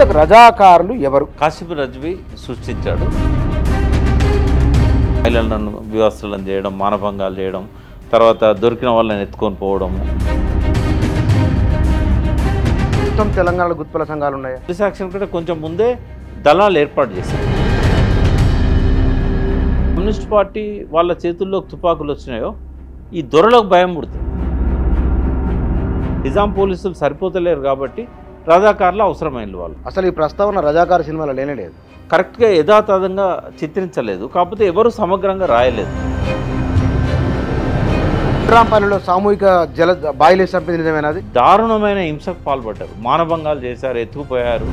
ఇంతకు రజాకారులు ఎవరు కాసిఫ్ రజ్వి సృష్టించాడు మహిళలను వివాస్తులను చేయడం మానభంగాలు చేయడం తర్వాత దొరికిన వాళ్ళని ఎత్తుకొని పోవడం మొత్తం తెలంగాణలో గుత్పల సంఘాలు ఉన్నాయా పోలీస్ కంటే కొంచెం ముందే దళాలు ఏర్పాటు చేశారు కమ్యూనిస్ట్ పార్టీ వాళ్ళ చేతుల్లో తుపాకులు వచ్చినాయో ఈ దొరలకు భయం పుడుతుంది నిజాం పోలీసులు సరిపోతలేరు కాబట్టి రజాకారులు అవసరమైన వాళ్ళు అసలు ఈ ప్రస్తావన రజాకార సినిమాలో లేనే లేదు కరెక్ట్గా యథాతథంగా చిత్రించలేదు కాకపోతే ఎవరు సమగ్రంగా రాయలేదు రాంపల్లిలో సామూహిక జల బాయిలే చంపేది దారుణమైన హింసకు పాల్పడ్డారు మానభంగాలు చేశారు ఎత్తుకుపోయారు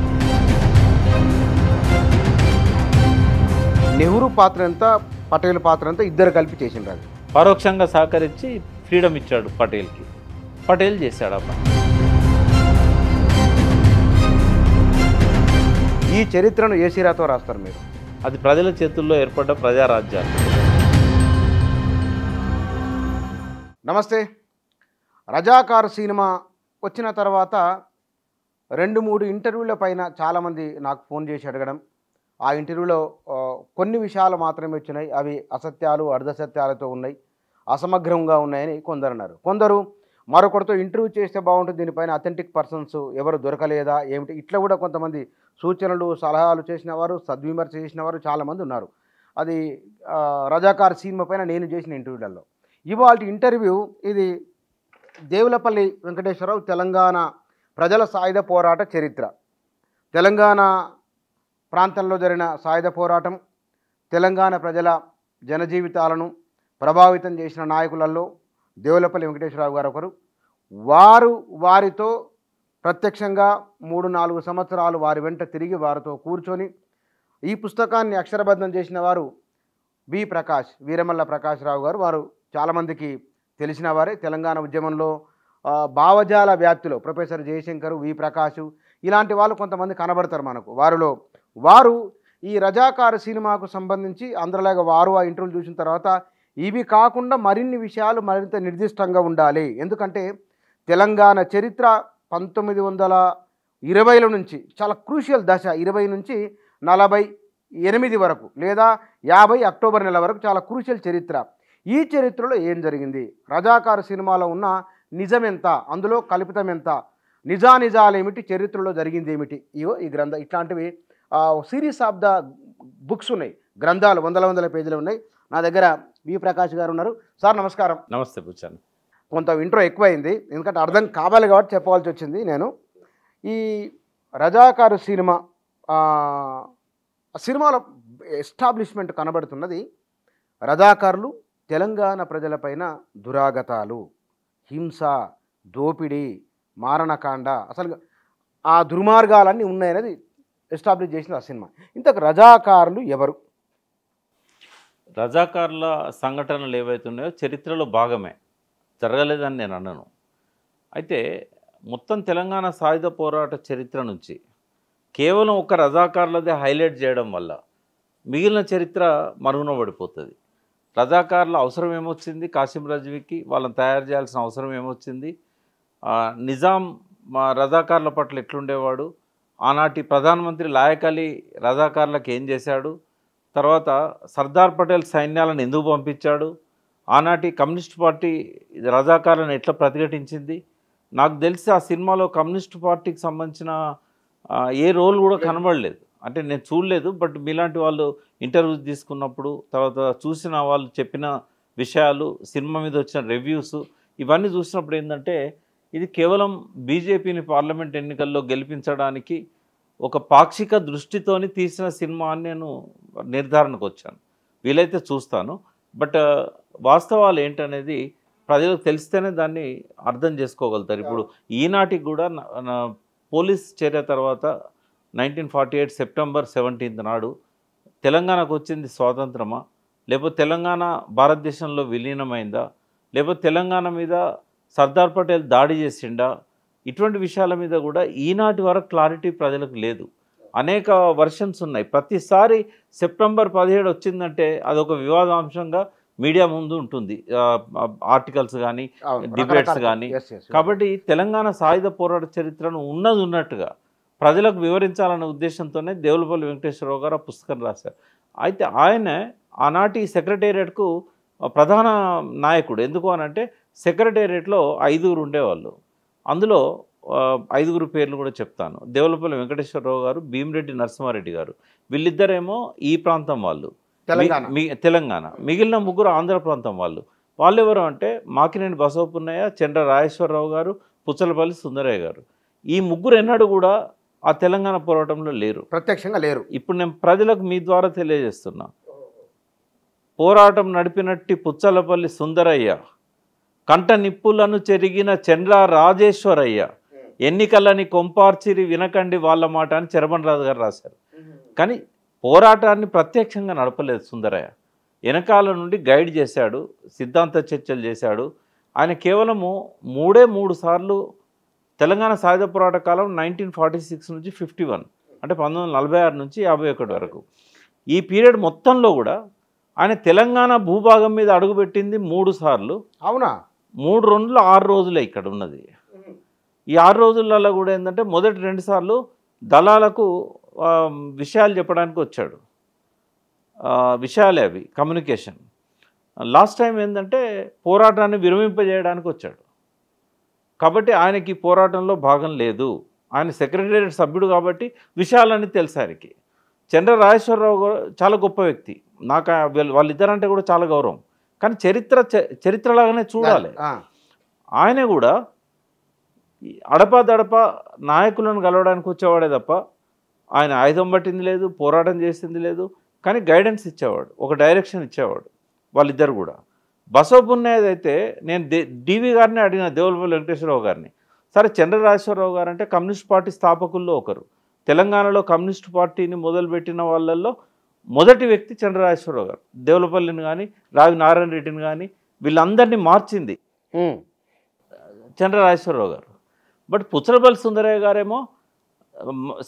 నెహ్రూ పాత్ర ఎంత పటేల్ పాత్ర ఎంత ఇద్దరు కలిపి చేసిండ్రు పరోక్షంగా సహకరించి ఫ్రీడమ్ ఇచ్చాడు పటేల్కి పటేల్ చేశాడు అప్పుడు ఈ చరిత్రను ఏ సిరాతో రాస్తారు మీరు అది ప్రజల చేతుల్లో ఏర్పడ్డ ప్రజారాజ్యాలు నమస్తే రజాకార్ సినిమా వచ్చిన తర్వాత రెండు మూడు ఇంటర్వ్యూల పైన చాలామంది నాకు ఫోన్ చేసి అడగడం ఆ ఇంటర్వ్యూలో కొన్ని విషయాలు మాత్రమే వచ్చినాయి అవి అసత్యాలు అర్ధసత్యాలతో ఉన్నాయి అసమగ్రంగా ఉన్నాయని కొందరు అన్నారు కొందరు మరొకరితో ఇంటర్వ్యూ చేస్తే బాగుంటుంది దీనిపైన అథెంటిక్ పర్సన్స్ ఎవరు దొరకలేదా ఏమిటి ఇట్లా కూడా కొంతమంది సూచనలు సలహాలు చేసిన వారు సద్విమర్శ చేసిన వారు చాలామంది ఉన్నారు అది రజాకార్ సినిమా పైన నేను చేసిన ఇంటర్వ్యూలలో ఇవాళ ఇంటర్వ్యూ ఇది దేవులపల్లి వెంకటేశ్వరరావు తెలంగాణ ప్రజల సాయుధ పోరాట చరిత్ర తెలంగాణ ప్రాంతంలో జరిగిన సాయుధ పోరాటం తెలంగాణ ప్రజల జనజీవితాలను ప్రభావితం చేసిన నాయకులలో దేవులపల్లి వెంకటేశ్వరరావు గారు ఒకరు వారు వారితో ప్రత్యక్షంగా మూడు నాలుగు సంవత్సరాలు వారి వెంట తిరిగి వారితో కూర్చొని ఈ పుస్తకాన్ని అక్షరబద్ధం చేసిన వారు వి ప్రకాష్ వీరమల్ల ప్రకాశ్రావు గారు వారు చాలామందికి తెలిసిన వారే తెలంగాణ ఉద్యమంలో భావజాల వ్యాప్తిలో ప్రొఫెసర్ జయశంకర్ వి ప్రకాష్ ఇలాంటి వాళ్ళు కొంతమంది కనబడతారు మనకు వారిలో వారు ఈ రజాకారు సినిమాకు సంబంధించి అందరిలాగా వారు ఆ ఇంటర్వ్యూ చూసిన తర్వాత ఇవి కాకుండా మరిన్ని విషయాలు మరింత నిర్దిష్టంగా ఉండాలి ఎందుకంటే తెలంగాణ చరిత్ర పంతొమ్మిది వందల ఇరవైల నుంచి చాలా క్రూషియల్ దశ ఇరవై నుంచి నలభై ఎనిమిది వరకు లేదా యాభై అక్టోబర్ నెల వరకు చాలా క్రూషియల్ చరిత్ర ఈ చరిత్రలో ఏం జరిగింది రజాకారు సినిమాలో ఉన్న నిజం ఎంత అందులో కల్పితం ఎంత నిజానిజాలు ఏమిటి చరిత్రలో జరిగింది ఏమిటి ఇవో ఈ గ్రంథ ఇట్లాంటివి సిరీస్ ఆఫ్ ద బుక్స్ ఉన్నాయి గ్రంథాలు వందల వందల పేజీలు ఉన్నాయి నా దగ్గర వి ప్రకాష్ గారు ఉన్నారు సార్ నమస్కారం నమస్తే కూర్చాను కొంత ఇంట్రో ఎక్కువైంది ఎందుకంటే అర్థం కావాలి కాబట్టి చెప్పవలసి వచ్చింది నేను ఈ రజాకారు సినిమా సినిమాలో ఎస్టాబ్లిష్మెంట్ కనబడుతున్నది రజాకారులు తెలంగాణ ప్రజలపైన దురాగతాలు హింస దోపిడీ మారణకాండ అసలు ఆ దుర్మార్గాలన్నీ ఉన్నాయనేది ఎస్టాబ్లిష్ చేసింది ఆ సినిమా ఇంతకు రజాకారులు ఎవరు రజాకారుల సంఘటనలు ఏవైతే ఉన్నాయో చరిత్రలో భాగమే జరగలేదని నేను అన్నాను అయితే మొత్తం తెలంగాణ సాయుధ పోరాట చరిత్ర నుంచి కేవలం ఒక రజాకారులదే హైలైట్ చేయడం వల్ల మిగిలిన చరిత్ర మరుగున పడిపోతుంది రజాకారుల అవసరం ఏమొచ్చింది కాసిం రజ్వీకి వాళ్ళని తయారు చేయాల్సిన అవసరం ఏమొచ్చింది నిజాం మా రజాకారుల పట్ల ఎట్లుండేవాడు ఆనాటి ప్రధానమంత్రి లాయక్ రజాకారులకు ఏం చేశాడు తర్వాత సర్దార్ పటేల్ సైన్యాలను ఎందుకు పంపించాడు ఆనాటి కమ్యూనిస్ట్ పార్టీ రజాకారులను ఎట్లా ప్రతిఘటించింది నాకు తెలిసి ఆ సినిమాలో కమ్యూనిస్ట్ పార్టీకి సంబంధించిన ఏ రోల్ కూడా కనబడలేదు అంటే నేను చూడలేదు బట్ మీలాంటి వాళ్ళు ఇంటర్వ్యూ తీసుకున్నప్పుడు తర్వాత చూసిన వాళ్ళు చెప్పిన విషయాలు సినిమా మీద వచ్చిన రివ్యూస్ ఇవన్నీ చూసినప్పుడు ఏంటంటే ఇది కేవలం బీజేపీని పార్లమెంట్ ఎన్నికల్లో గెలిపించడానికి ఒక పాక్షిక దృష్టితోని తీసిన సినిమా అని నేను నిర్ధారణకు వచ్చాను వీలైతే చూస్తాను బట్ వాస్తవాలు ఏంటనేది ప్రజలకు తెలిస్తేనే దాన్ని అర్థం చేసుకోగలుగుతారు ఇప్పుడు ఈనాటికి కూడా పోలీస్ చర్య తర్వాత nineteen forty eight September seventeenth నాడు తెలంగాణకు వచ్చింది స్వాతంత్రమా లేకపోతే తెలంగాణ భారతదేశంలో విలీనమైందా లేకపోతే తెలంగాణ మీద సర్దార్ పటేల్ దాడి చేసిండా ఇటువంటి విషయాల మీద కూడా ఈనాటి వరకు క్లారిటీ ప్రజలకు లేదు అనేక వర్షన్స్ ఉన్నాయి ప్రతిసారి సెప్టెంబర్ పదిహేడు వచ్చిందంటే అదొక వివాదాంశంగా మీడియా ముందు ఉంటుంది ఆర్టికల్స్ కానీ డిబేట్స్ కానీ కాబట్టి తెలంగాణ సాయుధ పోరాట చరిత్రను ఉన్నది ఉన్నట్టుగా ప్రజలకు వివరించాలనే ఉద్దేశంతోనే దేవులపల్లి వెంకటేశ్వరరావు గారు ఆ పుస్తకం రాశారు అయితే ఆయన ఆనాటి సెక్రటేరియట్కు ప్రధాన నాయకుడు ఎందుకు అనంటే సెక్రటేరియట్లో ఐదుగురు ఉండేవాళ్ళు అందులో ఐదుగురు పేర్లు కూడా చెప్తాను దేవులపల్లి వెంకటేశ్వరరావు గారు భీమిరెడ్డి నరసింహారెడ్డి గారు వీళ్ళిద్దరేమో ఈ ప్రాంతం వాళ్ళు తెలంగాణ మిగిలిన ముగ్గురు ఆంధ్ర ప్రాంతం వాళ్ళు వాళ్ళు ఎవరు అంటే మాకినేని బసవపున్నయ్య చంద్ర రాజేశ్వరరావు గారు పుచ్చలపల్లి సుందరయ్య గారు ఈ ముగ్గురు ఎన్నడూ కూడా ఆ తెలంగాణ పోరాటంలో లేరు ప్రత్యక్షంగా లేరు ఇప్పుడు నేను ప్రజలకు మీ ద్వారా తెలియజేస్తున్నా పోరాటం నడిపినట్టి పుచ్చలపల్లి సుందరయ్య కంట నిప్పులను చెరిగిన చంద్ర రాజేశ్వరయ్య ఎన్నికలని కొంపార్చిరి వినకండి వాళ్ళ మాట అని రాజు గారు రాశారు కానీ పోరాటాన్ని ప్రత్యక్షంగా నడపలేదు సుందరయ్య వెనకాల నుండి గైడ్ చేశాడు సిద్ధాంత చర్చలు చేశాడు ఆయన కేవలము మూడే మూడు సార్లు తెలంగాణ సాయుధ పోరాట కాలం నైన్టీన్ ఫార్టీ సిక్స్ నుంచి ఫిఫ్టీ వన్ అంటే పంతొమ్మిది నలభై ఆరు నుంచి యాభై ఒకటి వరకు ఈ పీరియడ్ మొత్తంలో కూడా ఆయన తెలంగాణ భూభాగం మీద అడుగుపెట్టింది మూడు సార్లు అవునా మూడు రెండులు ఆరు రోజులే ఇక్కడ ఉన్నది ఈ ఆరు రోజులలో కూడా ఏంటంటే మొదటి రెండుసార్లు దళాలకు విషయాలు చెప్పడానికి వచ్చాడు విషయాలే అవి కమ్యూనికేషన్ లాస్ట్ టైం ఏంటంటే పోరాటాన్ని విరమింపజేయడానికి వచ్చాడు కాబట్టి ఆయనకి పోరాటంలో భాగం లేదు ఆయన సెక్రటేరియట్ సభ్యుడు కాబట్టి విషయాలన్నీ తెలుసారికి చంద్ర రాజేశ్వరరావు చాలా గొప్ప వ్యక్తి నాకు వాళ్ళిద్దరంటే కూడా చాలా గౌరవం కానీ చరిత్ర చరిత్రలాగానే చూడాలి ఆయన కూడా అడపా దడప నాయకులను కలవడానికి వచ్చేవాడే తప్ప ఆయన ఆయుధం పట్టింది లేదు పోరాటం చేసింది లేదు కానీ గైడెన్స్ ఇచ్చేవాడు ఒక డైరెక్షన్ ఇచ్చేవాడు వాళ్ళిద్దరు కూడా బసవపున్నయ్యది నేను డివి గారిని అడిగిన దేవులపల్లి వెంకటేశ్వరరావు గారిని సరే చంద్రరాజేశ్వరరావు గారు అంటే కమ్యూనిస్ట్ పార్టీ స్థాపకుల్లో ఒకరు తెలంగాణలో కమ్యూనిస్ట్ పార్టీని మొదలుపెట్టిన వాళ్ళల్లో మొదటి వ్యక్తి చంద్రరాజేశ్వరరావు గారు దేవులపల్లిని కానీ రావి నారాయణ రెడ్డిని కానీ వీళ్ళందరినీ మార్చింది చంద్రరాజేశ్వరరావు గారు బట్ పుచ్చలపల్లి సుందరయ్య గారేమో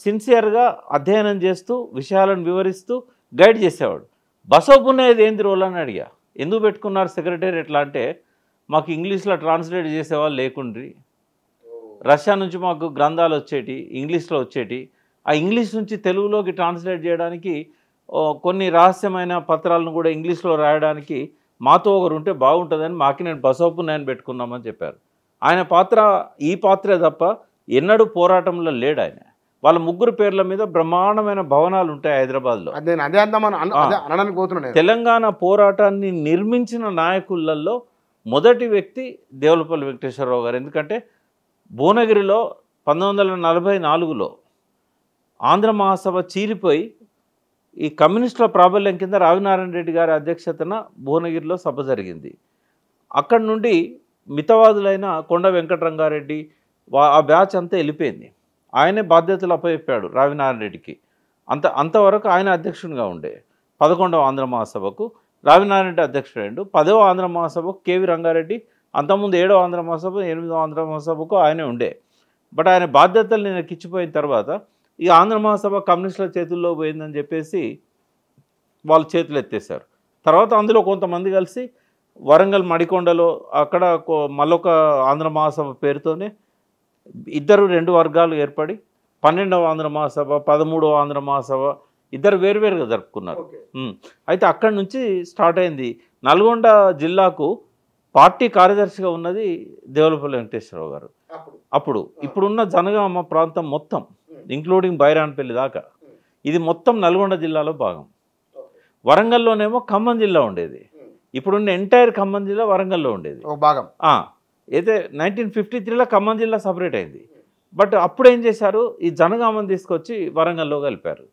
సిన్సియర్గా అధ్యయనం చేస్తూ విషయాలను వివరిస్తూ గైడ్ చేసేవాడు బసోపునేది ఏంది రోల్ అని అడిగా ఎందుకు పెట్టుకున్నారు సెక్రటరీ ఎట్లా అంటే మాకు ఇంగ్లీష్లో ట్రాన్స్లేట్ చేసేవాళ్ళు లేకుండ్రి రష్యా నుంచి మాకు గ్రంథాలు వచ్చేటి ఇంగ్లీష్లో వచ్చేటి ఆ ఇంగ్లీష్ నుంచి తెలుగులోకి ట్రాన్స్లేట్ చేయడానికి కొన్ని రహస్యమైన పత్రాలను కూడా ఇంగ్లీష్లో రాయడానికి మాతో ఒకరు ఉంటే బాగుంటుందని మాకి నేను బసవపు నేను పెట్టుకున్నామని చెప్పారు ఆయన పాత్ర ఈ పాత్రే తప్ప ఎన్నడూ పోరాటంలో లేడు ఆయన వాళ్ళ ముగ్గురు పేర్ల మీద బ్రహ్మాండమైన భవనాలు ఉంటాయి హైదరాబాద్లో తెలంగాణ పోరాటాన్ని నిర్మించిన నాయకులలో మొదటి వ్యక్తి దేవులపల్లి వెంకటేశ్వరరావు గారు ఎందుకంటే భువనగిరిలో పంతొమ్మిది వందల నలభై నాలుగులో ఆంధ్ర మహాసభ చీలిపోయి ఈ కమ్యూనిస్టుల ప్రాబల్యం కింద రావినారాయణ రెడ్డి గారి అధ్యక్షతన భువనగిరిలో సభ జరిగింది అక్కడి నుండి మితవాదులైన కొండ వెంకటరంగారెడ్డి ఆ బ్యాచ్ అంతా వెళ్ళిపోయింది ఆయనే బాధ్యతలు అప్పచెప్పాడు రావినారాయణ రెడ్డికి అంత అంతవరకు ఆయన అధ్యక్షునిగా ఉండే పదకొండవ ఆంధ్ర మహాసభకు రావినారాయణ రెడ్డి అధ్యక్షుడు పదవ ఆంధ్ర మహాసభకు కేవి రంగారెడ్డి అంతకుముందు ఏడవ ఆంధ్ర మహాసభ ఎనిమిదవ ఆంధ్ర మహాసభకు ఆయనే ఉండే బట్ ఆయన బాధ్యతలు నేను కిచ్చిపోయిన తర్వాత ఈ ఆంధ్ర మహాసభ కమ్యూనిస్టుల చేతుల్లో పోయిందని చెప్పేసి వాళ్ళు చేతులు ఎత్తేసారు తర్వాత అందులో కొంతమంది కలిసి వరంగల్ మడికొండలో అక్కడ మళ్ళొక ఆంధ్ర మహాసభ పేరుతోనే ఇద్దరు రెండు వర్గాలు ఏర్పడి పన్నెండవ ఆంధ్ర మహాసభ పదమూడవ ఆంధ్ర మహాసభ ఇద్దరు వేరువేరుగా జరుపుకున్నారు అయితే అక్కడి నుంచి స్టార్ట్ అయింది నల్గొండ జిల్లాకు పార్టీ కార్యదర్శిగా ఉన్నది దేవులపల్లి వెంకటేశ్వరరావు గారు అప్పుడు ఇప్పుడున్న జనగామ ప్రాంతం మొత్తం ఇంక్లూడింగ్ బైరాన్పల్లి దాకా ఇది మొత్తం నల్గొండ జిల్లాలో భాగం వరంగల్లోనేమో ఖమ్మం జిల్లా ఉండేది ఇప్పుడున్న ఎంటైర్ ఖమ్మం జిల్లా వరంగల్లో ఉండేది భాగం అయితే నైన్టీన్ ఫిఫ్టీ త్రీలో ఖమ్మం జిల్లా సపరేట్ అయింది బట్ అప్పుడు ఏం చేశారు ఈ జనగామం తీసుకొచ్చి వరంగల్లో కలిపారు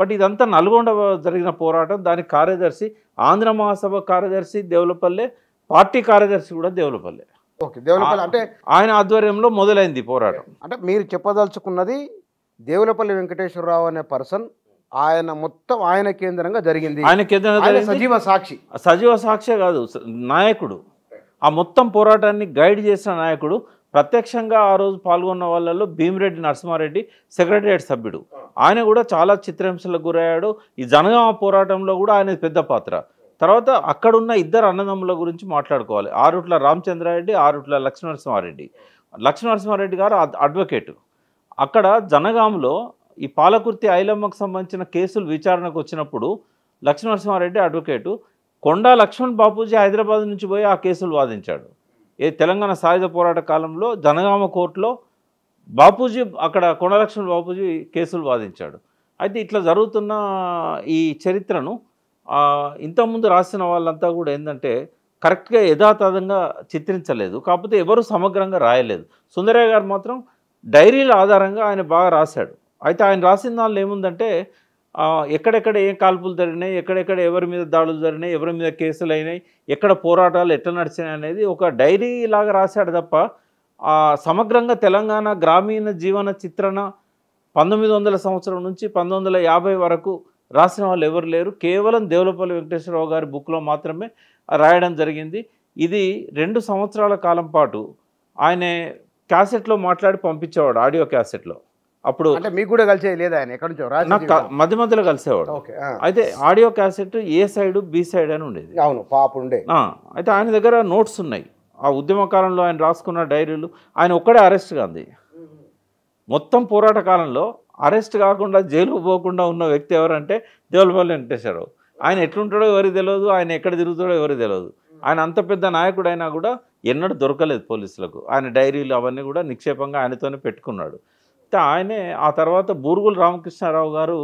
బట్ ఇదంతా నల్గొండ జరిగిన పోరాటం దాని కార్యదర్శి ఆంధ్ర మహాసభ కార్యదర్శి దేవులపల్లె పార్టీ కార్యదర్శి కూడా దేవులపల్లె ఓకే దేవులపల్లె అంటే ఆయన ఆధ్వర్యంలో మొదలైంది పోరాటం అంటే మీరు చెప్పదలుచుకున్నది దేవులపల్లి వెంకటేశ్వరరావు అనే పర్సన్ ఆయన మొత్తం ఆయన కేంద్రంగా జరిగింది ఆయన కేంద్రంగా సజీవ సాక్షి సజీవ సాక్షి కాదు నాయకుడు ఆ మొత్తం పోరాటాన్ని గైడ్ చేసిన నాయకుడు ప్రత్యక్షంగా ఆ రోజు పాల్గొన్న వాళ్ళలో భీమిరెడ్డి నరసింహారెడ్డి సెక్రటరియట్ సభ్యుడు ఆయన కూడా చాలా చిత్రహింసలకు గురయ్యాడు ఈ జనగామ పోరాటంలో కూడా ఆయన పెద్ద పాత్ర తర్వాత అక్కడున్న ఇద్దరు అన్నదమ్ముల గురించి మాట్లాడుకోవాలి ఆరుట్ల రామచంద్రారెడ్డి ఆరుట్ల లక్ష్మీనరసింహారెడ్డి లక్ష్మీనరసింహారెడ్డి గారు అడ్వకేటు అక్కడ జనగాంలో ఈ పాలకుర్తి ఐలమ్మకు సంబంధించిన కేసులు విచారణకు వచ్చినప్పుడు లక్ష్మీనరసింహారెడ్డి అడ్వకేటు కొండా లక్ష్మణ్ బాపూజీ హైదరాబాద్ నుంచి పోయి ఆ కేసులు వాదించాడు ఏ తెలంగాణ సాయుధ పోరాట కాలంలో జనగామ కోర్టులో బాపూజీ అక్కడ కొండలక్ష్మణ్ బాపూజీ కేసులు వాదించాడు అయితే ఇట్లా జరుగుతున్న ఈ చరిత్రను ఇంతకుముందు రాసిన వాళ్ళంతా కూడా ఏంటంటే కరెక్ట్గా యథాతథంగా చిత్రించలేదు కాకపోతే ఎవరు సమగ్రంగా రాయలేదు సుందరయ్య గారు మాత్రం డైరీల ఆధారంగా ఆయన బాగా రాశాడు అయితే ఆయన రాసిన దానిలో ఏముందంటే ఎక్కడెక్కడ ఏం కాల్పులు జరిగినాయి ఎక్కడెక్కడ ఎవరి మీద దాడులు జరిగినాయి ఎవరి మీద కేసులు అయినాయి ఎక్కడ పోరాటాలు ఎట్లా నడిచినాయి అనేది ఒక డైరీ లాగా రాశాడు తప్ప సమగ్రంగా తెలంగాణ గ్రామీణ జీవన చిత్రణ పంతొమ్మిది వందల సంవత్సరం నుంచి పంతొమ్మిది యాభై వరకు రాసిన వాళ్ళు ఎవరు లేరు కేవలం దేవులపల్లి వెంకటేశ్వరరావు గారి బుక్లో మాత్రమే రాయడం జరిగింది ఇది రెండు సంవత్సరాల కాలం పాటు ఆయన క్యాసెట్లో మాట్లాడి పంపించేవాడు ఆడియో క్యాసెట్లో అప్పుడు అంటే మీకు కూడా కలిసే లేదా ఆయన ఎక్కడ మధ్య మధ్యలో కలిసేవాడు అయితే audio cassette A side B side అని ఉండేది అవును పాపండే ఉండే అయితే ఆయన దగ్గర నోట్స్ ఉన్నాయి ఆ ఉద్యమకాలంలో ఆయన రాసుకున్న డైరీలు ఆయన ఒక్కడే అరెస్ట్ కాంది మొత్తం పోరాట కాలంలో అరెస్ట్ కాకుండా జైలుకు పోకుండా ఉన్న వ్యక్తి ఎవరంటే దేవులపల్లి వెంకటేశ్వరరావు ఆయన ఎట్లుంటాడో ఎవరికి తెలియదు ఆయన ఎక్కడ తిరుగుతాడో ఎవరికి తెలియదు ఆయన అంత పెద్ద నాయకుడైనా కూడా ఎన్నడూ దొరకలేదు పోలీసులకు ఆయన డైరీలు అవన్నీ కూడా నిక్షేపంగా ఆయనతోనే పెట్టుకున్నాడు ఆయనే ఆ తర్వాత బూరుగుల రామకృష్ణారావు గారు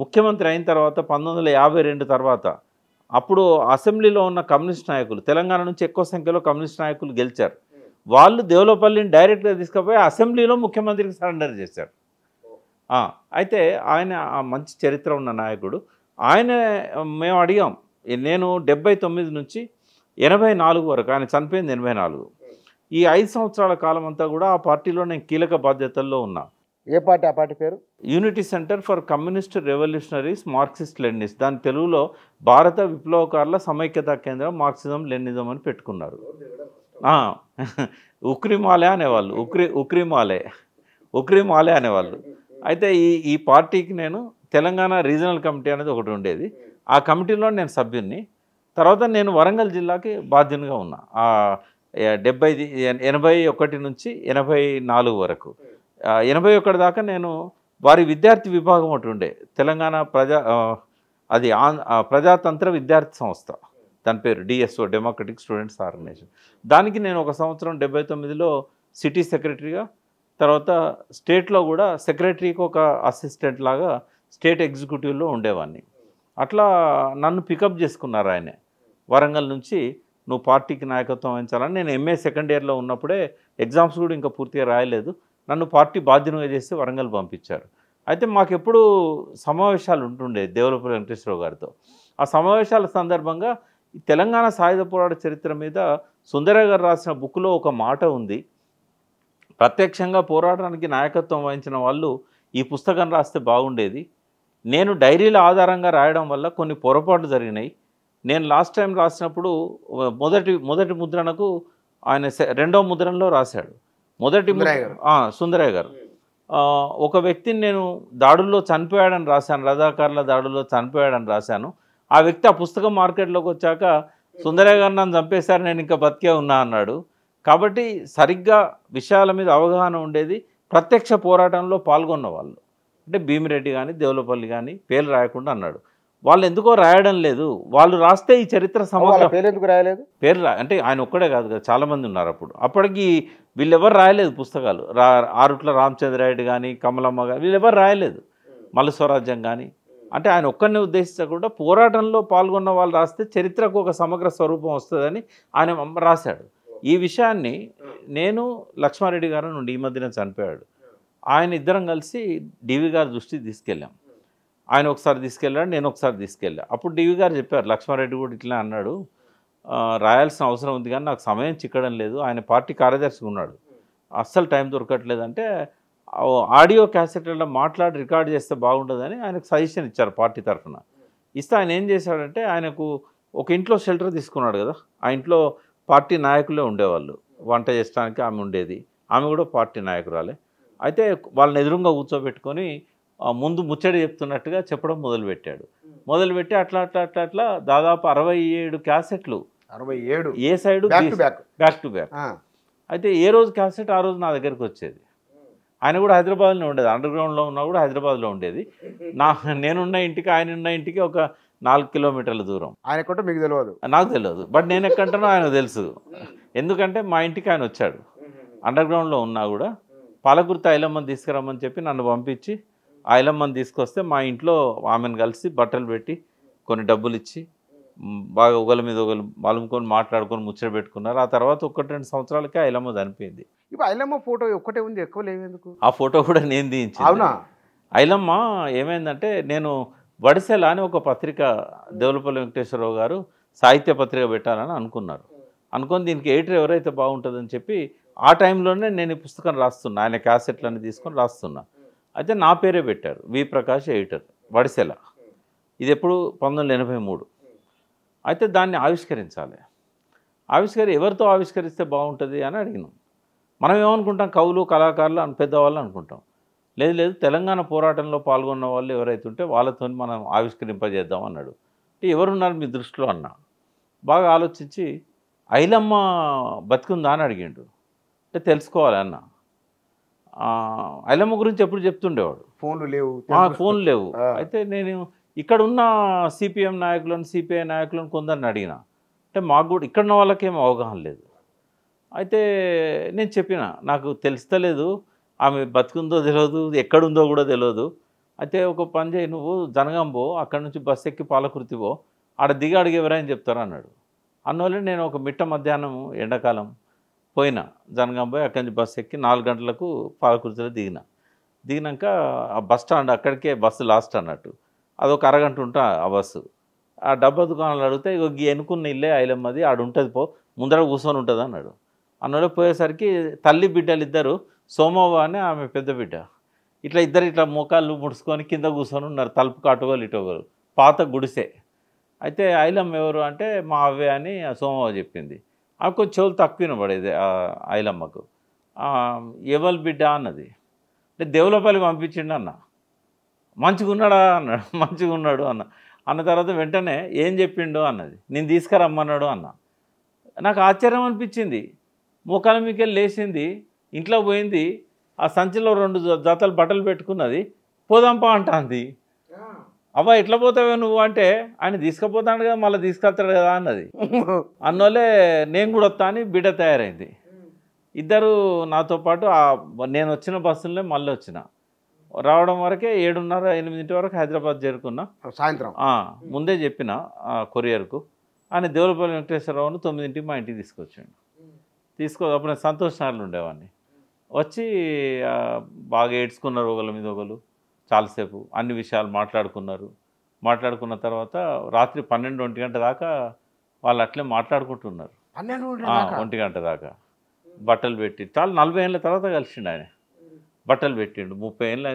ముఖ్యమంత్రి అయిన తర్వాత పంతొమ్మిది తర్వాత అప్పుడు అసెంబ్లీలో ఉన్న కమ్యూనిస్ట్ నాయకులు తెలంగాణ నుంచి ఎక్కువ సంఖ్యలో కమ్యూనిస్ట్ నాయకులు గెలిచారు వాళ్ళు దేవులపల్లిని డైరెక్ట్గా తీసుకుపోయి అసెంబ్లీలో ముఖ్యమంత్రికి సరెండర్ చేశారు అయితే ఆయన మంచి చరిత్ర ఉన్న నాయకుడు ఆయన మేము అడిగాం నేను డెబ్బై తొమ్మిది నుంచి ఎనభై నాలుగు వరకు ఆయన చనిపోయింది ఎనభై నాలుగు ఈ ఐదు సంవత్సరాల కాలం అంతా కూడా ఆ పార్టీలో నేను కీలక బాధ్యతల్లో ఉన్నా ఏ పార్టీ ఆ పార్టీ పేరు unity centre for communist revolutionaries Marxist Leninist దాని తెలుగులో భారత విప్లవకారుల సమైక్యత కేంద్రం మార్క్సిజం లెనిజం అని పెట్టుకున్నారు ఉక్రిమాలే అనేవాళ్ళు ఉక్రి ఉక్రిమాలే ఉక్రిమాలే అనేవాళ్ళు అయితే ఈ ఈ పార్టీకి నేను తెలంగాణ రీజనల్ కమిటీ అనేది ఒకటి ఉండేది ఆ కమిటీలో నేను సభ్యున్ని తర్వాత నేను వరంగల్ జిల్లాకి బాధ్యునిగా ఉన్నా డెబ్బై ఎనభై ఒకటి నుంచి ఎనభై నాలుగు వరకు ఎనభై ఒకటి దాకా నేను వారి విద్యార్థి విభాగం ఒకటి ఉండే తెలంగాణ ప్రజా అది ప్రజాతంత్ర విద్యార్థి సంస్థ దాని పేరు డిఎస్ఓ డెమోక్రటిక్ స్టూడెంట్స్ ఆర్గనైజేషన్ దానికి నేను ఒక సంవత్సరం డెబ్బై తొమ్మిదిలో సిటీ సెక్రటరీగా తర్వాత స్టేట్లో కూడా సెక్రటరీకి ఒక అసిస్టెంట్ లాగా స్టేట్ ఎగ్జిక్యూటివ్లో ఉండేవాడిని అట్లా నన్ను పికప్ చేసుకున్నారు ఆయనే వరంగల్ నుంచి నువ్వు పార్టీకి నాయకత్వం వహించాలని నేను ఎంఏ సెకండ్ ఇయర్లో ఉన్నప్పుడే ఎగ్జామ్స్ కూడా ఇంకా పూర్తిగా రాయలేదు నన్ను పార్టీ బాధ్యతగా చేసి వరంగల్ పంపించారు అయితే మాకెప్పుడు సమావేశాలు ఉంటుండే దేవులపల్లి వెంకటేశ్వరరావు గారితో ఆ సమావేశాల సందర్భంగా తెలంగాణ సాయుధ పోరాట చరిత్ర మీద సుందర గారు రాసిన బుక్లో ఒక మాట ఉంది ప్రత్యక్షంగా పోరాటానికి నాయకత్వం వహించిన వాళ్ళు ఈ పుస్తకం రాస్తే బాగుండేది నేను డైరీల ఆధారంగా రాయడం వల్ల కొన్ని పొరపాట్లు జరిగినాయి నేను లాస్ట్ టైం రాసినప్పుడు మొదటి మొదటి ముద్రణకు ఆయన రెండవ ముద్రణలో రాశాడు మొదటి సుందరయ్య గారు ఒక వ్యక్తిని నేను దాడుల్లో చనిపోయాడని రాశాను రజాకారుల దాడుల్లో చనిపోయాడని రాశాను ఆ వ్యక్తి ఆ పుస్తకం మార్కెట్లోకి వచ్చాక సుందరయ్య గారు నన్ను చంపేశారు నేను ఇంకా బతికే ఉన్నా అన్నాడు కాబట్టి సరిగ్గా విషయాల మీద అవగాహన ఉండేది ప్రత్యక్ష పోరాటంలో పాల్గొన్న వాళ్ళు అంటే భీమిరెడ్డి కానీ దేవులపల్లి కానీ పేర్లు రాయకుండా అన్నాడు వాళ్ళు ఎందుకో రాయడం లేదు వాళ్ళు రాస్తే ఈ చరిత్ర సమగ్రం పేరు ఎందుకు రాయలేదు పేరు రా అంటే ఆయన ఒక్కడే కాదు కదా చాలామంది ఉన్నారు అప్పుడు అప్పటికి వీళ్ళెవరు రాయలేదు పుస్తకాలు రా ఆరుట్ల రామచంద్రాయుడు కానీ కమలమ్మ కానీ వీళ్ళెవరు రాయలేదు మల్ల స్వరాజ్యం కానీ అంటే ఆయన ఒక్కరిని ఉద్దేశించకుండా పోరాటంలో పాల్గొన్న వాళ్ళు రాస్తే చరిత్రకు ఒక సమగ్ర స్వరూపం వస్తుందని ఆయన రాశాడు ఈ విషయాన్ని నేను లక్ష్మారెడ్డి గారు నుండి ఈ మధ్యన చనిపోయాడు ఆయన ఇద్దరం కలిసి డివి గారి దృష్టికి తీసుకెళ్ళాం ఆయన ఒకసారి తీసుకెళ్ళాడు నేను ఒకసారి తీసుకెళ్ళాను అప్పుడు డివి గారు చెప్పారు లక్ష్మారెడ్డి కూడా ఇట్లా అన్నాడు రాయాల్సిన అవసరం ఉంది కానీ నాకు సమయం చిక్కడం లేదు ఆయన పార్టీ కార్యదర్శిగా ఉన్నాడు అస్సలు టైం దొరకట్లేదంటే ఆడియో క్యాసెట్లలో మాట్లాడి రికార్డ్ చేస్తే బాగుంటుందని ఆయనకు సజెషన్ ఇచ్చారు పార్టీ తరఫున ఇస్తే ఆయన ఏం చేశాడంటే ఆయనకు ఒక ఇంట్లో షెల్టర్ తీసుకున్నాడు కదా ఆ ఇంట్లో పార్టీ నాయకులే ఉండేవాళ్ళు వంట చేయడానికి ఆమె ఉండేది ఆమె కూడా పార్టీ నాయకురాలే అయితే వాళ్ళని ఎదురుగా కూర్చోబెట్టుకొని ముందు ముచ్చడి చెప్తున్నట్టుగా చెప్పడం మొదలుపెట్టాడు మొదలుపెట్టి అట్లా అట్లా అట్లా అట్లా దాదాపు అరవై ఏడు క్యాసెట్లు అరవై ఏడు A side back to back అయితే ఏ రోజు క్యాసెట్ ఆ రోజు నా దగ్గరికి వచ్చేది ఆయన కూడా హైదరాబాద్లో ఉండేది అండర్ గ్రౌండ్లో ఉన్నా కూడా హైదరాబాద్లో ఉండేది నా నేనున్న ఇంటికి ఆయన ఉన్న ఇంటికి ఒక నాలుగు కిలోమీటర్ల దూరం ఆయన కూడా మీకు తెలియదు నాకు తెలియదు బట్ నేను ఎక్కడంటానో ఆయన తెలుసు ఎందుకంటే మా ఇంటికి ఆయన వచ్చాడు అండర్ గ్రౌండ్లో ఉన్నా కూడా పాలకుర్తి ఐలమ్మని తీసుకురమ్మని చెప్పి నన్ను పంపించి ఆయలమ్మని తీసుకొస్తే మా ఇంట్లో ఆమెను కలిసి బట్టలు పెట్టి కొన్ని డబ్బులు ఇచ్చి బాగా ఒకరి మీద ఒకరు మలుముకొని మాట్లాడుకొని ముచ్చట పెట్టుకున్నారు ఆ తర్వాత ఒకటి రెండు సంవత్సరాలకే ఐలమ్మ చనిపోయింది ఇప్పుడు ఐలమ్మ ఫోటో ఒక్కటే ఉంది ఎక్కువ లేవేందుకు ఆ ఫోటో కూడా నేను దించి అవునా ఐలమ్మ ఏమైందంటే నేను వడిసెల అని ఒక పత్రిక దేవులపల్లి వెంకటేశ్వరరావు గారు సాహిత్య పత్రిక పెట్టాలని అనుకున్నారు అనుకొని దీనికి ఎయిటర్ ఎవరైతే బాగుంటుందని చెప్పి ఆ టైంలోనే నేను ఈ పుస్తకం రాస్తున్నా ఆయన క్యాసెట్లన్నీ తీసుకొని రాస్తున్నా అయితే నా పేరే పెట్టారు వి ప్రకాష్ ఎడిటర్ వడిసెల ఇది ఎప్పుడు పంతొమ్మిది ఎనభై మూడు అయితే దాన్ని ఆవిష్కరించాలి ఆవిష్కరి ఎవరితో ఆవిష్కరిస్తే బాగుంటుంది అని అడిగినాం మనం ఏమనుకుంటాం కవులు కళాకారులు అని పెద్దవాళ్ళు అనుకుంటాం లేదు లేదు తెలంగాణ పోరాటంలో పాల్గొన్న వాళ్ళు ఎవరైతే ఉంటే వాళ్ళతో మనం ఆవిష్కరింపజేద్దాం అన్నాడు అంటే ఎవరున్నారు మీ దృష్టిలో అన్న బాగా ఆలోచించి ఐలమ్మ బతికుందా అని అడిగిండు అంటే తెలుసుకోవాలి అన్నా ఐలమ్మ గురించి ఎప్పుడు చెప్తుండేవాడు ఫోన్లు లేవు ఫోన్లు లేవు అయితే నేను ఇక్కడ ఉన్న సిపిఎం నాయకులను సిపిఐ నాయకులను కొందరిని అడిగిన అంటే మాకు కూడా ఇక్కడ ఉన్న వాళ్ళకేం అవగాహన లేదు అయితే నేను చెప్పిన నాకు తెలుస్తలేదు ఆమె బతుకుందో తెలియదు ఎక్కడుందో కూడా తెలియదు అయితే ఒక పని చేయి నువ్వు జనగంబో అక్కడ నుంచి బస్ ఎక్కి పాలకృతివో ఆడ దిగాడికి ఎవరైనా చెప్తారా అన్నాడు అందువల్ల నేను ఒక మిట్ట మధ్యాహ్నం ఎండాకాలం పోయినా జనగాం పోయి అక్కడి నుంచి బస్సు ఎక్కి నాలుగు గంటలకు పాలకుర్తిలో దిగిన దిగినాక ఆ బస్ స్టాండ్ అక్కడికే బస్సు లాస్ట్ అన్నట్టు అదొక అరగంట ఉంటా ఆ బస్సు ఆ డబ్బా దుకాణాలు అడిగితే ఇక ఎనుకున్న ఇల్లే ఐలమ్మది ఆడు ఉంటుంది పో ముందర కూర్చొని ఉంటుంది అన్నాడు అన్నాడు పోయేసరికి తల్లి బిడ్డలు ఇద్దరు సోమవ్వ అని ఆమె పెద్ద బిడ్డ ఇట్లా ఇద్దరు ఇట్లా మోకాళ్ళు ముడుచుకొని కింద కూర్చొని ఉన్నారు తలుపు కాటుగోలు ఇటోగోలు పాత గుడిసే అయితే ఐలమ్మ ఎవరు అంటే మా అవ్వే అని సోమవ్వ చెప్పింది ఆ కొంచెం తక్కువ వినబడేది ఐలమ్మకు ఎవల్ బిడ్డ అన్నది అంటే దేవులపల్లి పంపించిండు అన్న మంచిగా ఉన్నాడా అన్నాడు మంచిగా ఉన్నాడు అన్న అన్న తర్వాత వెంటనే ఏం చెప్పిండు అన్నది నేను తీసుకురమ్మన్నాడు అన్న నాకు ఆశ్చర్యం అనిపించింది ముఖాల మీకెళ్ళి లేచింది ఇంట్లో పోయింది ఆ సంచిలో రెండు జతలు బట్టలు పెట్టుకున్నది పోదాంపా అంటుంది అవ్వ ఎట్లా పోతావే నువ్వు అంటే ఆయన తీసుకుపోతాడు కదా మళ్ళీ తీసుకెళ్తాడు కదా అన్నది అన్నోలే నేను కూడా వస్తా అని బిడ్డ తయారైంది ఇద్దరు నాతో పాటు నేను వచ్చిన బస్సులనే మళ్ళీ వచ్చిన రావడం వరకే ఏడున్నర ఎనిమిదింటి వరకు హైదరాబాద్ చేరుకున్నా సాయంత్రం ముందే చెప్పిన కొరియర్కు ఆయన దేవులపల్లి వెంకటేశ్వరరావును తొమ్మిదింటికి మా ఇంటికి తీసుకొచ్చాడు తీసుకో అప్పుడు సంతోషాలు ఉండేవాడిని వచ్చి బాగా ఏడ్చుకున్నారు ఒకళ్ళ మీద ఒకళ్ళు చాలాసేపు అన్ని విషయాలు మాట్లాడుకున్నారు మాట్లాడుకున్న తర్వాత రాత్రి పన్నెండు ఒంటి గంట దాకా వాళ్ళు అట్లే మాట్లాడుకుంటున్నారు ఒంటి గంట దాకా బట్టలు పెట్టి చాలా నలభై ఏళ్ళ తర్వాత కలిసిండు ఆయన బట్టలు పెట్టిండు ముప్పై ఏళ్ళ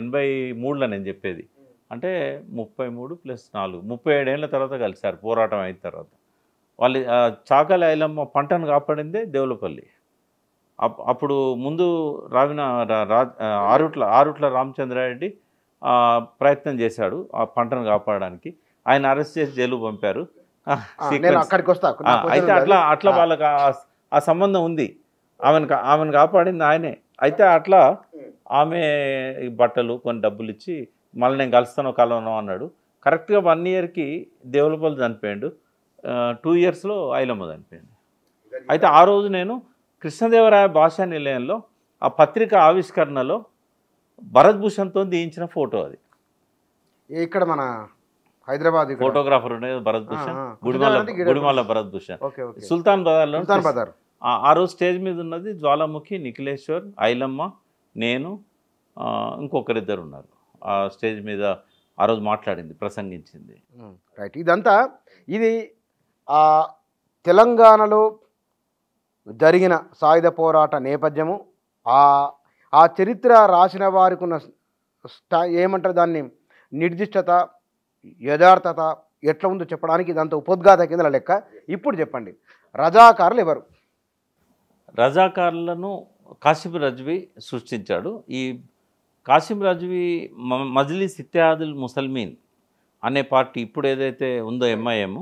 ఎనభై మూడులో నేను చెప్పేది అంటే ముప్పై మూడు ప్లస్ నాలుగు ముప్పై ఏడేళ్ళ తర్వాత కలిశారు పోరాటం అయిన తర్వాత వాళ్ళు చాకలి ఐలమ్మ పంటను కాపాడిందే దేవులపల్లి అప్పుడు ముందు రావిన ఆరుట్ల ఆరుట్ల రామచంద్రారెడ్డి ప్రయత్నం చేశాడు ఆ పంటను కాపాడడానికి ఆయన అరెస్ట్ చేసి జైలు పంపారు అయితే అట్లా అట్లా వాళ్ళకి ఆ సంబంధం ఉంది ఆమెను ఆమెను కాపాడింది ఆయనే అయితే అట్లా ఆమె బట్టలు కొన్ని డబ్బులు ఇచ్చి మళ్ళీ నేను కలుస్తాను కలవను అన్నాడు కరెక్ట్గా వన్ ఇయర్కి దేవులపల్లి చనిపోయాడు టూ ఇయర్స్లో ఐలమ్మ చనిపోయాడు అయితే ఆ రోజు నేను కృష్ణదేవరాయ భాషా నిలయంలో ఆ పత్రిక ఆవిష్కరణలో భరత్భూషణ్తో దీయించిన తీయించిన ఫోటో అది ఇక్కడ మన హైదరాబాద్ ఫోటోగ్రాఫర్ ఉండేది భరత్ భూషణ్ గుడిమాల గుడిమాల భరత్ భూషణ్ సుల్తాన్ బజార్లో సుల్తాన్ బజార్ ఆ రోజు స్టేజ్ మీద ఉన్నది జ్వాలాముఖి నిఖిలేశ్వర్ ఐలమ్మ నేను ఇంకొకరిద్దరు ఉన్నారు ఆ స్టేజ్ మీద ఆ రోజు మాట్లాడింది ప్రసంగించింది రైట్ ఇదంతా ఇది తెలంగాణలో జరిగిన సాయుధ పోరాట నేపథ్యము ఆ ఆ చరిత్ర రాసిన వారికి ఉన్న ఏమంటారు దాన్ని నిర్దిష్టత యథార్థత ఎట్లా ఉందో చెప్పడానికి ఇదంతా ఉపోద్ఘాత కింద లెక్క ఇప్పుడు చెప్పండి రజాకారులు ఎవరు రజాకారులను కాసిం రజ్వి సృష్టించాడు ఈ కాసిం రజ్వి మజ్లిస్ సిత్యాదుల్ ముసల్మీన్ అనే పార్టీ ఇప్పుడు ఏదైతే ఉందో ఎంఐఎం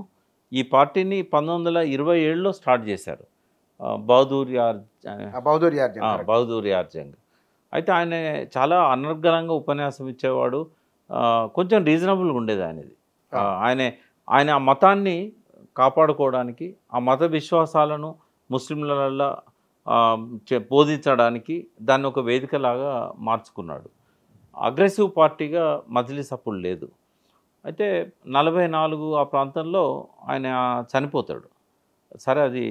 ఈ పార్టీని పంతొమ్మిది వందల ఇరవై ఏడులో స్టార్ట్ చేశారు బహదూర్యార్జంగ్ బహదూర్యార్జంగ్ అయితే ఆయన చాలా అనర్గణంగా ఉపన్యాసం ఇచ్చేవాడు కొంచెం రీజనబుల్గా ఉండేది ఆయనది ఆయన ఆయన ఆ మతాన్ని కాపాడుకోవడానికి ఆ మత విశ్వాసాలను ముస్లింలలో బోధించడానికి దాన్ని ఒక వేదికలాగా మార్చుకున్నాడు అగ్రెసివ్ పార్టీగా మజిలీ అప్పుడు లేదు అయితే నలభై నాలుగు ఆ ప్రాంతంలో ఆయన చనిపోతాడు సరే అది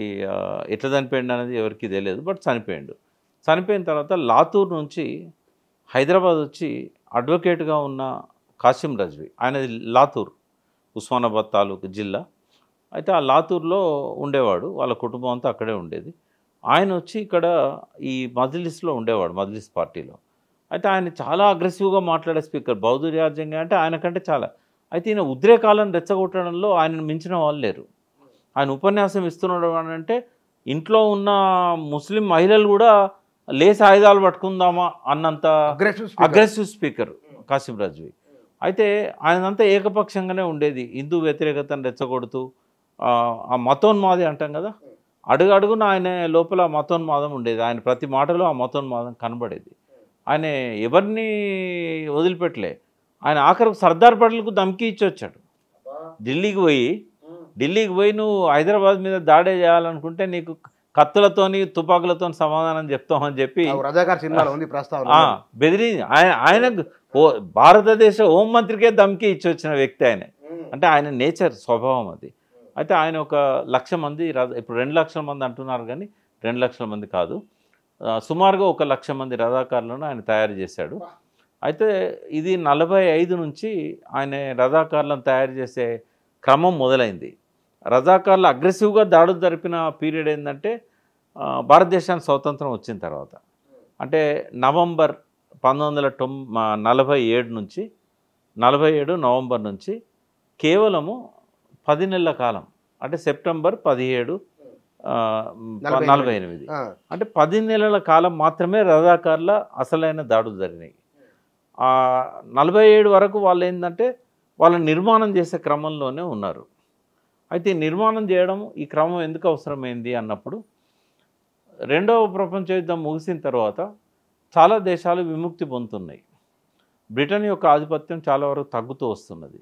ఎట్లా చనిపోయిండు అనేది ఎవరికి తెలియదు బట్ చనిపోయిండు చనిపోయిన తర్వాత లాతూర్ నుంచి హైదరాబాద్ వచ్చి అడ్వకేట్గా ఉన్న కాసిం రజ్వి ఆయనది లాతూర్ ఉస్మానాబాద్ తాలూకు జిల్లా అయితే ఆ లాతూర్లో ఉండేవాడు వాళ్ళ కుటుంబం అంతా అక్కడే ఉండేది ఆయన వచ్చి ఇక్కడ ఈ మజ్లిస్లో ఉండేవాడు మజ్లిస్ పార్టీలో అయితే ఆయన చాలా అగ్రెసివ్గా మాట్లాడే స్పీకర్ బౌద్ధ రాజ్యంగా అంటే ఆయన కంటే చాలా అయితే ఈయన ఉద్రేకాలను రెచ్చగొట్టడంలో ఆయనను మించిన వాళ్ళు లేరు ఆయన ఉపన్యాసం ఇస్తున్నాడు అని అంటే ఇంట్లో ఉన్న ముస్లిం మహిళలు కూడా లేస్ ఆయుధాలు పట్టుకుందామా అన్నంత అగ్రెసివ్ స్పీకర్ కాసిం రాజ్వి అయితే ఆయనంతా ఏకపక్షంగానే ఉండేది హిందూ వ్యతిరేకతను రెచ్చగొడుతూ ఆ మతోన్మాది అంటాం కదా అడుగు అడుగున ఆయన లోపల మతోన్మాదం ఉండేది ఆయన ప్రతి మాటలో ఆ మతోన్మాదం కనబడేది ఆయన ఎవరిని వదిలిపెట్టలే ఆయన ఆఖరికి సర్దార్ పటేల్కు ధమ్కి ఇచ్చి వచ్చాడు ఢిల్లీకి పోయి ఢిల్లీకి పోయి నువ్వు హైదరాబాద్ మీద దాడే చేయాలనుకుంటే నీకు కత్తులతోని తుపాకులతో సమాధానం చెప్తామని చెప్పి ఉంది బెదిరి ఆయన ఆయన భారతదేశ మంత్రికే ధమ్కి ఇచ్చి వచ్చిన వ్యక్తి ఆయన అంటే ఆయన నేచర్ స్వభావం అది అయితే ఆయన ఒక లక్ష మంది ఇప్పుడు రెండు లక్షల మంది అంటున్నారు కానీ రెండు లక్షల మంది కాదు సుమారుగా ఒక లక్ష మంది రథాకారులను ఆయన తయారు చేశాడు అయితే ఇది నలభై ఐదు నుంచి ఆయన రథాకారులను తయారు చేసే క్రమం మొదలైంది రజాకార్లు అగ్రెసివ్గా దాడులు జరిపిన పీరియడ్ ఏంటంటే భారతదేశానికి స్వతంత్రం వచ్చిన తర్వాత అంటే నవంబర్ పంతొమ్మిది వందల ఏడు నుంచి నలభై ఏడు నవంబర్ నుంచి కేవలము పది నెలల కాలం అంటే సెప్టెంబర్ పదిహేడు నలభై ఎనిమిది అంటే పది నెలల కాలం మాత్రమే రజాకార్ల అసలైన దాడులు జరిగినాయి నలభై ఏడు వరకు వాళ్ళు ఏంటంటే వాళ్ళ నిర్మాణం చేసే క్రమంలోనే ఉన్నారు అయితే నిర్మాణం చేయడం ఈ క్రమం ఎందుకు అవసరమైంది అన్నప్పుడు రెండవ ప్రపంచ యుద్ధం ముగిసిన తర్వాత చాలా దేశాలు విముక్తి పొందుతున్నాయి బ్రిటన్ యొక్క ఆధిపత్యం చాలా వరకు తగ్గుతూ వస్తున్నది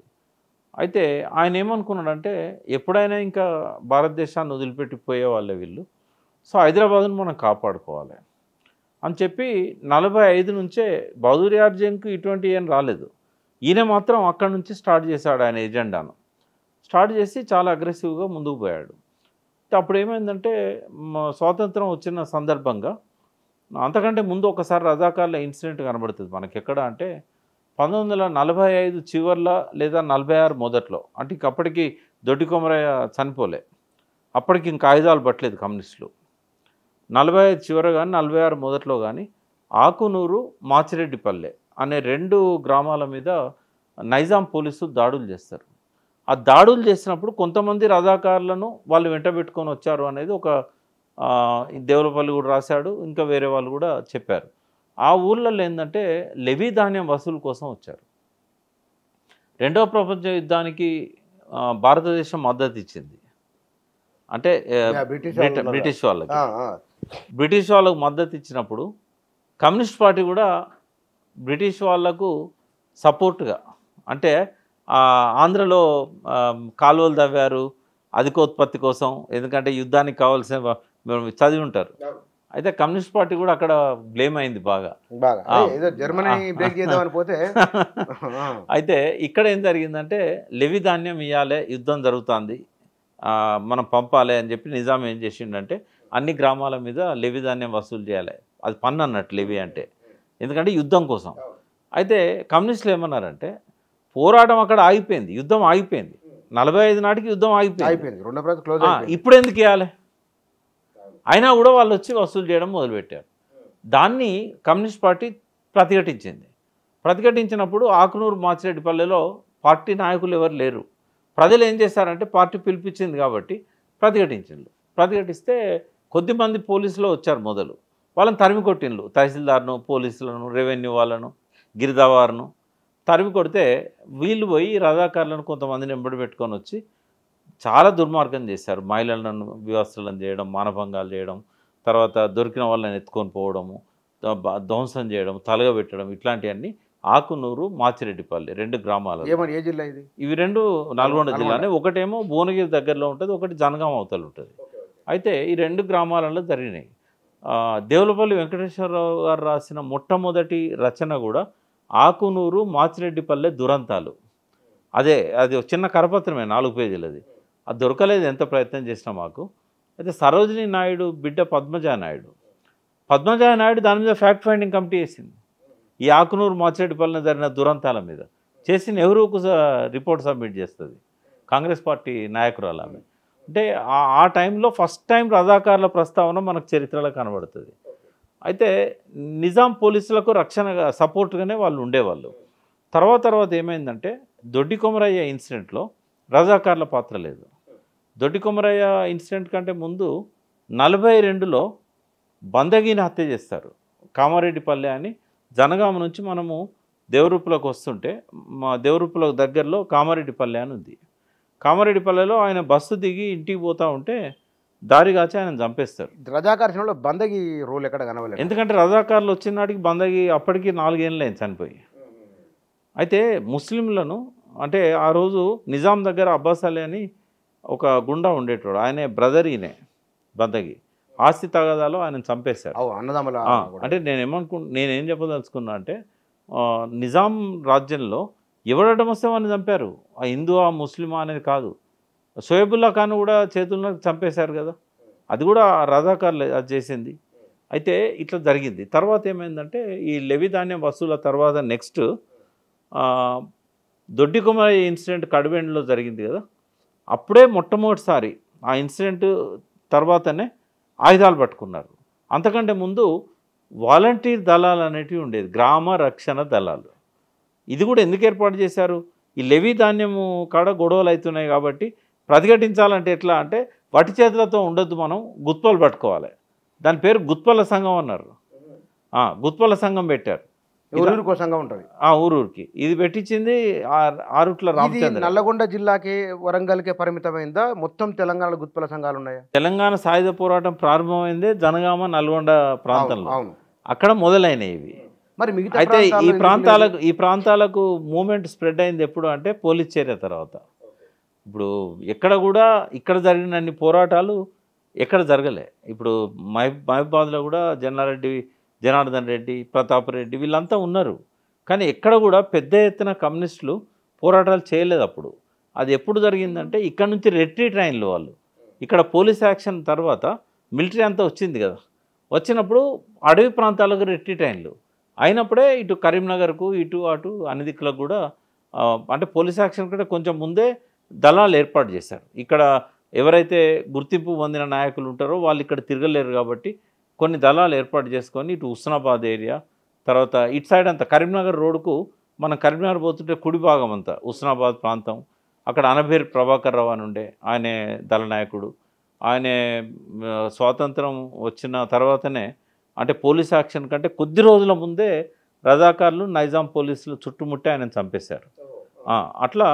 అయితే ఆయన ఏమనుకున్నాడంటే ఎప్పుడైనా ఇంకా భారతదేశాన్ని వదిలిపెట్టిపోయే వాళ్ళే వీళ్ళు సో హైదరాబాద్ను మనం కాపాడుకోవాలి అని చెప్పి నలభై ఐదు నుంచే బహదూర్ ఆర్జన్కు ఇటువంటి ఏం రాలేదు ఈయన మాత్రం అక్కడి నుంచి స్టార్ట్ చేశాడు ఆయన ఎజెండాను స్టార్ట్ చేసి చాలా అగ్రెసివ్గా ముందుకు పోయాడు అప్పుడు ఏమైందంటే స్వాతంత్రం వచ్చిన సందర్భంగా అంతకంటే ముందు ఒకసారి రజాకార్ల ఇన్సిడెంట్ కనబడుతుంది మనకి ఎక్కడ అంటే పంతొమ్మిది వందల నలభై ఐదు చివర్ల లేదా నలభై ఆరు మొదట్లో అంటే అప్పటికి దొడ్డి కొమరయ్య చనిపోలే అప్పటికి ఇంకా ఆయుధాలు పట్టలేదు కమ్యూనిస్టులు నలభై ఐదు చివర కానీ నలభై ఆరు మొదట్లో కానీ ఆకునూరు మాచిరెడ్డిపల్లె అనే రెండు గ్రామాల మీద నైజాం పోలీసులు దాడులు చేస్తారు ఆ దాడులు చేసినప్పుడు కొంతమంది రజాకారులను వాళ్ళు వెంట పెట్టుకొని వచ్చారు అనేది ఒక దేవులపల్లి కూడా రాశాడు ఇంకా వేరే వాళ్ళు కూడా చెప్పారు ఆ ఊళ్ళల్లో ఏంటంటే లెవీ ధాన్యం వసూలు కోసం వచ్చారు రెండవ ప్రపంచ యుద్ధానికి భారతదేశం మద్దతు ఇచ్చింది అంటే బ్రిటిష్ వాళ్ళకి బ్రిటిష్ వాళ్ళకు మద్దతు ఇచ్చినప్పుడు కమ్యూనిస్ట్ పార్టీ కూడా బ్రిటిష్ వాళ్లకు సపోర్ట్గా అంటే ఆంధ్రలో కాలువలు తవ్వారు ఉత్పత్తి కోసం ఎందుకంటే యుద్ధానికి కావాల్సిన చదివి ఉంటారు అయితే కమ్యూనిస్ట్ పార్టీ కూడా అక్కడ బ్లేమ్ అయింది బాగా జర్మనీ పోతే అయితే ఇక్కడ ఏం జరిగిందంటే లెవి ధాన్యం ఇవ్వాలి యుద్ధం జరుగుతుంది మనం పంపాలి అని చెప్పి నిజాం ఏం చేసిండే అన్ని గ్రామాల మీద లెవి ధాన్యం వసూలు చేయాలి అది పన్ను అన్నట్టు లెవి అంటే ఎందుకంటే యుద్ధం కోసం అయితే కమ్యూనిస్టులు ఏమన్నారంటే పోరాటం అక్కడ ఆగిపోయింది యుద్ధం ఆగిపోయింది నలభై ఐదు నాటికి యుద్ధం ఆగిపోయింది ఇప్పుడు ఎందుకు ఇవ్వాలి అయినా కూడా వాళ్ళు వచ్చి వసూలు చేయడం మొదలుపెట్టారు దాన్ని కమ్యూనిస్ట్ పార్టీ ప్రతిఘటించింది ప్రతిఘటించినప్పుడు ఆకునూరు మాచిరెడ్డిపల్లెలో పార్టీ నాయకులు ఎవరు లేరు ప్రజలు ఏం చేశారంటే పార్టీ పిలిపించింది కాబట్టి ప్రతిఘటించిండ్రు ప్రతిఘటిస్తే కొద్దిమంది పోలీసులు వచ్చారు మొదలు వాళ్ళని తరిమి కొట్టిండ్రు తహసీల్దార్ను పోలీసులను రెవెన్యూ వాళ్ళను గిరిదావారును తరిమి కొడితే వీళ్ళు పోయి రథాకారులను కొంతమందిని ఎంబడి పెట్టుకొని వచ్చి చాలా దుర్మార్గం చేశారు మహిళలను వ్యవస్థలను చేయడం మానభంగాలు చేయడం తర్వాత దొరికిన వాళ్ళని ఎత్తుకొని పోవడము ధ్వంసం చేయడం తలగబెట్టడం ఇట్లాంటివన్నీ ఆకునూరు మాచిరెడ్డిపల్లి రెండు గ్రామాలు ఏ జిల్లా ఇది ఇవి రెండు నల్గొండ జిల్లానే ఒకటేమో భువనగిరి దగ్గరలో ఉంటుంది ఒకటి జనగామ అవతలు ఉంటుంది అయితే ఈ రెండు గ్రామాలలో జరిగినాయి దేవులపల్లి వెంకటేశ్వరరావు గారు రాసిన మొట్టమొదటి రచన కూడా ఆకునూరు మాచిరెడ్డిపల్లె దురంతాలు అదే అది చిన్న కరపత్రమే నాలుగు పేజీలు అది అది దొరకలేదు ఎంత ప్రయత్నం చేసినా మాకు అయితే సరోజిని నాయుడు బిడ్డ పద్మజా నాయుడు పద్మజా నాయుడు దాని మీద ఫ్యాక్ట్ ఫైండింగ్ కమిటీ వేసింది ఈ ఆకునూరు మాచిరెడ్డిపల్లె జరిగిన దురంతాల మీద చేసి నెహ్రూకు రిపోర్ట్ సబ్మిట్ చేస్తుంది కాంగ్రెస్ పార్టీ నాయకురాలు ఆమె అంటే ఆ టైంలో ఫస్ట్ టైం రజాకారుల ప్రస్తావన మనకు చరిత్రలో కనబడుతుంది అయితే నిజాం పోలీసులకు రక్షణగా సపోర్ట్గానే వాళ్ళు ఉండేవాళ్ళు తర్వాత తర్వాత ఏమైందంటే దొడ్డి కొమరయ్య ఇన్సిడెంట్లో రజాకార్ల పాత్ర లేదు దొడ్డి కొమరయ్య ఇన్సిడెంట్ కంటే ముందు నలభై రెండులో బందగీని హత్య చేస్తారు కామారెడ్డిపల్లె అని జనగామ నుంచి మనము దేవరూపులకు వస్తుంటే మా దేవరూపుల దగ్గరలో కామారెడ్డిపల్లె అని ఉంది కామారెడ్డిపల్లెలో ఆయన బస్సు దిగి ఇంటికి పోతూ ఉంటే దారిగాచి ఆయన చంపేస్తారు రజాకర్షణలో బందగి రోల్ ఎక్కడ కనవలేదు ఎందుకంటే రజాకారులు వచ్చిన నాటికి బందగి అప్పటికి నాలుగేళ్ళు అయింది చనిపోయి అయితే ముస్లింలను అంటే ఆ రోజు నిజాం దగ్గర అబ్బాస్ అలీ అని ఒక గుండా ఉండేటోడు ఆయనే బ్రదర్ ఈయనే బందగి ఆస్తి తగాదాలో ఆయన చంపేశారు అన్నదమ్ముల అంటే నేను ఏమనుకు నేనేం చెప్పదలుచుకున్నా అంటే నిజాం రాజ్యంలో ఎవడమస్తే వస్తే వాడిని చంపారు ఆ హిందూ ఆ ముస్లిమా అనేది కాదు సోయబుల్లా ఖాన్ కూడా చేతుల్లో చంపేశారు కదా అది కూడా రజాకార్లు అది చేసింది అయితే ఇట్లా జరిగింది తర్వాత ఏమైందంటే ఈ లెవిధాన్యం వసూల తర్వాత నెక్స్ట్ దొడ్డి కుమారి ఇన్సిడెంట్ కడువెండ్లో జరిగింది కదా అప్పుడే మొట్టమొదటిసారి ఆ ఇన్సిడెంట్ తర్వాతనే ఆయుధాలు పట్టుకున్నారు అంతకంటే ముందు వాలంటీర్ దళాలు అనేటివి ఉండేది గ్రామ రక్షణ దళాలు ఇది కూడా ఎందుకు ఏర్పాటు చేశారు ఈ లెవి ధాన్యము కాడ గొడవలు అవుతున్నాయి కాబట్టి ప్రతిఘటించాలంటే ఎట్లా అంటే వటి చేతులతో ఉండొద్దు మనం గుత్పలు పట్టుకోవాలి దాని పేరు గుత్వల సంఘం అన్నారు గుత్వల సంఘం పెట్టారు ఊరూరికి సంఘం ఉంటుంది ఆ ఊరూరికి ఇది పెట్టించింది ఆరుట్ల రామచంద్ర నల్లగొండ జిల్లాకి వరంగల్కే పరిమితమైందా మొత్తం తెలంగాణ గుత్పల సంఘాలు ఉన్నాయా తెలంగాణ సాయుధ పోరాటం ప్రారంభమైంది జనగామ నల్గొండ ప్రాంతంలో అక్కడ మొదలైనవి ఇవి మరి మిగతా అయితే ఈ ప్రాంతాలకు ఈ ప్రాంతాలకు మూమెంట్ స్ప్రెడ్ అయింది ఎప్పుడు అంటే పోలీస్ చర్య తర్వాత ఇప్పుడు ఎక్కడ కూడా ఇక్కడ జరిగిన అన్ని పోరాటాలు ఎక్కడ జరగలే ఇప్పుడు మహబ్ మహబాద్లో కూడా జనారెడ్డి జనార్దన్ రెడ్డి ప్రతాప్ రెడ్డి వీళ్ళంతా ఉన్నారు కానీ ఎక్కడ కూడా పెద్ద ఎత్తున కమ్యూనిస్టులు పోరాటాలు చేయలేదు అప్పుడు అది ఎప్పుడు జరిగిందంటే ఇక్కడ నుంచి రెట్రీట్ అయినలు వాళ్ళు ఇక్కడ పోలీస్ యాక్షన్ తర్వాత మిలిటరీ అంతా వచ్చింది కదా వచ్చినప్పుడు అడవి ప్రాంతాలకు రెట్రీట్ అయినలు అయినప్పుడే ఇటు కరీంనగర్కు ఇటు అటు అన్ని దిక్కులకు కూడా అంటే పోలీస్ యాక్షన్ కంటే కొంచెం ముందే దళాలు ఏర్పాటు చేశారు ఇక్కడ ఎవరైతే గుర్తింపు పొందిన నాయకులు ఉంటారో వాళ్ళు ఇక్కడ తిరగలేరు కాబట్టి కొన్ని దళాలు ఏర్పాటు చేసుకొని ఇటు హుస్నాబాద్ ఏరియా తర్వాత ఇటు సైడ్ అంతా కరీంనగర్ రోడ్డుకు మనం కరీంనగర్ పోతుంటే కుడి భాగం అంతా హుస్నాబాద్ ప్రాంతం అక్కడ అనభేర్ ప్రభాకర్ రావు అని ఉండే ఆయనే దళ నాయకుడు ఆయనే స్వాతంత్రం వచ్చిన తర్వాతనే అంటే పోలీస్ యాక్షన్ కంటే కొద్ది రోజుల ముందే రజాకారులు నైజాం పోలీసులు చుట్టుముట్టి ఆయనను చంపేశారు అట్లా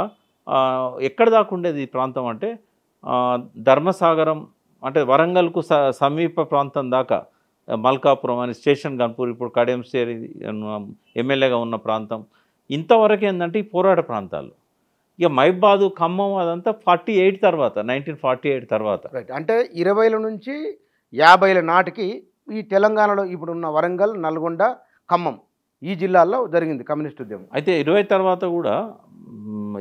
ఎక్కడ దాకా ఉండేది ఈ ప్రాంతం అంటే ధర్మసాగరం అంటే వరంగల్కు స సమీప ప్రాంతం దాకా మల్కాపురం అని స్టేషన్ గన్పూర్ ఇప్పుడు కడెంసేరి ఎమ్మెల్యేగా ఉన్న ప్రాంతం ఇంతవరకు ఏంటంటే ఈ పోరాట ప్రాంతాలు ఇక మైబాదు ఖమ్మం అదంతా ఫార్టీ ఎయిట్ తర్వాత నైన్టీన్ ఫార్టీ ఎయిట్ తర్వాత అంటే ఇరవైల నుంచి యాభైల నాటికి ఈ తెలంగాణలో ఇప్పుడున్న వరంగల్ నల్గొండ ఖమ్మం ఈ జిల్లాల్లో జరిగింది కమ్యూనిస్ట్ ఉద్యమం అయితే ఇరవై తర్వాత కూడా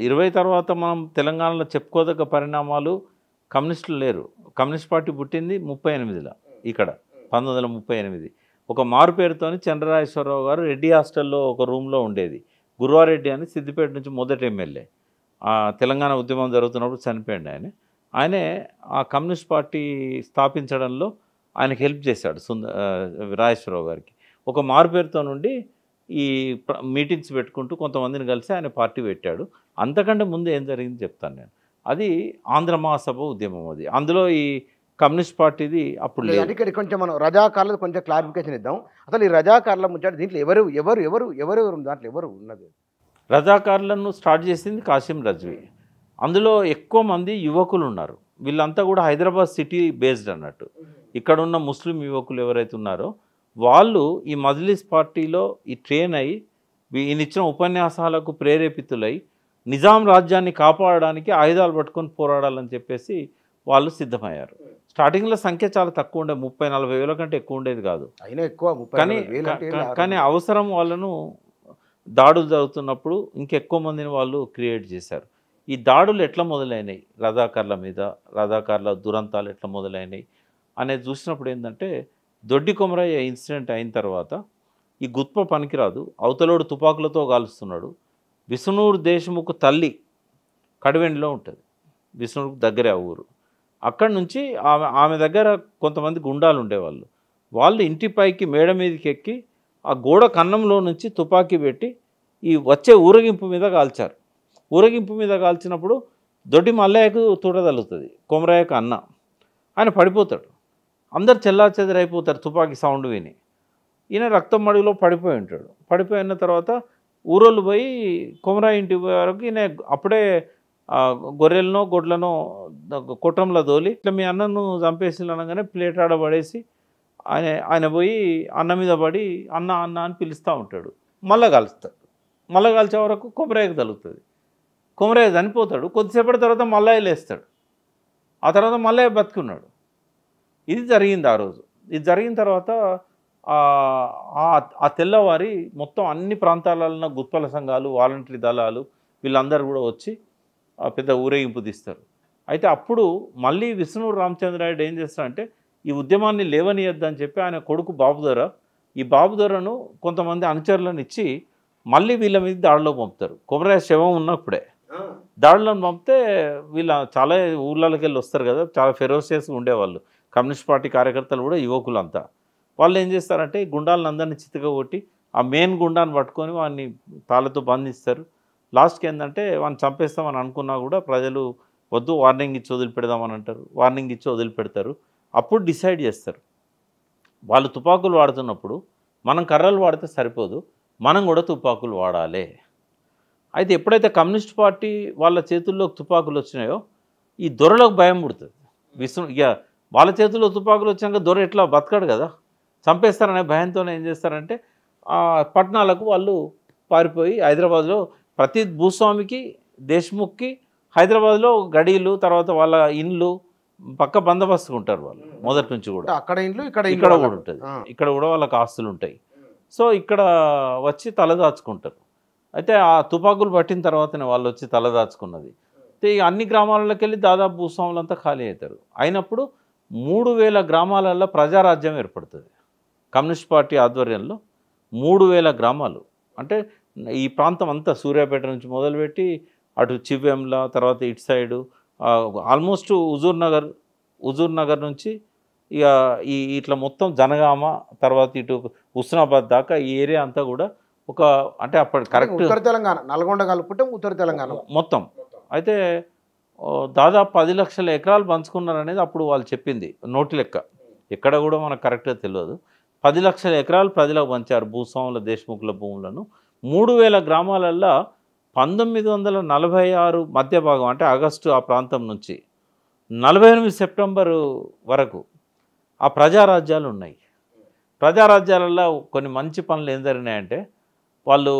ఇరవై తర్వాత మనం తెలంగాణలో చెప్పుకోదగ్గ పరిణామాలు కమ్యూనిస్టులు లేరు కమ్యూనిస్ట్ పార్టీ పుట్టింది ముప్పై ఎనిమిదిలో ఇక్కడ పంతొమ్మిది ముప్పై ఎనిమిది ఒక మారు పేరుతో చంద్రరాజేశ్వరరావు గారు రెడ్డి హాస్టల్లో ఒక రూమ్లో ఉండేది గురువారెడ్డి అని సిద్దిపేట నుంచి మొదటి ఎమ్మెల్యే తెలంగాణ ఉద్యమం జరుగుతున్నప్పుడు చనిపోయింది ఆయన ఆయనే ఆ కమ్యూనిస్ట్ పార్టీ స్థాపించడంలో ఆయనకు హెల్ప్ చేశాడు సుంద రాజేశ్వరరావు గారికి ఒక మారు పేరుతో నుండి ఈ మీటింగ్స్ పెట్టుకుంటూ కొంతమందిని కలిసి ఆయన పార్టీ పెట్టాడు అంతకంటే ముందు ఏం జరిగింది చెప్తాను నేను అది ఆంధ్ర మహాసభ ఉద్యమం అది అందులో ఈ కమ్యూనిస్ట్ పార్టీది అప్పుడు ఇక్కడ కొంచెం మనం రజాకారులు కొంచెం క్లారిఫికేషన్ ఇద్దాం అసలు ఈ రజాకారుల ముచ్చాడు దీంట్లో ఎవరు ఎవరు ఎవరు ఎవరు ఎవరు దాంట్లో ఎవరు ఉన్నది రజాకారులను స్టార్ట్ చేసింది కాశీం రజ్వి అందులో ఎక్కువ మంది యువకులు ఉన్నారు వీళ్ళంతా కూడా హైదరాబాద్ సిటీ బేస్డ్ అన్నట్టు ఇక్కడ ఉన్న ముస్లిం యువకులు ఎవరైతే ఉన్నారో వాళ్ళు ఈ మజ్లిస్ పార్టీలో ఈ ట్రైన్ అయి ఇచ్చిన ఉపన్యాసాలకు ప్రేరేపితులై నిజాం రాజ్యాన్ని కాపాడడానికి ఆయుధాలు పట్టుకొని పోరాడాలని చెప్పేసి వాళ్ళు సిద్ధమయ్యారు స్టార్టింగ్లో సంఖ్య చాలా తక్కువ ఉండే ముప్పై నలభై వేల కంటే ఎక్కువ ఉండేది కాదు అయినా ఎక్కువ కానీ కానీ అవసరం వాళ్ళను దాడులు జరుగుతున్నప్పుడు ఇంకెక్కువ మందిని వాళ్ళు క్రియేట్ చేశారు ఈ దాడులు ఎట్లా మొదలైనాయి రథాకారుల మీద రథాకారుల దురంతాలు ఎట్లా మొదలైనాయి అనేది చూసినప్పుడు ఏంటంటే దొడ్డి కొమరయ్య ఇన్సిడెంట్ అయిన తర్వాత ఈ గుత్ప పనికిరాదు అవతలోడు తుపాకులతో కాలుస్తున్నాడు విష్ణునూరు దేశముఖ తల్లి కడివెండిలో ఉంటుంది విష్ణుడికి దగ్గరే ఆ ఊరు అక్కడి నుంచి ఆమె ఆమె దగ్గర కొంతమంది గుండాలు ఉండేవాళ్ళు వాళ్ళు ఇంటిపైకి మేడ మీదకి ఎక్కి ఆ గోడ కన్నంలో నుంచి తుపాకీ పెట్టి ఈ వచ్చే ఊరగింపు మీద కాల్చారు ఊరగింపు మీద కాల్చినప్పుడు దొడ్డి మల్లయ్యకు తుడదలుగుతుంది తలుగుతుంది కొమరయ్యకు అన్న ఆయన పడిపోతాడు అందరు చెల్లాచెదరైపోతారు తుపాకీ సౌండ్ విని ఈయన రక్తం మడుగులో పడిపోయి ఉంటాడు పడిపోయిన తర్వాత ఊరోళ్ళు పోయి కొమరా ఇంటికి పోయే వరకు ఈయన అప్పుడే గొర్రెలనో గొడ్లనో కుట్రంలో దోలి ఇట్లా మీ అన్నను చంపేసి అనగానే ప్లేట్ ఆయన ఆయన పోయి అన్న మీద పడి అన్న అన్న అని పిలుస్తూ ఉంటాడు మళ్ళా కలుస్తాడు మళ్ళా కలిసే వరకు కొమరాయకు తలుగుతుంది కొమరాయ చనిపోతాడు కొద్దిసేపటి తర్వాత మళ్ళా లేస్తాడు ఆ తర్వాత మల్లయ్య బతుకున్నాడు ఇది జరిగింది ఆ రోజు ఇది జరిగిన తర్వాత ఆ తెల్లవారి మొత్తం అన్ని ప్రాంతాలలో గుత్పల సంఘాలు వాలంటరీ దళాలు వీళ్ళందరూ కూడా వచ్చి పెద్ద ఊరేగింపు తీస్తారు అయితే అప్పుడు మళ్ళీ విష్ణు రాయుడు ఏం చేస్తారంటే ఈ ఉద్యమాన్ని లేవనీయొద్దని చెప్పి ఆయన కొడుకు బాబుదొర ఈ బాబుదొరను కొంతమంది అనుచరులను ఇచ్చి మళ్ళీ వీళ్ళ మీద దాడిలో పంపుతారు కొమరయ్య శవం ఉన్నప్పుడే దాడులను పంపితే వీళ్ళ చాలా ఊళ్ళకి వెళ్ళి వస్తారు కదా చాలా ఫెరోసియస్గా ఉండేవాళ్ళు కమ్యూనిస్ట్ పార్టీ కార్యకర్తలు కూడా యువకులంతా వాళ్ళు ఏం చేస్తారంటే గుండాలను అందరినీ చితక కొట్టి ఆ మెయిన్ గుండాన్ని పట్టుకొని వాడిని తాళ్ళతో బంధిస్తారు లాస్ట్కి ఏంటంటే వాడిని చంపేస్తామని అనుకున్నా కూడా ప్రజలు వద్దు వార్నింగ్ ఇచ్చి వదిలిపెడదామని అంటారు వార్నింగ్ ఇచ్చి వదిలిపెడతారు అప్పుడు డిసైడ్ చేస్తారు వాళ్ళు తుపాకులు వాడుతున్నప్పుడు మనం కర్రలు వాడితే సరిపోదు మనం కూడా తుపాకులు వాడాలి అయితే ఎప్పుడైతే కమ్యూనిస్ట్ పార్టీ వాళ్ళ చేతుల్లో తుపాకులు వచ్చినాయో ఈ దొరలకు భయం పుడుతుంది విశ్వ ఇక వాళ్ళ చేతిలో తుపాకులు వచ్చాక దొర ఎట్లా బతకడు కదా చంపేస్తారనే భయంతోనే ఏం చేస్తారంటే పట్టణాలకు వాళ్ళు పారిపోయి హైదరాబాద్లో ప్రతి భూస్వామికి దేశ్ముఖ్కి హైదరాబాద్లో గడీలు తర్వాత వాళ్ళ ఇండ్లు పక్క బందోబస్తు ఉంటారు వాళ్ళు మొదటి నుంచి కూడా అక్కడ ఇండ్లు ఇక్కడ ఇక్కడ కూడా ఉంటుంది ఇక్కడ కూడా వాళ్ళకి ఆస్తులు ఉంటాయి సో ఇక్కడ వచ్చి తలదాచుకుంటారు అయితే ఆ తుపాకులు పట్టిన తర్వాతనే వాళ్ళు వచ్చి తలదాచుకున్నది అన్ని గ్రామాలకు వెళ్ళి దాదాపు భూస్వాములంతా ఖాళీ అవుతారు అయినప్పుడు మూడు వేల గ్రామాలలో ప్రజారాజ్యం ఏర్పడుతుంది కమ్యూనిస్ట్ పార్టీ ఆధ్వర్యంలో మూడు వేల గ్రామాలు అంటే ఈ ప్రాంతం అంతా సూర్యాపేట నుంచి మొదలుపెట్టి అటు చివ్వెంల తర్వాత ఇటు సైడ్ ఆల్మోస్ట్ హుజూర్ నగర్ హుజూర్ నగర్ నుంచి ఇక ఈ ఇట్లా మొత్తం జనగామ తర్వాత ఇటు హుస్నాబాద్ దాకా ఈ ఏరియా అంతా కూడా ఒక అంటే అప్పటి కరెక్ట్ ఉత్తర తెలంగాణ నల్గొండ కలుపుకుంటే ఉత్తర తెలంగాణ మొత్తం అయితే దాదాపు పది లక్షల ఎకరాలు పంచుకున్నారనేది అప్పుడు వాళ్ళు చెప్పింది నోటి లెక్క ఎక్కడ కూడా మనకు కరెక్ట్గా తెలియదు పది లక్షల ఎకరాలు ప్రజలకు పంచారు భూస్వాముల దేశముఖుల భూములను మూడు వేల గ్రామాలల్లో పంతొమ్మిది వందల నలభై ఆరు మధ్య భాగం అంటే ఆగస్టు ఆ ప్రాంతం నుంచి నలభై ఎనిమిది సెప్టెంబరు వరకు ఆ ప్రజారాజ్యాలు ఉన్నాయి ప్రజారాజ్యాలలో కొన్ని మంచి పనులు ఏం జరిగినాయంటే వాళ్ళు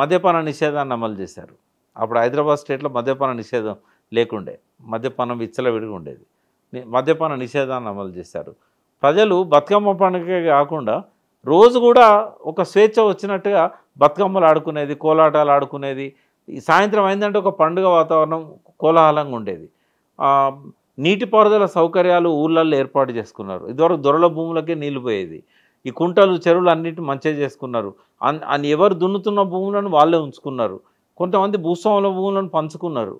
మద్యపాన నిషేధాన్ని అమలు చేశారు అప్పుడు హైదరాబాద్ స్టేట్లో మద్యపాన నిషేధం లేకుండే మద్యపానం విడిగా ఉండేది మద్యపాన నిషేధాన్ని అమలు చేశారు ప్రజలు బతుకమ్మ పండుగ కాకుండా రోజు కూడా ఒక స్వేచ్ఛ వచ్చినట్టుగా బతుకమ్మలు ఆడుకునేది కోలాటాలు ఆడుకునేది సాయంత్రం అయిందంటే ఒక పండుగ వాతావరణం కోలాహలంగా ఉండేది నీటిపారుదల సౌకర్యాలు ఊళ్ళల్లో ఏర్పాటు చేసుకున్నారు ఇదివరకు దొరల భూములకే నీళ్ళు పోయేది ఈ కుంటలు చెరువులు అన్నిటి మంచిగా చేసుకున్నారు అని ఎవరు దున్నుతున్న భూములను వాళ్ళే ఉంచుకున్నారు కొంతమంది భూస్వాముల భూములను పంచుకున్నారు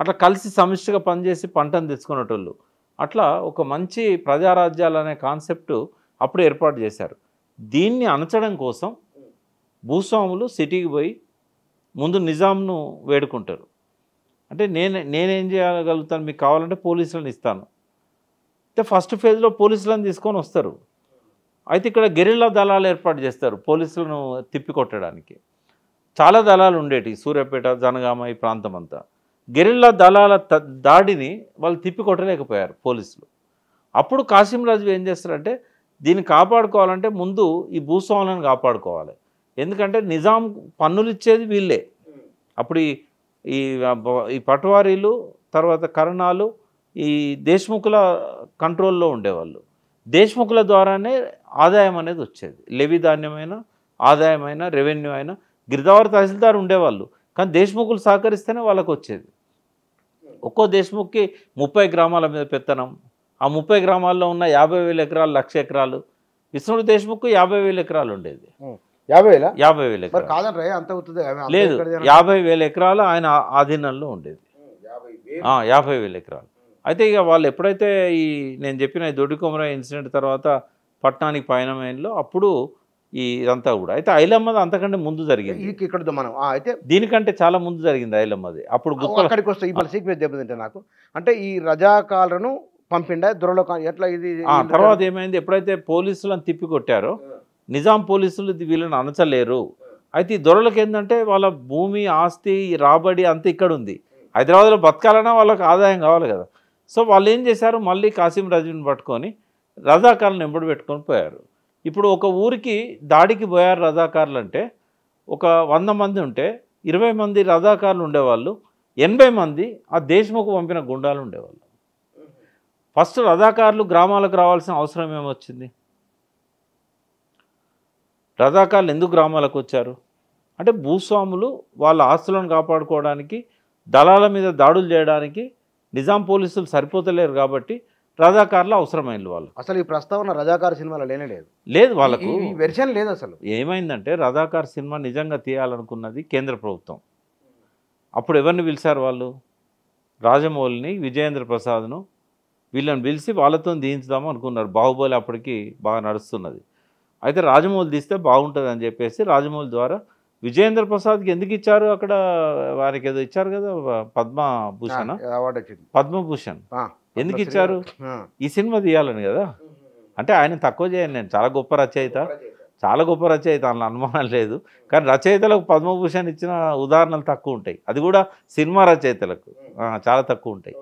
అట్లా కలిసి సమిష్టిగా పనిచేసి పంటను తెచ్చుకునేటోళ్ళు అట్లా ఒక మంచి ప్రజారాజ్యాలు అనే కాన్సెప్ట్ అప్పుడు ఏర్పాటు చేశారు దీన్ని అణచడం కోసం భూస్వాములు సిటీకి పోయి ముందు నిజాంను వేడుకుంటారు అంటే నేను నేనేం చేయగలుగుతాను మీకు కావాలంటే పోలీసులను ఇస్తాను అయితే ఫస్ట్ ఫేజ్లో పోలీసులను తీసుకొని వస్తారు అయితే ఇక్కడ గెరిల్లా దళాలు ఏర్పాటు చేస్తారు పోలీసులను తిప్పికొట్టడానికి చాలా దళాలు ఉండేటి సూర్యాపేట జనగామ ఈ ప్రాంతం అంతా గెరిల్లా దళాల దాడిని వాళ్ళు తిప్పికొట్టలేకపోయారు పోలీసులు అప్పుడు కాసింరాజు ఏం చేస్తారంటే దీన్ని కాపాడుకోవాలంటే ముందు ఈ భూస్వాములను కాపాడుకోవాలి ఎందుకంటే నిజాం పన్నులు ఇచ్చేది వీళ్ళే అప్పుడు ఈ ఈ పటవారీలు తర్వాత కరణాలు ఈ దేశ్ముఖుల కంట్రోల్లో ఉండేవాళ్ళు దేశ్ముఖుల ద్వారానే ఆదాయం అనేది వచ్చేది లెవి ధాన్యమైన ఆదాయమైన రెవెన్యూ అయినా గిరిదావరి తహసీల్దార్ ఉండేవాళ్ళు కానీ దేశ్ముఖులు సహకరిస్తేనే వాళ్ళకు వచ్చేది ఒక్కో దేశ్ముఖ్కి ముప్పై గ్రామాల మీద పెత్తనం ఆ ముప్పై గ్రామాల్లో ఉన్న యాభై వేల ఎకరాలు లక్ష ఎకరాలు విష్ణుడు దేశ్ముఖ్ యాభై వేల ఎకరాలు ఉండేది యాభై వేల యాభై వేల ఎకరాలు లేదు యాభై వేల ఎకరాలు ఆయన ఆధీనంలో ఉండేది యాభై వేల ఎకరాలు అయితే ఇక వాళ్ళు ఎప్పుడైతే ఈ నేను చెప్పిన దొడ్డికొమర ఇన్సిడెంట్ తర్వాత పట్టణానికి పయనమైనలో అప్పుడు ఈ ఇదంతా కూడా అయితే ఐలమ్మది అంతకంటే ముందు జరిగింది ఇక్కడ మనం అయితే దీనికంటే చాలా ముందు జరిగింది ఐలమ్మది అప్పుడు అక్కడికి వస్తే ఇప్పుడు సీక్వెన్స్ దెబ్బతింటే నాకు అంటే ఈ రజాకాలను పంపిండా దొరలో ఎట్లా ఇది తర్వాత ఏమైంది ఎప్పుడైతే పోలీసులను తిప్పి కొట్టారో నిజాం పోలీసులు వీళ్ళని అనచలేరు అయితే ఈ దొరలకు ఏంటంటే వాళ్ళ భూమి ఆస్తి రాబడి అంతా ఇక్కడ ఉంది హైదరాబాద్లో బతకాలన్నా వాళ్ళకి ఆదాయం కావాలి కదా సో వాళ్ళు ఏం చేశారు మళ్ళీ కాసిం రజీని పట్టుకొని రజాకాలను ఎంబడి పెట్టుకొని పోయారు ఇప్పుడు ఒక ఊరికి దాడికి పోయారు రథాకారులు అంటే ఒక వంద మంది ఉంటే ఇరవై మంది రథాకారులు ఉండేవాళ్ళు ఎనభై మంది ఆ దేశముకు పంపిన గుండాలు ఉండేవాళ్ళు ఫస్ట్ రథాకారులు గ్రామాలకు రావాల్సిన అవసరం ఏమొచ్చింది రథాకారులు ఎందుకు గ్రామాలకు వచ్చారు అంటే భూస్వాములు వాళ్ళ ఆస్తులను కాపాడుకోవడానికి దళాల మీద దాడులు చేయడానికి నిజాం పోలీసులు సరిపోతలేరు కాబట్టి రజాకారులు అవసరమైన వాళ్ళు అసలు ఈ ప్రస్తావన రజాకారు సినిమాలో లేనే లేదు లేదు వాళ్ళకు వెర్షన్ లేదు అసలు ఏమైందంటే రజాకార్ సినిమా నిజంగా తీయాలనుకున్నది కేంద్ర ప్రభుత్వం అప్పుడు ఎవరిని పిలిచారు వాళ్ళు రాజమౌళిని విజయేంద్ర ప్రసాద్ను వీళ్ళని పిలిచి వాళ్ళతో దీయించుదాము అనుకున్నారు బాహుబలి అప్పటికి బాగా నడుస్తున్నది అయితే రాజమౌళి తీస్తే బాగుంటుంది అని చెప్పేసి రాజమౌళి ద్వారా విజయేంద్ర ప్రసాద్కి ఎందుకు ఇచ్చారు అక్కడ వారికి ఏదో ఇచ్చారు కదా పద్మభూషణ పద్మభూషణ్ ఎందుకు ఇచ్చారు ఈ సినిమా తీయాలని కదా అంటే ఆయన తక్కువ చేయండి నేను చాలా గొప్ప రచయిత చాలా గొప్ప రచయిత అన్న అనుమానం లేదు కానీ రచయితలకు పద్మభూషణ్ ఇచ్చిన ఉదాహరణలు తక్కువ ఉంటాయి అది కూడా సినిమా రచయితలకు చాలా తక్కువ ఉంటాయి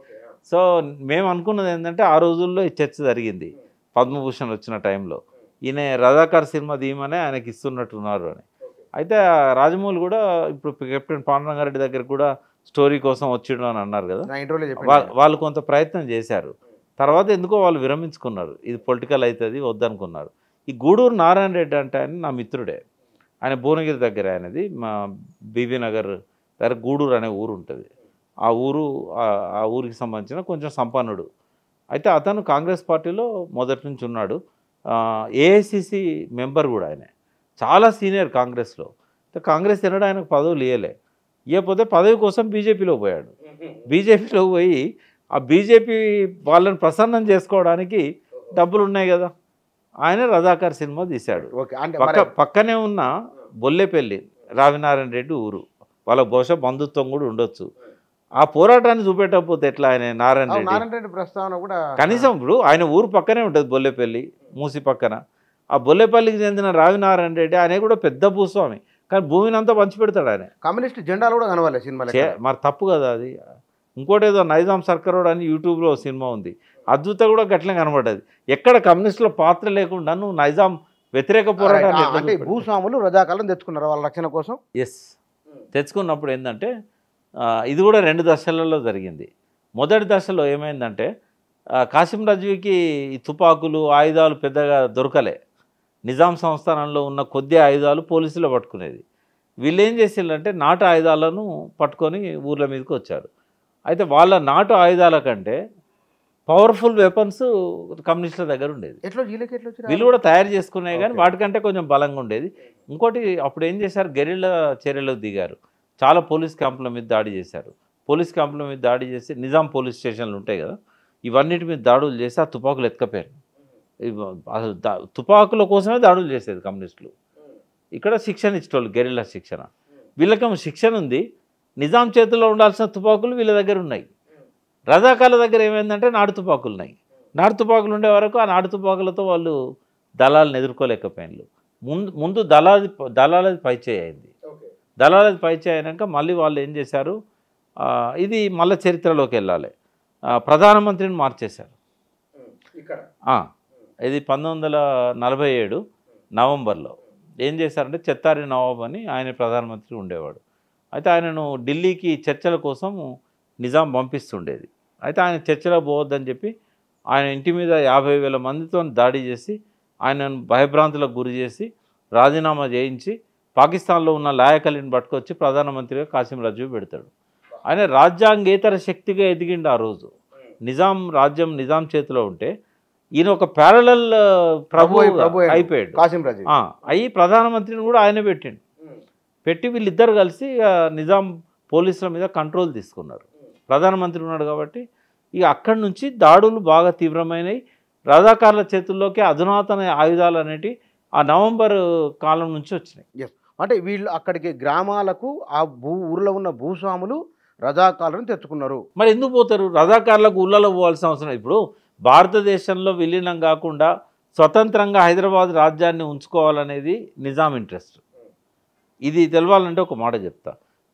సో మేము అనుకున్నది ఏంటంటే ఆ రోజుల్లో ఈ చర్చ జరిగింది పద్మభూషణ్ వచ్చిన టైంలో ఈయన రజాకార్ సినిమా తీయమనే ఆయనకి ఇస్తున్నట్టున్నారు అని అయితే రాజమౌళి కూడా ఇప్పుడు కెప్టెన్ పాండురంగారెడ్డి దగ్గర కూడా స్టోరీ కోసం వచ్చిండు అని అన్నారు కదా వాళ్ళు కొంత ప్రయత్నం చేశారు తర్వాత ఎందుకో వాళ్ళు విరమించుకున్నారు ఇది పొలిటికల్ అవుతుంది వద్దనుకున్నారు ఈ గూడూరు నారాయణ రెడ్డి అంటే ఆయన నా మిత్రుడే ఆయన భువనగిరి దగ్గర ఆయనది మా బీబీ నగర్ దగ్గర గూడూరు అనే ఊరు ఉంటుంది ఆ ఊరు ఆ ఊరికి సంబంధించిన కొంచెం సంపన్నుడు అయితే అతను కాంగ్రెస్ పార్టీలో మొదటి నుంచి ఉన్నాడు ఏఐసిసి మెంబర్ కూడా ఆయనే చాలా సీనియర్ కాంగ్రెస్లో కాంగ్రెస్ తినడం ఆయనకు పదవులు ఇయ్యలే ఇకపోతే పదవి కోసం బీజేపీలో పోయాడు బీజేపీలో పోయి ఆ బీజేపీ వాళ్ళని ప్రసన్నం చేసుకోవడానికి డబ్బులు ఉన్నాయి కదా ఆయన రజాకర్ సినిమా తీశాడు పక్క పక్కనే ఉన్న బొల్లేపల్లి రావినారాయణ రెడ్డి ఊరు వాళ్ళ బహుశా బంధుత్వం కూడా ఉండొచ్చు ఆ పోరాటాన్ని చూపెట్టకపోతే ఎట్లా ఆయన నారాయణ రెడ్డి రెడ్డి ప్రస్తావన కూడా కనీసం ఇప్పుడు ఆయన ఊరు పక్కనే ఉంటుంది బొల్లేపల్లి మూసి పక్కన ఆ బొల్లేపల్లికి చెందిన రావినారాయణ రెడ్డి ఆయన కూడా పెద్ద భూస్వామి కానీ భూమిని అంతా పంచిపెడతాడు ఆయన కమ్యూనిస్ట్ జెండాలు కూడా కనవాలి సినిమా మరి తప్పు కదా అది ఇంకోటి ఏదో నైజాం సర్కరోడ్ అని యూట్యూబ్లో సినిమా ఉంది అద్భుత కూడా గట్లనే కనబడ్డది ఎక్కడ కమ్యూనిస్టుల పాత్ర లేకుండా నువ్వు నైజాం వ్యతిరేక పోరాటం అంటే భూస్వాములు రజాకాలం తెచ్చుకున్నారు వాళ్ళ రక్షణ కోసం ఎస్ తెచ్చుకున్నప్పుడు ఏంటంటే ఇది కూడా రెండు దశలలో జరిగింది మొదటి దశలో ఏమైందంటే కాసిం రజ్వీకి తుపాకులు ఆయుధాలు పెద్దగా దొరకలే నిజాం సంస్థానంలో ఉన్న కొద్ది ఆయుధాలు పోలీసులు పట్టుకునేది వీళ్ళు ఏం చేసిందంటే నాటు ఆయుధాలను పట్టుకొని ఊర్ల మీదకి వచ్చారు అయితే వాళ్ళ నాటు ఆయుధాల కంటే పవర్ఫుల్ వెపన్స్ కమ్యూనిస్టుల దగ్గర ఉండేది వీళ్ళు కూడా తయారు చేసుకునే కానీ వాటికంటే కొంచెం బలంగా ఉండేది ఇంకోటి అప్పుడు ఏం చేశారు గెరిళ్ళ చర్యలో దిగారు చాలా పోలీస్ క్యాంపుల మీద దాడి చేశారు పోలీస్ క్యాంపుల మీద దాడి చేసి నిజాం పోలీస్ స్టేషన్లు ఉంటాయి కదా ఇవన్నిటి మీద దాడులు చేసి ఆ తుపాకులు ఎత్తుకపోయారు అసలు తుపాకుల కోసమే దాడులు చేసేది కమ్యూనిస్టులు ఇక్కడ శిక్షణ ఇచ్చేవాళ్ళు గెరిల్లా శిక్షణ వీళ్ళకి శిక్షణ ఉంది నిజాం చేతిలో ఉండాల్సిన తుపాకులు వీళ్ళ దగ్గర ఉన్నాయి రజాకాల దగ్గర ఏమైందంటే నాడు తుపాకులు ఉన్నాయి నాడు తుపాకులు ఉండే వరకు ఆ నాడు తుపాకులతో వాళ్ళు దళాలను ఎదుర్కోలేకపోయినారు ముందు ముందు దళాది దళాలది పైచే అయింది దళాలది పైచే అయినాక మళ్ళీ వాళ్ళు ఏం చేశారు ఇది మళ్ళీ చరిత్రలోకి వెళ్ళాలి ప్రధానమంత్రిని మార్చేశారు ఇది పంతొమ్మిది వందల నలభై ఏడు నవంబర్లో ఏం చేశారంటే చెత్తారి నవాబ్ అని ఆయన ప్రధానమంత్రి ఉండేవాడు అయితే ఆయనను ఢిల్లీకి చర్చల కోసం నిజాం పంపిస్తుండేది అయితే ఆయన చర్చలో పోవద్దని చెప్పి ఆయన ఇంటి మీద యాభై వేల మందితో దాడి చేసి ఆయనను భయభ్రాంతులకు గురి చేసి రాజీనామా చేయించి పాకిస్తాన్లో ఉన్న లాయకలిని పట్టుకొచ్చి ప్రధానమంత్రిగా కాసిం రజు పెడతాడు ఆయన రాజ్యాంగేతర శక్తిగా ఎదిగిండు ఆ రోజు నిజాం రాజ్యం నిజాం చేతిలో ఉంటే ఈయన ఒక ప్యారలల్ uh, ప్రభు అయిపోయాడు అయ్యి ప్రధానమంత్రిని కూడా ఆయన పెట్టిండు పెట్టి వీళ్ళిద్దరు కలిసి నిజాం పోలీసుల మీద కంట్రోల్ తీసుకున్నారు ప్రధానమంత్రి ఉన్నాడు కాబట్టి ఇక అక్కడి నుంచి దాడులు బాగా తీవ్రమైనవి రజాకారుల చేతుల్లోకి అధునాతన ఆయుధాలు అనేవి ఆ నవంబర్ uh, కాలం నుంచి వచ్చినాయి అంటే వీళ్ళు అక్కడికి గ్రామాలకు ఆ భూ ఊర్లో ఉన్న భూస్వాములు రజాకారులను తెచ్చుకున్నారు మరి ఎందుకు పోతారు రజాకారులకు ఊళ్ళలో పోవాల్సిన అవసరం ఇప్పుడు భారతదేశంలో విలీనం కాకుండా స్వతంత్రంగా హైదరాబాద్ రాజ్యాన్ని ఉంచుకోవాలనేది నిజాం ఇంట్రెస్ట్ ఇది తెలవాలంటే ఒక మాట చెప్తా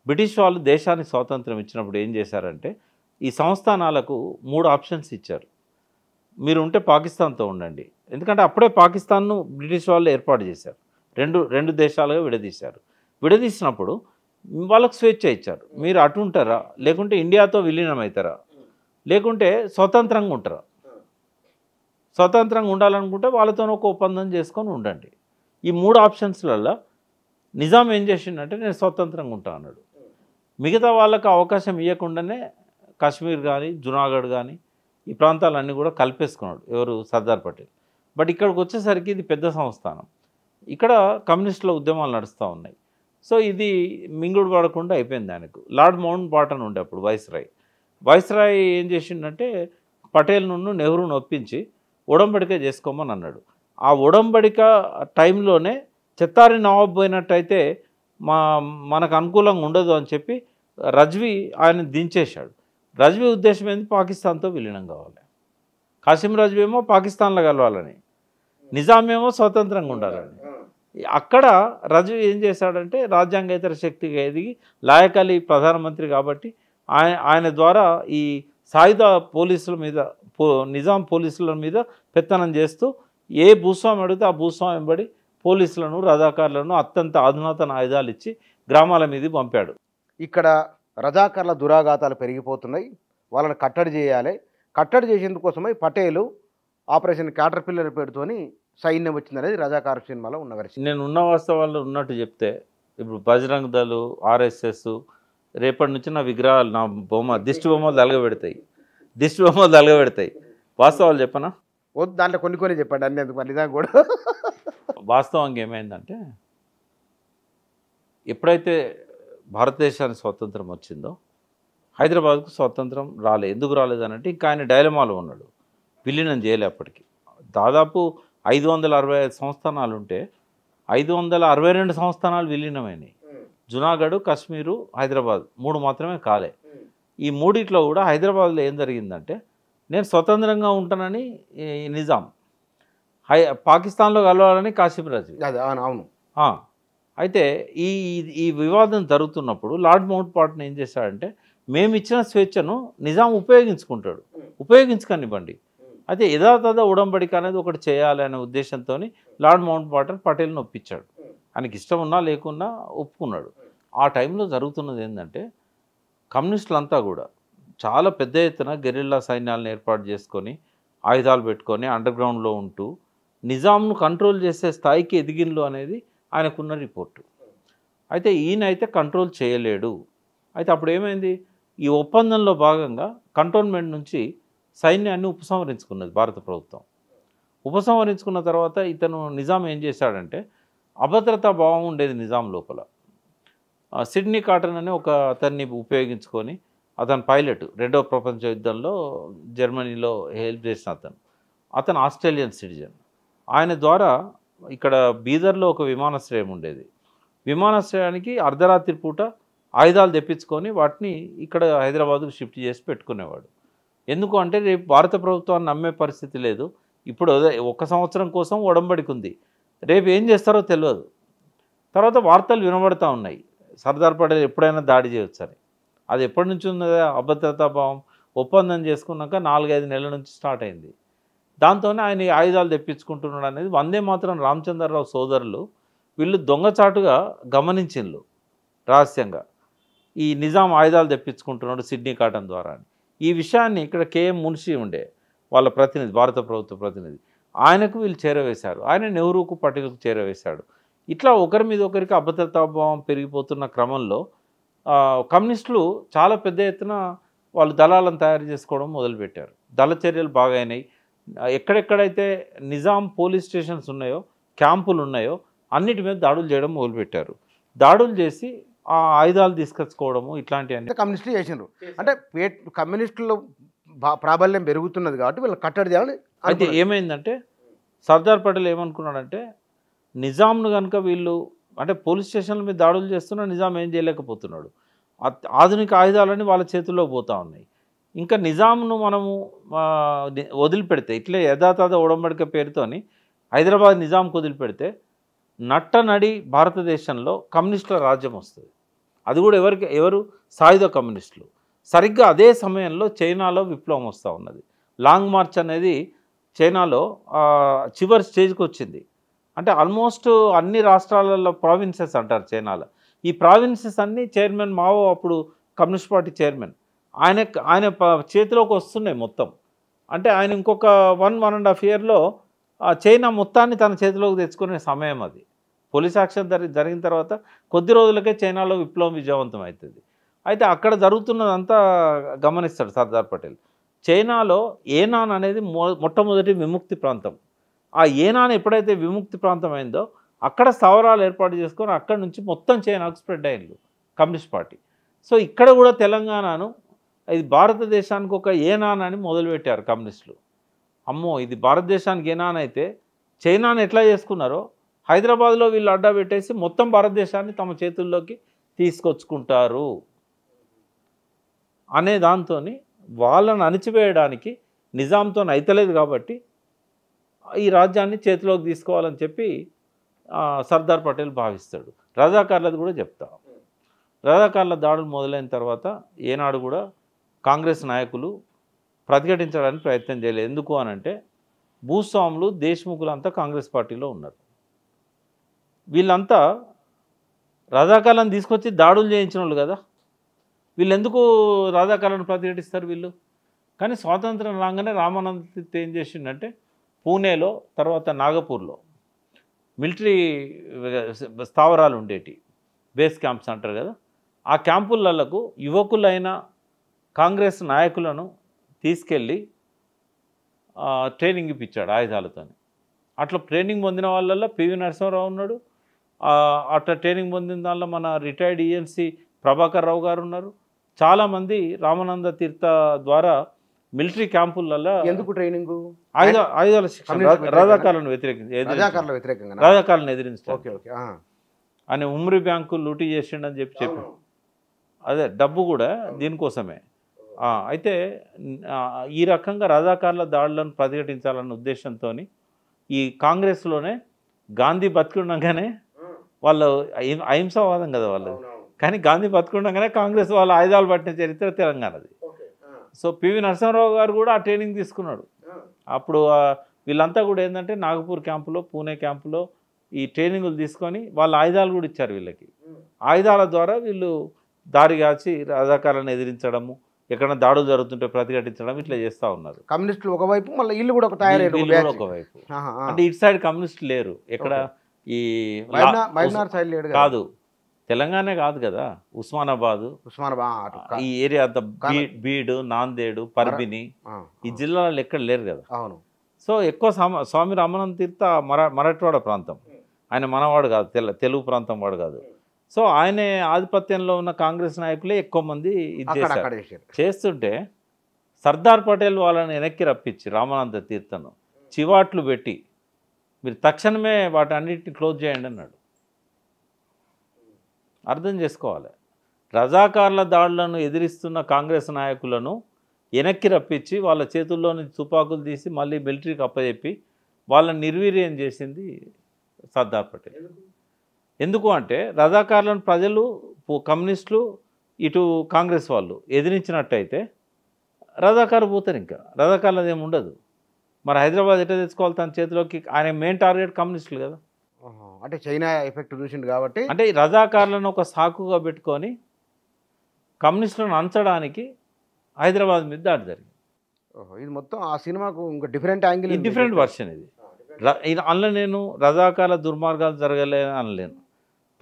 బ్రిటిష్ వాళ్ళు దేశాన్ని స్వాతంత్రం ఇచ్చినప్పుడు ఏం చేశారంటే ఈ సంస్థానాలకు మూడు ఆప్షన్స్ ఇచ్చారు మీరు ఉంటే పాకిస్తాన్తో ఉండండి ఎందుకంటే అప్పుడే పాకిస్తాన్ను బ్రిటిష్ వాళ్ళు ఏర్పాటు చేశారు రెండు రెండు దేశాలుగా విడదీశారు విడదీసినప్పుడు వాళ్ళకు స్వేచ్ఛ ఇచ్చారు మీరు అటు ఉంటారా లేకుంటే ఇండియాతో విలీనం అవుతారా లేకుంటే స్వతంత్రంగా ఉంటారా స్వతంత్రంగా ఉండాలనుకుంటే వాళ్ళతో ఒక ఒప్పందం చేసుకొని ఉండండి ఈ మూడు ఆప్షన్స్లల్లో నిజాం ఏం చేసిండంటే నేను స్వతంత్రంగా ఉంటా అన్నాడు మిగతా వాళ్ళకు అవకాశం ఇవ్వకుండానే కాశ్మీర్ కానీ జునాగఢ్ కానీ ఈ ప్రాంతాలన్నీ కూడా కల్పేసుకున్నాడు ఎవరు సర్దార్ పటేల్ బట్ ఇక్కడికి వచ్చేసరికి ఇది పెద్ద సంస్థానం ఇక్కడ కమ్యూనిస్టుల ఉద్యమాలు నడుస్తూ ఉన్నాయి సో ఇది మింగుడు పడకుండా అయిపోయింది దానికి లార్డ్ మౌంట్ బాటన్ ఉండే అప్పుడు వైస్ వైస్ రాయ్ ఏం చేసిండంటే పటేల్ నుండి నెహ్రూను ఒప్పించి ఉడంబడిక చేసుకోమని అన్నాడు ఆ ఉడంబడిక టైంలోనే చెత్తారి నవాబ్ పోయినట్టయితే మా మనకు అనుకూలంగా ఉండదు అని చెప్పి రజ్వీ ఆయన దించేశాడు రజ్వీ ఉద్దేశం ఏంది పాకిస్తాన్తో విలీనం కావాలి కాసిం రజ్వీ ఏమో పాకిస్తాన్లో కలవాలని నిజాం ఏమో స్వతంత్రంగా ఉండాలని అక్కడ రజ్వి ఏం చేశాడంటే రాజ్యాంగేతర శక్తిగా ఎదిగి లాయకలి ప్రధానమంత్రి కాబట్టి ఆయన ఆయన ద్వారా ఈ సాయుధ పోలీసుల మీద నిజాం పోలీసుల మీద పెత్తనం చేస్తూ ఏ భూస్వామి అడిగితే ఆ భూస్వామి బడి పోలీసులను రజాకారులను అత్యంత అధునాతన ఆయుధాలు ఇచ్చి గ్రామాల మీద పంపాడు ఇక్కడ రజాకారుల దురాఘాతాలు పెరిగిపోతున్నాయి వాళ్ళని కట్టడి చేయాలి కట్టడి చేసేందుకోసమై పటేలు ఆపరేషన్ క్యాటర్ పిల్లర్ పేరుతోని సైన్యం వచ్చింది అనేది రజాకారు సినిమాలో ఉన్న వెర్షన్ నేను ఉన్న వాస్తవాల్లో ఉన్నట్టు చెప్తే ఇప్పుడు బజరంగ్ దళు ఆర్ఎస్ఎస్ రేపటి నుంచి నా విగ్రహాలు నా బొమ్మ దిష్టి బొమ్మలు తలగబెడతాయి దిష్టిబొమ్మలు తలగబెడతాయి వాస్తవాలు చెప్పనా వద్దు దాంట్లో కొన్ని కొన్ని చెప్పండి అన్ని ఎందుకు నిజం కూడా వాస్తవంగా ఏమైందంటే ఎప్పుడైతే భారతదేశానికి స్వతంత్రం వచ్చిందో హైదరాబాద్కు స్వతంత్రం రాలే ఎందుకు రాలేదనంటే ఇంకా ఆయన డైలమాలో ఉన్నాడు విలీనం చేయలే అప్పటికి దాదాపు ఐదు వందల అరవై ఐదు సంస్థానాలు ఉంటే ఐదు వందల అరవై రెండు సంస్థానాలు విలీనమైనాయి జునాగఢ్ కశ్మీరు హైదరాబాద్ మూడు మాత్రమే కాలే ఈ మూడిట్లో కూడా హైదరాబాద్లో ఏం జరిగిందంటే నేను స్వతంత్రంగా ఉంటానని నిజాం హై పాకిస్తాన్లో కలవాలని కాశీం రాజు అవును అయితే ఈ ఈ వివాదం జరుగుతున్నప్పుడు లార్డ్ మౌంట్ పాటన్ ఏం చేశాడంటే మేము ఇచ్చిన స్వేచ్ఛను నిజాం ఉపయోగించుకుంటాడు ఉపయోగించుకనివ్వండి అయితే యథాతథ ఉడంబడిక అనేది ఒకటి చేయాలి అనే ఉద్దేశంతో లార్డ్ మౌంట్ పాటన్ పటేల్ని ఒప్పించాడు ఆయనకి ఇష్టం ఉన్నా లేకున్నా ఒప్పుకున్నాడు ఆ టైంలో జరుగుతున్నది ఏంటంటే కమ్యూనిస్టులంతా కూడా చాలా పెద్ద ఎత్తున గెరిల్లా సైన్యాలను ఏర్పాటు చేసుకొని ఆయుధాలు పెట్టుకొని అండర్గ్రౌండ్లో ఉంటూ నిజాంను కంట్రోల్ చేసే స్థాయికి ఎదిగిన్లు అనేది ఆయనకున్న రిపోర్టు అయితే ఈయనైతే కంట్రోల్ చేయలేడు అయితే అప్పుడు ఏమైంది ఈ ఒప్పందంలో భాగంగా కంటోన్మెంట్ నుంచి సైన్యాన్ని ఉపసంహరించుకున్నది భారత ప్రభుత్వం ఉపసంహరించుకున్న తర్వాత ఇతను నిజాం ఏం చేశాడంటే అభద్రతా భావం ఉండేది నిజాం లోపల సిడ్నీ కాటన్ అనే ఒక అతన్ని ఉపయోగించుకొని అతను పైలట్ రెండవ ప్రపంచ యుద్ధంలో జర్మనీలో హెల్ప్ చేసిన అతను అతను ఆస్ట్రేలియన్ సిటిజన్ ఆయన ద్వారా ఇక్కడ బీదర్లో ఒక విమానాశ్రయం ఉండేది విమానాశ్రయానికి అర్ధరాత్రి పూట ఆయుధాలు తెప్పించుకొని వాటిని ఇక్కడ హైదరాబాద్కు షిఫ్ట్ చేసి పెట్టుకునేవాడు ఎందుకు అంటే రేపు భారత ప్రభుత్వాన్ని నమ్మే పరిస్థితి లేదు ఇప్పుడు ఒక సంవత్సరం కోసం ఉడంబడికి ఉంది రేపు ఏం చేస్తారో తెలియదు తర్వాత వార్తలు వినబడతా ఉన్నాయి సర్దార్ పటేల్ ఎప్పుడైనా దాడి చేయొచ్చని అది ఎప్పటి నుంచి ఉన్నది అభద్రతా భావం ఒప్పందం చేసుకున్నాక నాలుగైదు నెలల నుంచి స్టార్ట్ అయింది దాంతోనే ఆయన ఆయుధాలు తెప్పించుకుంటున్నాడు అనేది వందే మాత్రం రామచంద్రరావు సోదరులు వీళ్ళు దొంగచాటుగా గమనించిండ్రు రహస్యంగా ఈ నిజాం ఆయుధాలు తెప్పించుకుంటున్నాడు సిడ్నీ కాటన్ ద్వారా ఈ విషయాన్ని ఇక్కడ కేఎం మున్షి ఉండే వాళ్ళ ప్రతినిధి భారత ప్రభుత్వ ప్రతినిధి ఆయనకు వీళ్ళు చేరవేశారు ఆయన నెహ్రూకు పటేల్కు చేరవేశాడు ఇట్లా ఒకరి మీద ఒకరికి అభద్రతాభావం పెరిగిపోతున్న క్రమంలో కమ్యూనిస్టులు చాలా పెద్ద ఎత్తున వాళ్ళు దళాలను తయారు చేసుకోవడం మొదలుపెట్టారు దళ చర్యలు బాగా అయినాయి ఎక్కడెక్కడైతే నిజాం పోలీస్ స్టేషన్స్ ఉన్నాయో క్యాంపులు ఉన్నాయో అన్నిటి మీద దాడులు చేయడం మొదలుపెట్టారు దాడులు చేసి ఆ ఆయుధాలు తీసుకొచ్చుకోవడము ఇట్లాంటివన్నీ కమ్యూనిస్టులు చేసినారు అంటే కమ్యూనిస్టులు ప్రాబల్యం పెరుగుతున్నది కాబట్టి వీళ్ళు కట్టడి అయితే ఏమైందంటే సర్దార్ పటేల్ ఏమనుకున్నాడంటే నిజాంను కనుక వీళ్ళు అంటే పోలీస్ స్టేషన్ల మీద దాడులు చేస్తున్నా నిజాం ఏం చేయలేకపోతున్నాడు ఆధునిక ఆయుధాలన్నీ వాళ్ళ చేతుల్లో పోతూ ఉన్నాయి ఇంకా నిజాంను మనము వదిలిపెడితే ఇట్లే యథాతథ ఉడంబడిక పేరుతోని హైదరాబాద్ నిజాంకు వదిలిపెడితే నట్టనడి భారతదేశంలో కమ్యూనిస్టుల రాజ్యం వస్తుంది అది కూడా ఎవరికి ఎవరు సాయుధ కమ్యూనిస్టులు సరిగ్గా అదే సమయంలో చైనాలో విప్లవం వస్తూ ఉన్నది లాంగ్ మార్చ్ అనేది చైనాలో చివరి స్టేజ్కి వచ్చింది అంటే ఆల్మోస్ట్ అన్ని రాష్ట్రాలలో ప్రావిన్సెస్ అంటారు చైనాలో ఈ ప్రావిన్సెస్ అన్నీ చైర్మన్ మావో అప్పుడు కమ్యూనిస్ట్ పార్టీ చైర్మన్ ఆయన ఆయన చేతిలోకి వస్తున్నాయి మొత్తం అంటే ఆయన ఇంకొక వన్ వన్ అండ్ హాఫ్ ఇయర్లో చైనా మొత్తాన్ని తన చేతిలోకి తెచ్చుకునే సమయం అది పోలీస్ యాక్షన్ జరిగిన తర్వాత కొద్ది రోజులకే చైనాలో విప్లవం విజయవంతం అవుతుంది అయితే అక్కడ జరుగుతున్నదంతా గమనిస్తాడు సర్దార్ పటేల్ చైనాలో ఏనాన్ అనేది మొట్టమొదటి విముక్తి ప్రాంతం ఆ ఏనాను ఎప్పుడైతే విముక్తి ప్రాంతం అయిందో అక్కడ స్థావరాలు ఏర్పాటు చేసుకొని అక్కడ నుంచి మొత్తం చైనాకు స్ప్రెడ్ అయ్యిండు కమ్యూనిస్ట్ పార్టీ సో ఇక్కడ కూడా తెలంగాణను ఇది భారతదేశానికి ఒక ఏనానని మొదలుపెట్టారు కమ్యూనిస్టులు అమ్మో ఇది భారతదేశానికి ఏనానైతే చైనాను ఎట్లా చేసుకున్నారో హైదరాబాద్లో వీళ్ళు అడ్డా పెట్టేసి మొత్తం భారతదేశాన్ని తమ చేతుల్లోకి తీసుకొచ్చుకుంటారు అనే దాంతో వాళ్ళను అణిచివేయడానికి నిజాంతో అయితలేదు కాబట్టి ఈ రాజ్యాన్ని చేతిలోకి తీసుకోవాలని చెప్పి సర్దార్ పటేల్ భావిస్తాడు రజాకార్లది కూడా చెప్తా రజాకార్ల దాడులు మొదలైన తర్వాత ఏనాడు కూడా కాంగ్రెస్ నాయకులు ప్రతిఘటించడానికి ప్రయత్నం చేయలేదు ఎందుకు అనంటే భూస్వాములు దేశ్ముఖులు అంతా కాంగ్రెస్ పార్టీలో ఉన్నారు వీళ్ళంతా రజాకాలను తీసుకొచ్చి దాడులు చేయించిన వాళ్ళు కదా వీళ్ళు ఎందుకు ప్రతిఘటిస్తారు వీళ్ళు కానీ స్వాతంత్రం రాగానే రామానంద ఏం చేసిండంటే పూణేలో తర్వాత నాగపూర్లో మిలిటరీ స్థావరాలు ఉండేటి బేస్ క్యాంప్స్ అంటారు కదా ఆ క్యాంపులకు యువకులైన కాంగ్రెస్ నాయకులను తీసుకెళ్ళి ట్రైనింగ్ ఇప్పించాడు ఆయుధాలతో అట్లా ట్రైనింగ్ పొందిన వాళ్ళల్లో పివి నరసింహరావు ఉన్నాడు అట్లా ట్రైనింగ్ పొందిన దానిలో మన retired ENC e Prabhakar Rao garu ఉన్నారు చాలామంది రామానంద తీర్థ ద్వారా మిలిటరీ క్యాంపులలో ఎందుకు ట్రైనింగ్ ఆయుధ ఆయుధాల శిక్షణ వ్యతిరేకించి రాజాకారుల ఎదిరించారు ఓకే ఓకే అని ఉమ్రి బ్యాంకు లూటీ చేసిండని చెప్పి చెప్పి అదే డబ్బు కూడా దీనికోసమే అయితే ఈ రకంగా రాజాకాల దాడులను ప్రతిఘటించాలన్న ఉద్దేశంతో ఈ కాంగ్రెస్లోనే గాంధీ బతుకుండగానే వాళ్ళు అహింసావాదం కదా వాళ్ళు కానీ గాంధీ బతుకుండగానే కాంగ్రెస్ వాళ్ళు ఆయుధాలు పట్టిన చరిత్ర తెలంగాణది సో పివి నరసింహరావు గారు కూడా ఆ ట్రైనింగ్ తీసుకున్నాడు అప్పుడు వీళ్ళంతా కూడా ఏంటంటే నాగపూర్ క్యాంపులో పూణే క్యాంపులో ఈ ట్రైనింగులు తీసుకొని వాళ్ళ ఆయుధాలు కూడా ఇచ్చారు వీళ్ళకి ఆయుధాల ద్వారా వీళ్ళు దారి కాచి రాజాకారాన్ని ఎదిరించడము ఎక్కడ దాడులు జరుగుతుంటే ప్రతిఘటించడం ఇట్లా చేస్తూ ఉన్నారు కమ్యూనిస్టులు ఒకవైపు మళ్ళీ వీళ్ళు కూడా తయారు ఒకవైపు అంటే ఇటు సైడ్ కమ్యూనిస్టులు లేరు ఎక్కడ ఈ కాదు తెలంగాణ కాదు కదా ఉస్మానాబాదు ఉస్మానాబాద్ ఈ ఏరియా అంతా బీడు నాందేడు పర్బిని ఈ జిల్లాలో ఎక్కడ లేరు కదా అవును సో ఎక్కువ స్వామి రామానంద తీర్థ మర మరాఠవాడ ప్రాంతం ఆయన మనవాడు కాదు తెలుగు ప్రాంతం వాడు కాదు సో ఆయన ఆధిపత్యంలో ఉన్న కాంగ్రెస్ నాయకులే ఎక్కువ మంది ఇది చేస్తుంటే సర్దార్ పటేల్ వాళ్ళని వెనక్కి రప్పించి రామానంద తీర్థను చివాట్లు పెట్టి మీరు తక్షణమే వాటన్నిటిని క్లోజ్ చేయండి అన్నాడు అర్థం చేసుకోవాలి రజాకార్ల దాడులను ఎదిరిస్తున్న కాంగ్రెస్ నాయకులను వెనక్కి రప్పించి వాళ్ళ చేతుల్లోని తుపాకులు తీసి మళ్ళీ మిలిటరీకి అప్పచెప్పి వాళ్ళని నిర్వీర్యం చేసింది సర్దార్ పటేల్ ఎందుకు అంటే రజాకారులను ప్రజలు కమ్యూనిస్టులు ఇటు కాంగ్రెస్ వాళ్ళు ఎదిరించినట్టయితే రజాకారు పోతారు ఇంకా రజాకారులు ఏమి ఉండదు మరి హైదరాబాద్ ఎట్లా తెచ్చుకోవాలి తన చేతిలోకి ఆయన మెయిన్ టార్గెట్ కమ్యూనిస్టులు కదా అంటే చైనా ఎఫెక్ట్ చూసిండు కాబట్టి అంటే రజాకారులను ఒక సాకుగా పెట్టుకొని కమ్యూనిస్టులను అంచడానికి హైదరాబాద్ మీద దాడి జరిగింది ఇది మొత్తం ఆ సినిమాకు ఇంకా డిఫరెంట్ యాంగిల్ డిఫరెంట్ వర్షన్ ఇది ఇది అందులో నేను రజాకాల దుర్మార్గాలు జరగలే అనలేను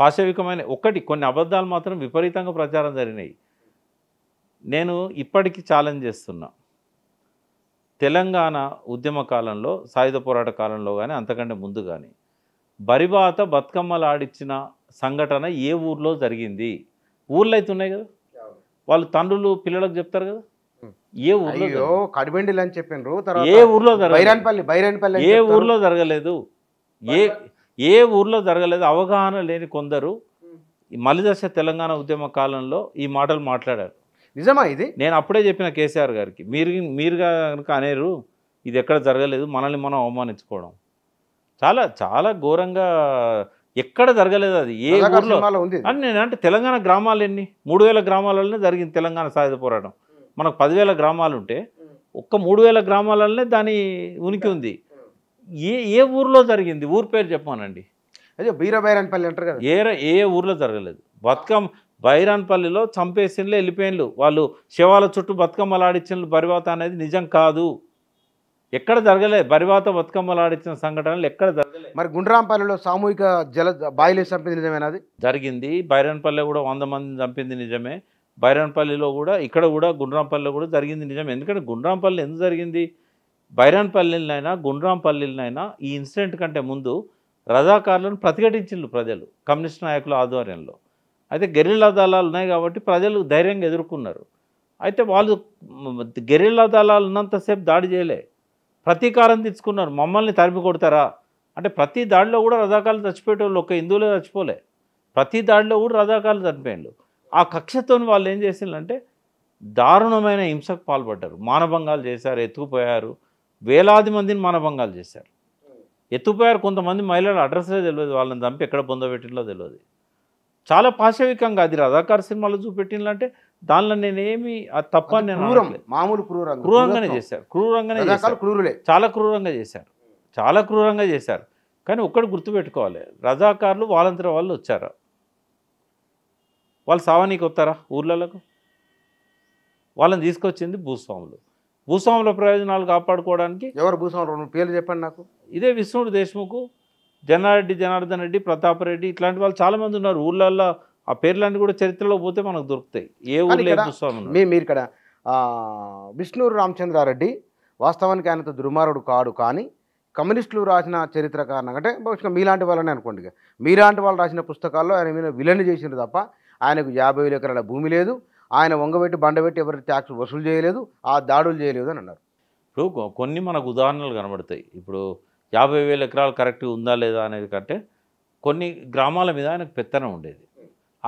పాశవికమైన ఒకటి కొన్ని అబద్ధాలు మాత్రం విపరీతంగా ప్రచారం జరిగినాయి నేను ఇప్పటికీ ఛాలెంజ్ చేస్తున్నా తెలంగాణ ఉద్యమ కాలంలో సాయుధ పోరాట కాలంలో కానీ అంతకంటే ముందు కానీ బతుకమ్మలు బతుకమ్మలాడిచ్చిన సంఘటన ఏ ఊర్లో జరిగింది ఊర్లు అయితే ఉన్నాయి కదా వాళ్ళు తండ్రులు పిల్లలకు చెప్తారు కదా ఏ ఊర్లో కడిబెండిలు అని చెప్పిండ్రు ఏ ఊర్లో బైరాన్పల్లి బైరాన్పల్లి ఏ ఊర్లో జరగలేదు ఏ ఏ ఊర్లో జరగలేదు అవగాహన లేని కొందరు మలిదశ తెలంగాణ ఉద్యమ కాలంలో ఈ మాటలు మాట్లాడారు నిజమా ఇది నేను అప్పుడే చెప్పిన కేసీఆర్ గారికి మీరు మీరుగా కనుక అనేరు ఇది ఎక్కడ జరగలేదు మనల్ని మనం అవమానించుకోవడం చాలా చాలా ఘోరంగా ఎక్కడ జరగలేదు అది ఏ ఊర్లో అని నేను అంటే తెలంగాణ గ్రామాలు ఎన్ని మూడు వేల గ్రామాలలోనే జరిగింది తెలంగాణ సాయుధ పోరాటం మనకు పదివేల గ్రామాలు ఉంటే ఒక్క మూడు వేల గ్రామాలలోనే దాని ఉనికి ఉంది ఏ ఏ ఊర్లో జరిగింది ఊరు పేరు చెప్పానండి అదే బీరబైరాన్పల్లి అంటారు కదా ఏ ఏ ఊర్లో జరగలేదు బతుకమ్మ బైరాన్పల్లిలో చంపేసిన్లు వెళ్ళిపోయిన్లు వాళ్ళు శివాల చుట్టూ బతుకమ్మలాడిచ్చిన బరివాత అనేది నిజం కాదు ఎక్కడ జరగలేదు బరివాత బతుకమ్మలు ఆడించిన సంఘటనలు ఎక్కడ జరగలేదు మరి గుండ్రాంపల్లిలో సామూహిక జల బాయిలే చంపింది నిజమేనా జరిగింది బైరన్పల్లి కూడా వంద మంది చంపింది నిజమే బైరన్పల్లిలో కూడా ఇక్కడ కూడా గుండ్రాంపల్లిలో కూడా జరిగింది నిజమే ఎందుకంటే గుండ్రాంపల్లి ఎందుకు జరిగింది బైరాన్పల్లిలైనా గుండ్రాంపల్లినైనా ఈ ఇన్సిడెంట్ కంటే ముందు రజాకారులను ప్రతిఘటించిండ్రు ప్రజలు కమ్యూనిస్ట్ నాయకుల ఆధ్వర్యంలో అయితే గెరిల్లా దళాలు ఉన్నాయి కాబట్టి ప్రజలు ధైర్యంగా ఎదుర్కొన్నారు అయితే వాళ్ళు గెరిల్లా దళాలు ఉన్నంతసేపు దాడి చేయలే ప్రతీకారం తెచ్చుకున్నారు మమ్మల్ని తరిమి కొడతారా అంటే ప్రతి దాడిలో కూడా రజాకాలు చచ్చిపోయేటోళ్ళు ఒక హిందువులే చచ్చిపోలే ప్రతి దాడిలో కూడా రజాకాలు చనిపోయిండు ఆ కక్షతో వాళ్ళు ఏం చేసిందంటే దారుణమైన హింసకు పాల్పడ్డారు మానభంగాలు చేశారు ఎత్తుకుపోయారు వేలాది మందిని మానభంగాలు చేశారు ఎత్తుపోయారు కొంతమంది మహిళల అడ్రస్లే తెలియదు వాళ్ళని చంపి ఎక్కడ పొందబెట్టిందో తెలియదు చాలా పాశవికంగా అది రథాకార్ సినిమాలో చూపెట్టిందంటే దానిలో నేనేమి తప్ప నేను మామూలు క్రూరంగా క్రూరంగానే చేశారు క్రూరంగానే చేశారు క్రూరులే చాలా క్రూరంగా చేశారు చాలా క్రూరంగా చేశారు కానీ ఒక్కడు గుర్తుపెట్టుకోవాలి రజాకారులు వాలంతర వాళ్ళు వచ్చారు వాళ్ళు సావానికి వస్తారా ఊర్లలకు వాళ్ళని తీసుకొచ్చింది భూస్వాములు భూస్వాముల ప్రయోజనాలు కాపాడుకోవడానికి ఎవరు భూస్వాములు పేర్లు చెప్పండి నాకు ఇదే విష్ణుడు దేశ్ముఖ్ జనారెడ్డి జనార్దన్ రెడ్డి ప్రతాపరెడ్డి ఇట్లాంటి వాళ్ళు చాలామంది ఉన్నారు ఊళ్ళల్లో ఆ పేర్లన్నీ కూడా చరిత్రలో పోతే మనకు దొరుకుతాయి ఏ ఊర్లో మీరు ఇక్కడ విష్ణూరు రామచంద్రారెడ్డి వాస్తవానికి ఆయనతో దుర్మారుడు కాడు కానీ కమ్యూనిస్టులు రాసిన చరిత్ర కారణంగా అంటే బహుశా మీలాంటి వాళ్ళని అనుకోండి మీలాంటి వాళ్ళు రాసిన పుస్తకాల్లో ఆయన మీద విలన్ చేసింది తప్ప ఆయనకు యాభై వేల ఎకరాల భూమి లేదు ఆయన వంగబెట్టి బండబెట్టి ఎవరి ట్యాక్స్ వసూలు చేయలేదు ఆ దాడులు చేయలేదు అని అన్నారు ఇప్పుడు కొన్ని మనకు ఉదాహరణలు కనబడతాయి ఇప్పుడు యాభై వేల ఎకరాలు కరెక్ట్గా ఉందా లేదా అనేది కంటే కొన్ని గ్రామాల మీద ఆయనకు పెత్తనం ఉండేది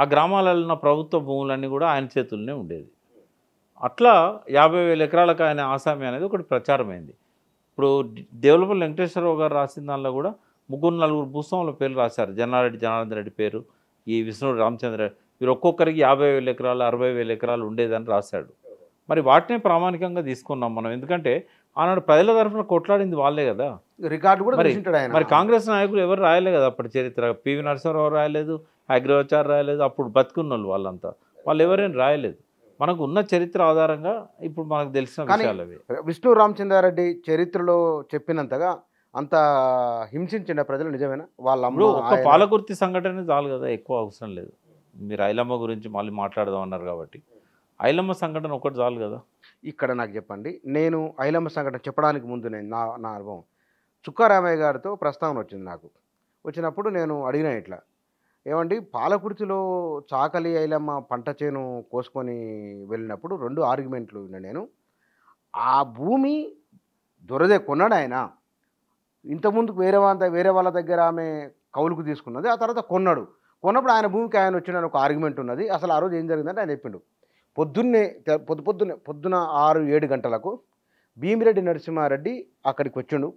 ఆ గ్రామాలలో ఉన్న ప్రభుత్వ భూములన్నీ కూడా ఆయన చేతుల్లోనే ఉండేది అట్లా యాభై వేల ఎకరాలకు ఆయన ఆసామి అనేది ఒకటి ప్రచారమైంది ఇప్పుడు డెవలపర్ వెంకటేశ్వరరావు గారు రాసిన దానిలో కూడా ముగ్గురు నలుగురు భూస్వాముల పేర్లు రాశారు జనారెడ్డి జనార్దన్ రెడ్డి పేరు ఈ విష్ణుడు రామచంద్ర వీరు ఒక్కొక్కరికి యాభై వేల ఎకరాలు అరవై వేల ఎకరాలు ఉండేదని రాశాడు మరి వాటినే ప్రామాణికంగా తీసుకున్నాం మనం ఎందుకంటే ఆనాడు ప్రజల తరఫున కొట్లాడింది వాళ్ళే కదా రికార్డు కూడా మరి కాంగ్రెస్ నాయకులు ఎవరు రాయలేదు కదా అప్పటి చరిత్ర పివి నరసింహరావు రాయలేదు అగ్రవచారు రాయలేదు అప్పుడు బతుకున్న వాళ్ళంతా వాళ్ళు ఎవరైనా రాయలేదు మనకు ఉన్న చరిత్ర ఆధారంగా ఇప్పుడు మనకు తెలిసిన విషయాలు అవి విష్ణు రామచంద్రారెడ్డి చరిత్రలో చెప్పినంతగా అంత హింసించిన ప్రజలు నిజమేనా వాళ్ళ ఒక పాలకుర్తి సంఘటన చాలు కదా ఎక్కువ అవసరం లేదు మీరు ఐలమ్మ గురించి మళ్ళీ మాట్లాడదాం అన్నారు కాబట్టి ఐలమ్మ సంఘటన ఒకటి చాలు కదా ఇక్కడ నాకు చెప్పండి నేను ఐలమ్మ సంఘటన చెప్పడానికి ముందు నేను నా నా అనుభవం చుక్కారామయ్య గారితో ప్రస్తావన వచ్చింది నాకు వచ్చినప్పుడు నేను అడిగిన ఇట్లా ఏమండి పాలకుర్తిలో చాకలి ఐలమ్మ పంట చేను కోసుకొని వెళ్ళినప్పుడు రెండు ఆర్గ్యుమెంట్లు విన్నా నేను ఆ భూమి దొరదే కొన్నాడు ఆయన ఇంతకుముందు వేరే వాళ్ళ వేరే వాళ్ళ దగ్గర ఆమె కౌలుకు తీసుకున్నది ఆ తర్వాత కొన్నాడు కొన్నప్పుడు ఆయన భూమికి ఆయన వచ్చిన ఒక ఆర్గ్యుమెంట్ ఉన్నది అసలు ఆ రోజు ఏం జరిగిందంటే ఆయన చెప్పిండు పొద్దున్నే పొద్దు పొద్దున్నే పొద్దున ఆరు ఏడు గంటలకు భీమిరెడ్డి నరసింహారెడ్డి అక్కడికి వచ్చిండు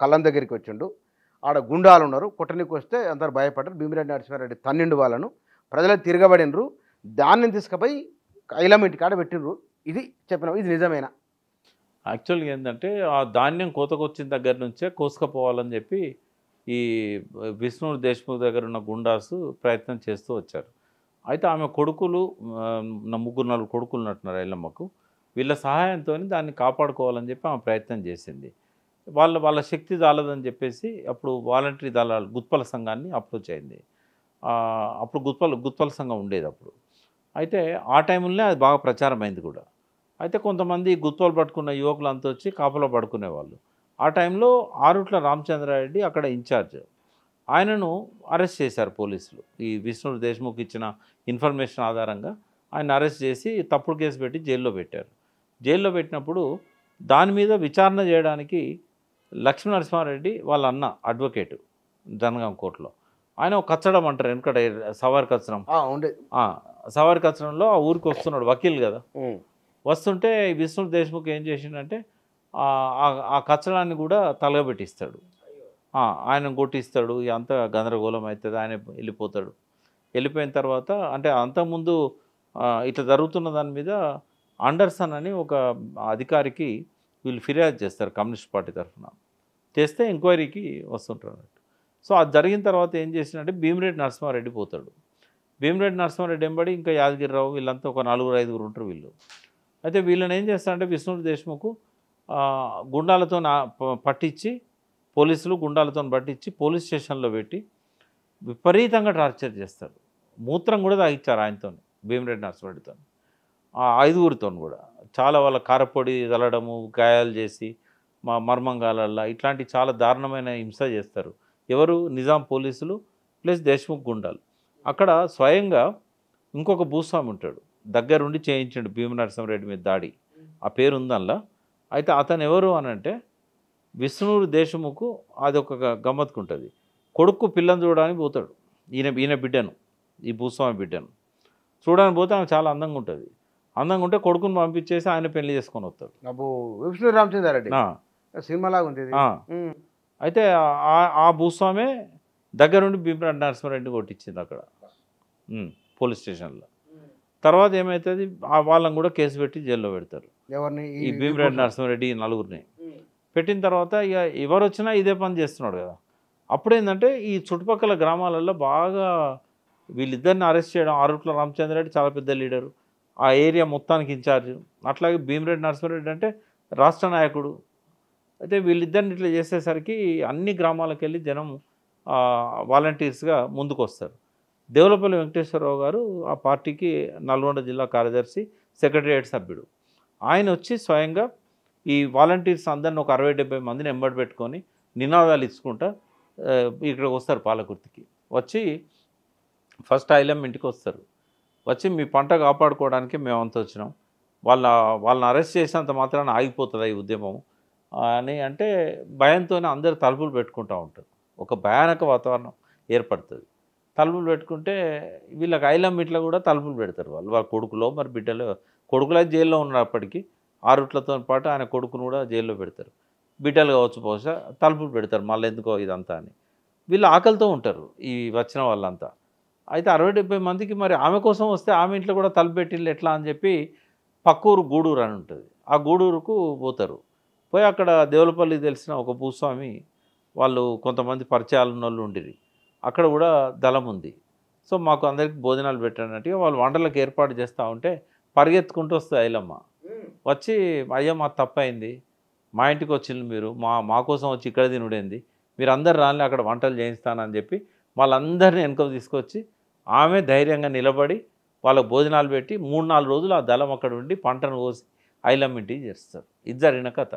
కళ్ళం దగ్గరికి వచ్చిండు ఆడ గుండాలు ఉన్నారు కుట్టనికి వస్తే అందరు భయపడ్డారు భీమిరెడ్డి నరసింహారెడ్డి తన్నిండు వాళ్ళను ప్రజలు తిరగబడినరు దాన్ని తీసుకుపోయి ఐలం ఇంటి కాడ పెట్టినరు ఇది చెప్పిన ఇది నిజమేనా యాక్చువల్గా ఏంటంటే ఆ ధాన్యం కోతకొచ్చిన దగ్గర నుంచే కోసుకపోవాలని చెప్పి ఈ విష్ణు దేశ్ముఖ్ దగ్గర ఉన్న గుండాసు ప్రయత్నం చేస్తూ వచ్చారు అయితే ఆమె కొడుకులు ముగ్గురు నాలుగు కొడుకులు ఉన్నట్టున్నారు ఐలమ్మకు వీళ్ళ సహాయంతో దాన్ని కాపాడుకోవాలని చెప్పి ఆమె ప్రయత్నం చేసింది వాళ్ళ వాళ్ళ శక్తి దాలదని చెప్పేసి అప్పుడు వాలంటరీ దళాలు గుత్పల సంఘాన్ని అప్రోచ్ అయింది అప్పుడు గుత్పల గుత్పల సంఘం ఉండేది అప్పుడు అయితే ఆ టైంలోనే అది బాగా ప్రచారం అయింది కూడా అయితే కొంతమంది గుత్పలు పట్టుకున్న యువకులు అంతా వచ్చి కాపలో పడుకునేవాళ్ళు ఆ టైంలో ఆరుట్ల రామచంద్రారెడ్డి అక్కడ ఇన్ఛార్జ్ ఆయనను అరెస్ట్ చేశారు పోలీసులు ఈ విష్ణు దేశ్ముఖ్ ఇచ్చిన ఇన్ఫర్మేషన్ ఆధారంగా ఆయన అరెస్ట్ చేసి తప్పుడు కేసు పెట్టి జైల్లో పెట్టారు జైల్లో పెట్టినప్పుడు దాని మీద విచారణ చేయడానికి లక్ష్మీ నరసింహారెడ్డి వాళ్ళ అన్న అడ్వకేటు జనగాం కోర్టులో ఆయన ఒక కచ్చడం అంటారు ఎందుకంటే సవారి కచ్చడం సవారి కచ్చడంలో ఆ ఊరికి వస్తున్నాడు వకీల్ కదా వస్తుంటే విష్ణు దేశ్ముఖ్ ఏం చేసిండే ఆ కచ్చడాన్ని కూడా తలగబెట్టిస్తాడు ఆయన కొట్టిస్తాడు అంతా గందరగోళం అవుతుంది ఆయన వెళ్ళిపోతాడు వెళ్ళిపోయిన తర్వాత అంటే అంతకుముందు ఇట్లా జరుగుతున్న దాని మీద అండర్సన్ అని ఒక అధికారికి వీళ్ళు ఫిర్యాదు చేస్తారు కమ్యూనిస్ట్ పార్టీ తరఫున చేస్తే ఎంక్వైరీకి వస్తుంటారు సో అది జరిగిన తర్వాత ఏం చేసినంటే భీమిరెడ్డి నరసింహారెడ్డి పోతాడు భీమిరెడ్డి నరసింహారెడ్డి ఎంబడి ఇంకా యాదగిరిరావు వీళ్ళంతా ఒక నలుగురు ఐదుగురు ఉంటారు వీళ్ళు అయితే వీళ్ళని ఏం చేస్తారంటే విష్ణు దేశ్ముఖ్ గుండాలతో పట్టించి పోలీసులు గుండాలతో పట్టించి పోలీస్ స్టేషన్లో పెట్టి విపరీతంగా టార్చర్ చేస్తారు మూత్రం కూడా తాగిచ్చారు ఆయనతో భీమిరెడ్డి నరసింహారెడ్డితో ఆ ఐదుగురితో కూడా చాలా వాళ్ళ కారపొడి చల్లడము గాయాలు చేసి మా మర్మంగాలల్లో ఇట్లాంటి చాలా దారుణమైన హింస చేస్తారు ఎవరు నిజాం పోలీసులు ప్లస్ దేశ్ముఖ్ గుండాలు అక్కడ స్వయంగా ఇంకొక భూస్వామి ఉంటాడు దగ్గరుండి చేయించాడు భీమనరసింహరెడ్డి మీద దాడి ఆ పేరు ఉందల్లా అయితే అతను ఎవరు అనంటే విష్ణువు దేశముకు అది ఒక గమ్మత్తుకుంటుంది కొడుకు పిల్లని చూడడానికి పోతాడు ఈయన ఈయన బిడ్డను ఈ భూస్వామి బిడ్డను చూడడానికి పోతే ఆమె చాలా అందంగా ఉంటుంది అందంగా ఉంటే కొడుకుని పంపించేసి ఆయన పెళ్లి చేసుకొని వస్తాడు విష్ణు రామచంద్రారెడ్డి సినిమాలాగా ఉంది అయితే ఆ భూస్వామే దగ్గరుండి భీమరాజ్ నరసింహారెడ్డి కొట్టించింది అక్కడ పోలీస్ స్టేషన్లో తర్వాత ఏమవుతుంది వాళ్ళని కూడా కేసు పెట్టి జైల్లో పెడతారు ఎవరిని ఈ భీమరెడ్డి నరసింహారెడ్డి నలుగురిని పెట్టిన తర్వాత ఇక ఎవరు వచ్చినా ఇదే పని చేస్తున్నాడు కదా అప్పుడేంటంటే ఈ చుట్టుపక్కల గ్రామాలలో బాగా వీళ్ళిద్దరిని అరెస్ట్ చేయడం ఆరుట్ల రామచంద్రరెడ్డి చాలా పెద్ద లీడరు ఆ ఏరియా మొత్తానికి ఇన్ఛార్జ్ అట్లాగే భీమరెడ్డి నరసింహారెడ్డి అంటే రాష్ట్ర నాయకుడు అయితే వీళ్ళిద్దరిని ఇట్లా చేసేసరికి అన్ని గ్రామాలకు వెళ్ళి జనం వాలంటీర్స్గా ముందుకు వస్తారు దేవులపల్లి వెంకటేశ్వరరావు గారు ఆ పార్టీకి నల్గొండ జిల్లా కార్యదర్శి సెక్రటరియట్ సభ్యుడు ఆయన వచ్చి స్వయంగా ఈ వాలంటీర్స్ అందరిని ఒక అరవై డెబ్బై మందిని ఎంబడి పెట్టుకొని నినాదాలు ఇచ్చుకుంటా ఇక్కడికి వస్తారు పాలకుర్తికి వచ్చి ఫస్ట్ ఐలం ఇంటికి వస్తారు వచ్చి మీ పంట కాపాడుకోవడానికి మేమంతా వచ్చినాం వాళ్ళ వాళ్ళని అరెస్ట్ చేసినంత మాత్రాన ఆగిపోతుంది ఈ ఉద్యమం అని అంటే భయంతోనే అందరు తలుపులు పెట్టుకుంటూ ఉంటారు ఒక భయానక వాతావరణం ఏర్పడుతుంది తలుపులు పెట్టుకుంటే వీళ్ళకి ఐలం ఇట్లా కూడా తలుపులు పెడతారు వాళ్ళు వాళ్ళ కొడుకులో మరి బిడ్డలో కొడుకులో జైల్లో ఉన్నప్పటికీ ఆరుట్లతో పాటు ఆయన కొడుకును కూడా జైల్లో పెడతారు బిడ్డలు కావచ్చు బహుశా తలుపులు పెడతారు మళ్ళీ ఎందుకో ఇదంతా అని వీళ్ళు ఆకలితో ఉంటారు ఈ వచ్చిన వాళ్ళంతా అయితే అరవై డెబ్బై మందికి మరి ఆమె కోసం వస్తే ఆమె ఇంట్లో కూడా తలుపు పెట్టిళ్ళు ఎట్లా అని చెప్పి పక్కూరు గూడూరు అని ఉంటుంది ఆ గూడూరుకు పోతారు పోయి అక్కడ దేవులపల్లి తెలిసిన ఒక భూస్వామి వాళ్ళు కొంతమంది పరిచయాలు ఉన్న ఉండేది అక్కడ కూడా దళం ఉంది సో మాకు అందరికి భోజనాలు పెట్టానంటే వాళ్ళు వంటలకు ఏర్పాటు చేస్తూ ఉంటే పరిగెత్తుకుంటూ వస్తుంది ఐలమ్మ వచ్చి అయ్యా మా తప్పైంది మా ఇంటికి వచ్చింది మీరు మా మా కోసం వచ్చి ఇక్కడ తినుడేంది మీరు అందరు రాని అక్కడ వంటలు చేయిస్తానని చెప్పి వాళ్ళందరినీ వెనుక తీసుకొచ్చి ఆమె ధైర్యంగా నిలబడి వాళ్ళకు భోజనాలు పెట్టి మూడు నాలుగు రోజులు ఆ దళం అక్కడ ఉండి పంటను కోసి ఐలమ్మింటికి చేస్తారు ఇది జరిగిన కథ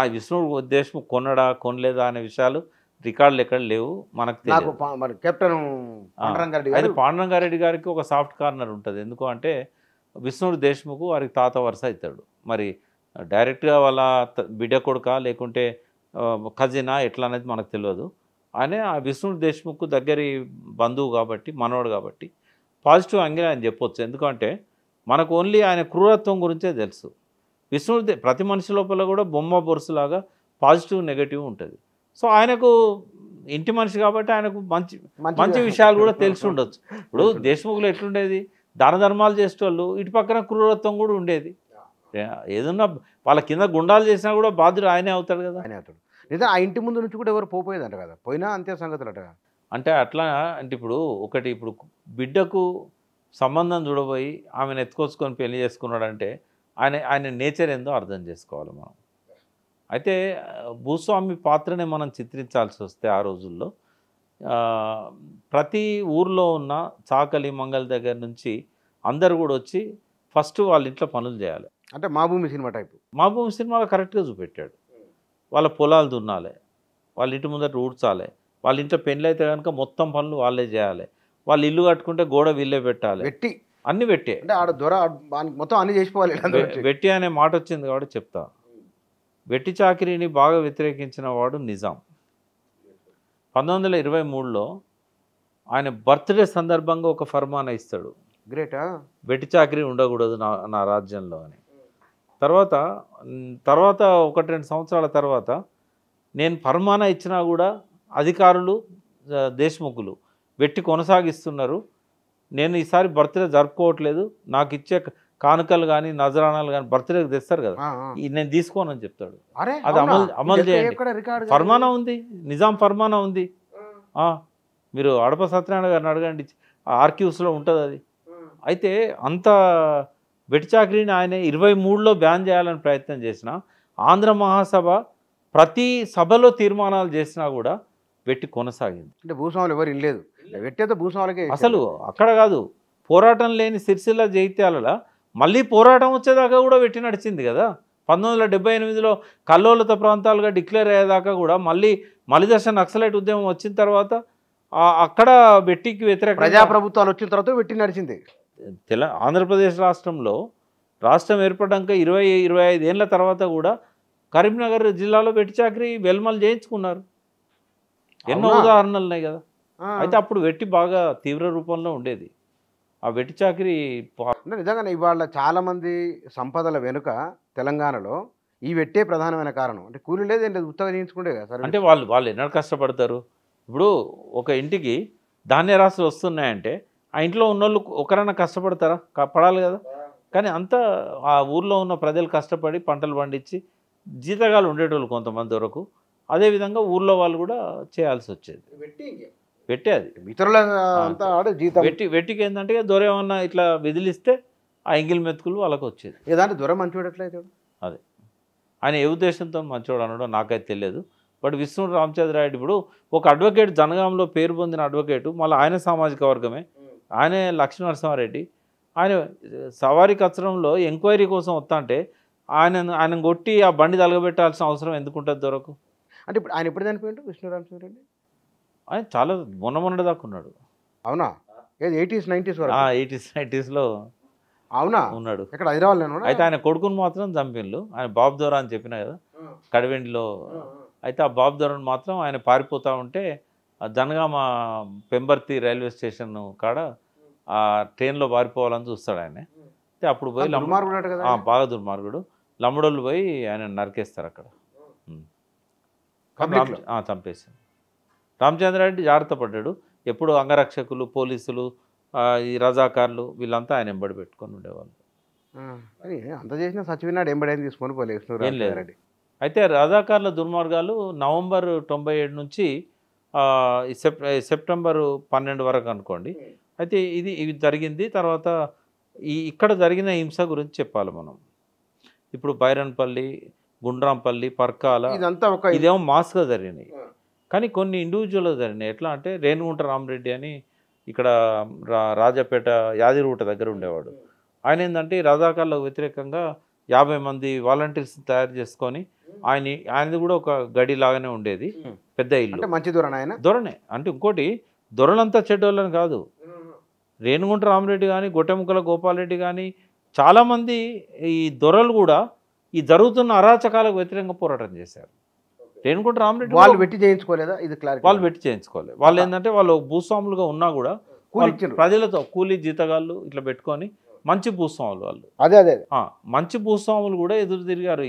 ఆ విష్ణుడు ఉద్దేశం కొన్నడా కొనలేదా అనే విషయాలు రికార్డులు ఎక్కడ లేవు మనకు తెలియదు మరి కెప్టెన్ అది పాండరంగారెడ్డి గారికి ఒక సాఫ్ట్ కార్నర్ ఉంటుంది ఎందుకు అంటే విష్ణుడు దేశ్ముఖు వారికి తాత వరుస అవుతాడు మరి డైరెక్ట్గా వాళ్ళ బిడ్డ కొడుక లేకుంటే కజినా ఎట్లా అనేది మనకు తెలియదు అనే ఆ విష్ణుడు దేశ్ముఖ్ దగ్గరి బంధువు కాబట్టి మనవాడు కాబట్టి పాజిటివ్ అంగే ఆయన చెప్పొచ్చు ఎందుకంటే మనకు ఓన్లీ ఆయన క్రూరత్వం గురించే తెలుసు విష్ణుడు ప్రతి మనిషి లోపల కూడా బొమ్మ బొరుసులాగా పాజిటివ్ నెగటివ్ ఉంటుంది సో ఆయనకు ఇంటి మనిషి కాబట్టి ఆయనకు మంచి మంచి విషయాలు కూడా తెలిసి ఉండొచ్చు ఇప్పుడు దేశముఖులు ఎట్లుండేది దాన ధర్మాలు చేసేటోళ్ళు ఇటు పక్కన క్రూరత్వం కూడా ఉండేది ఏదన్నా వాళ్ళ కింద గుండాలు చేసినా కూడా బాధ్యుడు ఆయనే అవుతాడు కదా ఆయనే అవుతాడు లేదా ఆ ఇంటి ముందు నుంచి కూడా ఎవరు పోపోయేదంట కదా పోయినా అంతే సంగతులు అట అంటే అట్లా అంటే ఇప్పుడు ఒకటి ఇప్పుడు బిడ్డకు సంబంధం చూడబోయి ఆమెను ఎత్తుకొచ్చుకొని పెళ్లి చేసుకున్నాడంటే ఆయన ఆయన నేచర్ ఏందో అర్థం చేసుకోవాలి మనం అయితే భూస్వామి పాత్రనే మనం చిత్రించాల్సి వస్తే ఆ రోజుల్లో ప్రతి ఊర్లో ఉన్న చాకలి మంగళ దగ్గర నుంచి అందరు కూడా వచ్చి ఫస్ట్ వాళ్ళ ఇంట్లో పనులు చేయాలి అంటే మా భూమి సినిమా టైప్ మా భూమి సినిమాలో కరెక్ట్గా చూపెట్టాడు వాళ్ళ పొలాలు దున్నాలి వాళ్ళ ఇంటి ముందట ఊడ్చాలి వాళ్ళ ఇంట్లో పెళ్ళి అయితే కనుక మొత్తం పనులు వాళ్ళే చేయాలి వాళ్ళు ఇల్లు కట్టుకుంటే గోడ వీళ్ళే పెట్టాలి పెట్టి అన్ని పెట్టే అంటే ఆడ దొర మొత్తం అన్ని చేసిపోవాలి వెట్టి అనే మాట వచ్చింది కాబట్టి చెప్తా వెట్టి చాకరీని బాగా వ్యతిరేకించిన వాడు నిజాం పంతొమ్మిది వందల ఇరవై మూడులో ఆయన బర్త్డే సందర్భంగా ఒక ఫర్మానా ఇస్తాడు గ్రేటా వెట్టి చాకరీ ఉండకూడదు నా నా రాజ్యంలో అని తర్వాత తర్వాత ఒకటి రెండు సంవత్సరాల తర్వాత నేను ఫర్మానా ఇచ్చినా కూడా అధికారులు దేశముఖులు వెట్టి కొనసాగిస్తున్నారు నేను ఈసారి బర్త్డే జరుపుకోవట్లేదు నాకు ఇచ్చే కానుకలు కానీ నజరానాలు కానీ బర్త్డేకి తెస్తారు కదా నేను తీసుకోనని చెప్తాడు అది అమలు అమలు చేయండి ఫర్మానా ఉంది నిజాం ఫర్మానా ఉంది మీరు అడప సత్యనారాయణ గారిని అడగండి ఆర్క్యూస్లో ఉంటుంది అది అయితే అంత వెటిచాకరీని ఆయన ఇరవై మూడులో బ్యాన్ చేయాలని ప్రయత్నం చేసిన ఆంధ్ర మహాసభ ప్రతి సభలో తీర్మానాలు చేసినా కూడా పెట్టి కొనసాగింది అంటే భూస్వాములు ఎవరు ఇల్లేదు పెట్టేది భూస్వాలకే అసలు అక్కడ కాదు పోరాటం లేని సిరిసిల్ల జైత్యాల మళ్ళీ పోరాటం వచ్చేదాకా కూడా పెట్టి నడిచింది కదా పంతొమ్మిది వందల డెబ్బై ఎనిమిదిలో కల్లోలత ప్రాంతాలుగా డిక్లేర్ అయ్యేదాకా కూడా మళ్ళీ మలిదశ నక్సలైట్ ఉద్యమం వచ్చిన తర్వాత అక్కడ వెట్టికి వ్యతిరేక ప్రజాప్రభుత్వాలు వచ్చిన తర్వాత వెట్టి నడిచింది తెల ఆంధ్రప్రదేశ్ రాష్ట్రంలో రాష్ట్రం ఏర్పడ్డాక ఇరవై ఇరవై ఐదేళ్ల తర్వాత కూడా కరీంనగర్ జిల్లాలో వెట్టి చాకరీ వెల్మల్ చేయించుకున్నారు ఎన్నో ఉదాహరణలు ఉన్నాయి కదా అయితే అప్పుడు వెట్టి బాగా తీవ్ర రూపంలో ఉండేది ఆ వెట్టి చాకరి నిజంగానే ఇవాళ చాలామంది సంపదల వెనుక తెలంగాణలో ఈ వెట్టే ప్రధానమైన కారణం అంటే కూలీ లేదు లేదు ఉత్తగా చేయించుకుంటే కదా అంటే వాళ్ళు వాళ్ళు ఎన్నడ కష్టపడతారు ఇప్పుడు ఒక ఇంటికి ధాన్య రాశులు వస్తున్నాయంటే ఆ ఇంట్లో ఉన్నోళ్ళు ఒకరైనా కష్టపడతారా పడాలి కదా కానీ అంతా ఆ ఊర్లో ఉన్న ప్రజలు కష్టపడి పంటలు పండించి జీతగాలు ఉండేటోళ్ళు కొంతమంది వరకు అదేవిధంగా ఊర్లో వాళ్ళు కూడా చేయాల్సి వచ్చేది పెట్టేది ఇతరుల అంతా వెట్టి వెట్టికి ఏంటంటే దొర ఏమన్నా ఇట్లా విదిలిస్తే ఆ ఎంగిల్ మెతుకులు వాళ్ళకి వచ్చేది ఏదంటే దూరం మంచివాడు ఎట్లయితే అదే ఆయన ఏ ఉద్దేశంతో మంచివాడు అనడం నాకైతే తెలియదు బట్ విష్ణు రామచంద్రాయుడు ఇప్పుడు ఒక అడ్వకేట్ జనగాంలో పేరు పొందిన అడ్వకేటు మళ్ళీ ఆయన సామాజిక వర్గమే ఆయనే లక్ష్మీనరసింహారెడ్డి ఆయన సవారీ కచ్చరంలో ఎంక్వైరీ కోసం వస్తా అంటే ఆయన ఆయన కొట్టి ఆ బండి తలగబెట్టాల్సిన అవసరం ఎందుకుంటుంది దొరకు అంటే ఇప్పుడు ఆయన ఎప్పుడు చనిపోయాడు విష్ణు రామచంద్రారెడ్డి ఆయన చాలా మొన్న మొన్నటి దాకా ఉన్నాడు అవునా ఏది ఎయిటీస్ నైంటీస్ వరకు ఎయిటీస్ నైన్టీస్లో అవునా ఉన్నాడు ఇక్కడ హైదరాబాద్లో అయితే ఆయన కొడుకును మాత్రం చంపిన్లు ఆయన బాబు దొరా అని చెప్పిన కదా కడివెండిలో అయితే ఆ బాబు దొరను మాత్రం ఆయన పారిపోతూ ఉంటే జనగామ పెంబర్తి రైల్వే స్టేషన్ కాడ ఆ ట్రైన్లో పారిపోవాలని చూస్తాడు ఆయన అయితే అప్పుడు పోయి బాగా దుర్మార్గుడు లమ్మడోళ్ళు పోయి ఆయన నరికేస్తారు అక్కడ చంపేసాను రామచంద్రారెడ్డి జాగ్రత్త పడ్డాడు ఎప్పుడు అంగరక్షకులు పోలీసులు ఈ రజాకార్లు వీళ్ళంతా ఆయన ఎంబడి పెట్టుకొని ఉండేవాళ్ళు అంత చేసిన సచివినాడు ఎంబడైనా తీసుకొని పోలేసినారు అయితే రజాకార్ల దుర్మార్గాలు నవంబర్ తొంభై ఏడు నుంచి సెప్టెంబర్ పన్నెండు వరకు అనుకోండి అయితే ఇది ఇది జరిగింది తర్వాత ఈ ఇక్కడ జరిగిన హింస గురించి చెప్పాలి మనం ఇప్పుడు బైరన్పల్లి గుండ్రాంపల్లి పర్కాల ఇదంతా ఒక ఇదేమో మాస్గా జరిగినాయి కానీ కొన్ని ఇండివిజువల్ జరిగినాయి ఎట్లా అంటే రేణుగుంట రామరెడ్డి అని ఇక్కడ రా రాజపేట యాదిరుగుట దగ్గర ఉండేవాడు ఆయన ఏంటంటే రజాకార్లకు వ్యతిరేకంగా యాభై మంది వాలంటీర్స్ తయారు చేసుకొని ఆయన ఆయనది కూడా ఒక గడి లాగానే ఉండేది పెద్ద ఇల్లు మంచి దొరణ ఆయన ధోరణే అంటే ఇంకోటి దొరలంతా చెడ్డోళ్ళని కాదు రేణుగుంట రామరెడ్డి కానీ గొట్టెముక్కల గోపాలరెడ్డి కానీ చాలామంది ఈ దొరలు కూడా ఈ జరుగుతున్న అరాచకాలకు వ్యతిరేకంగా పోరాటం చేశారు రేణుగుంట రామరెడ్డి వాళ్ళు పెట్టి చేయించుకోలేదా ఇది క్లారిటీ వాళ్ళు పెట్టి చేయించుకోలేదు వాళ్ళు ఏంటంటే వాళ్ళు భూస్వాములుగా ఉన్నా కూడా ప్రజలతో కూలీ జీతగాళ్ళు ఇట్లా పెట్టుకొని మంచి భూస్వాములు వాళ్ళు అదే అదే మంచి భూస్వాములు కూడా ఎదురు తిరిగారు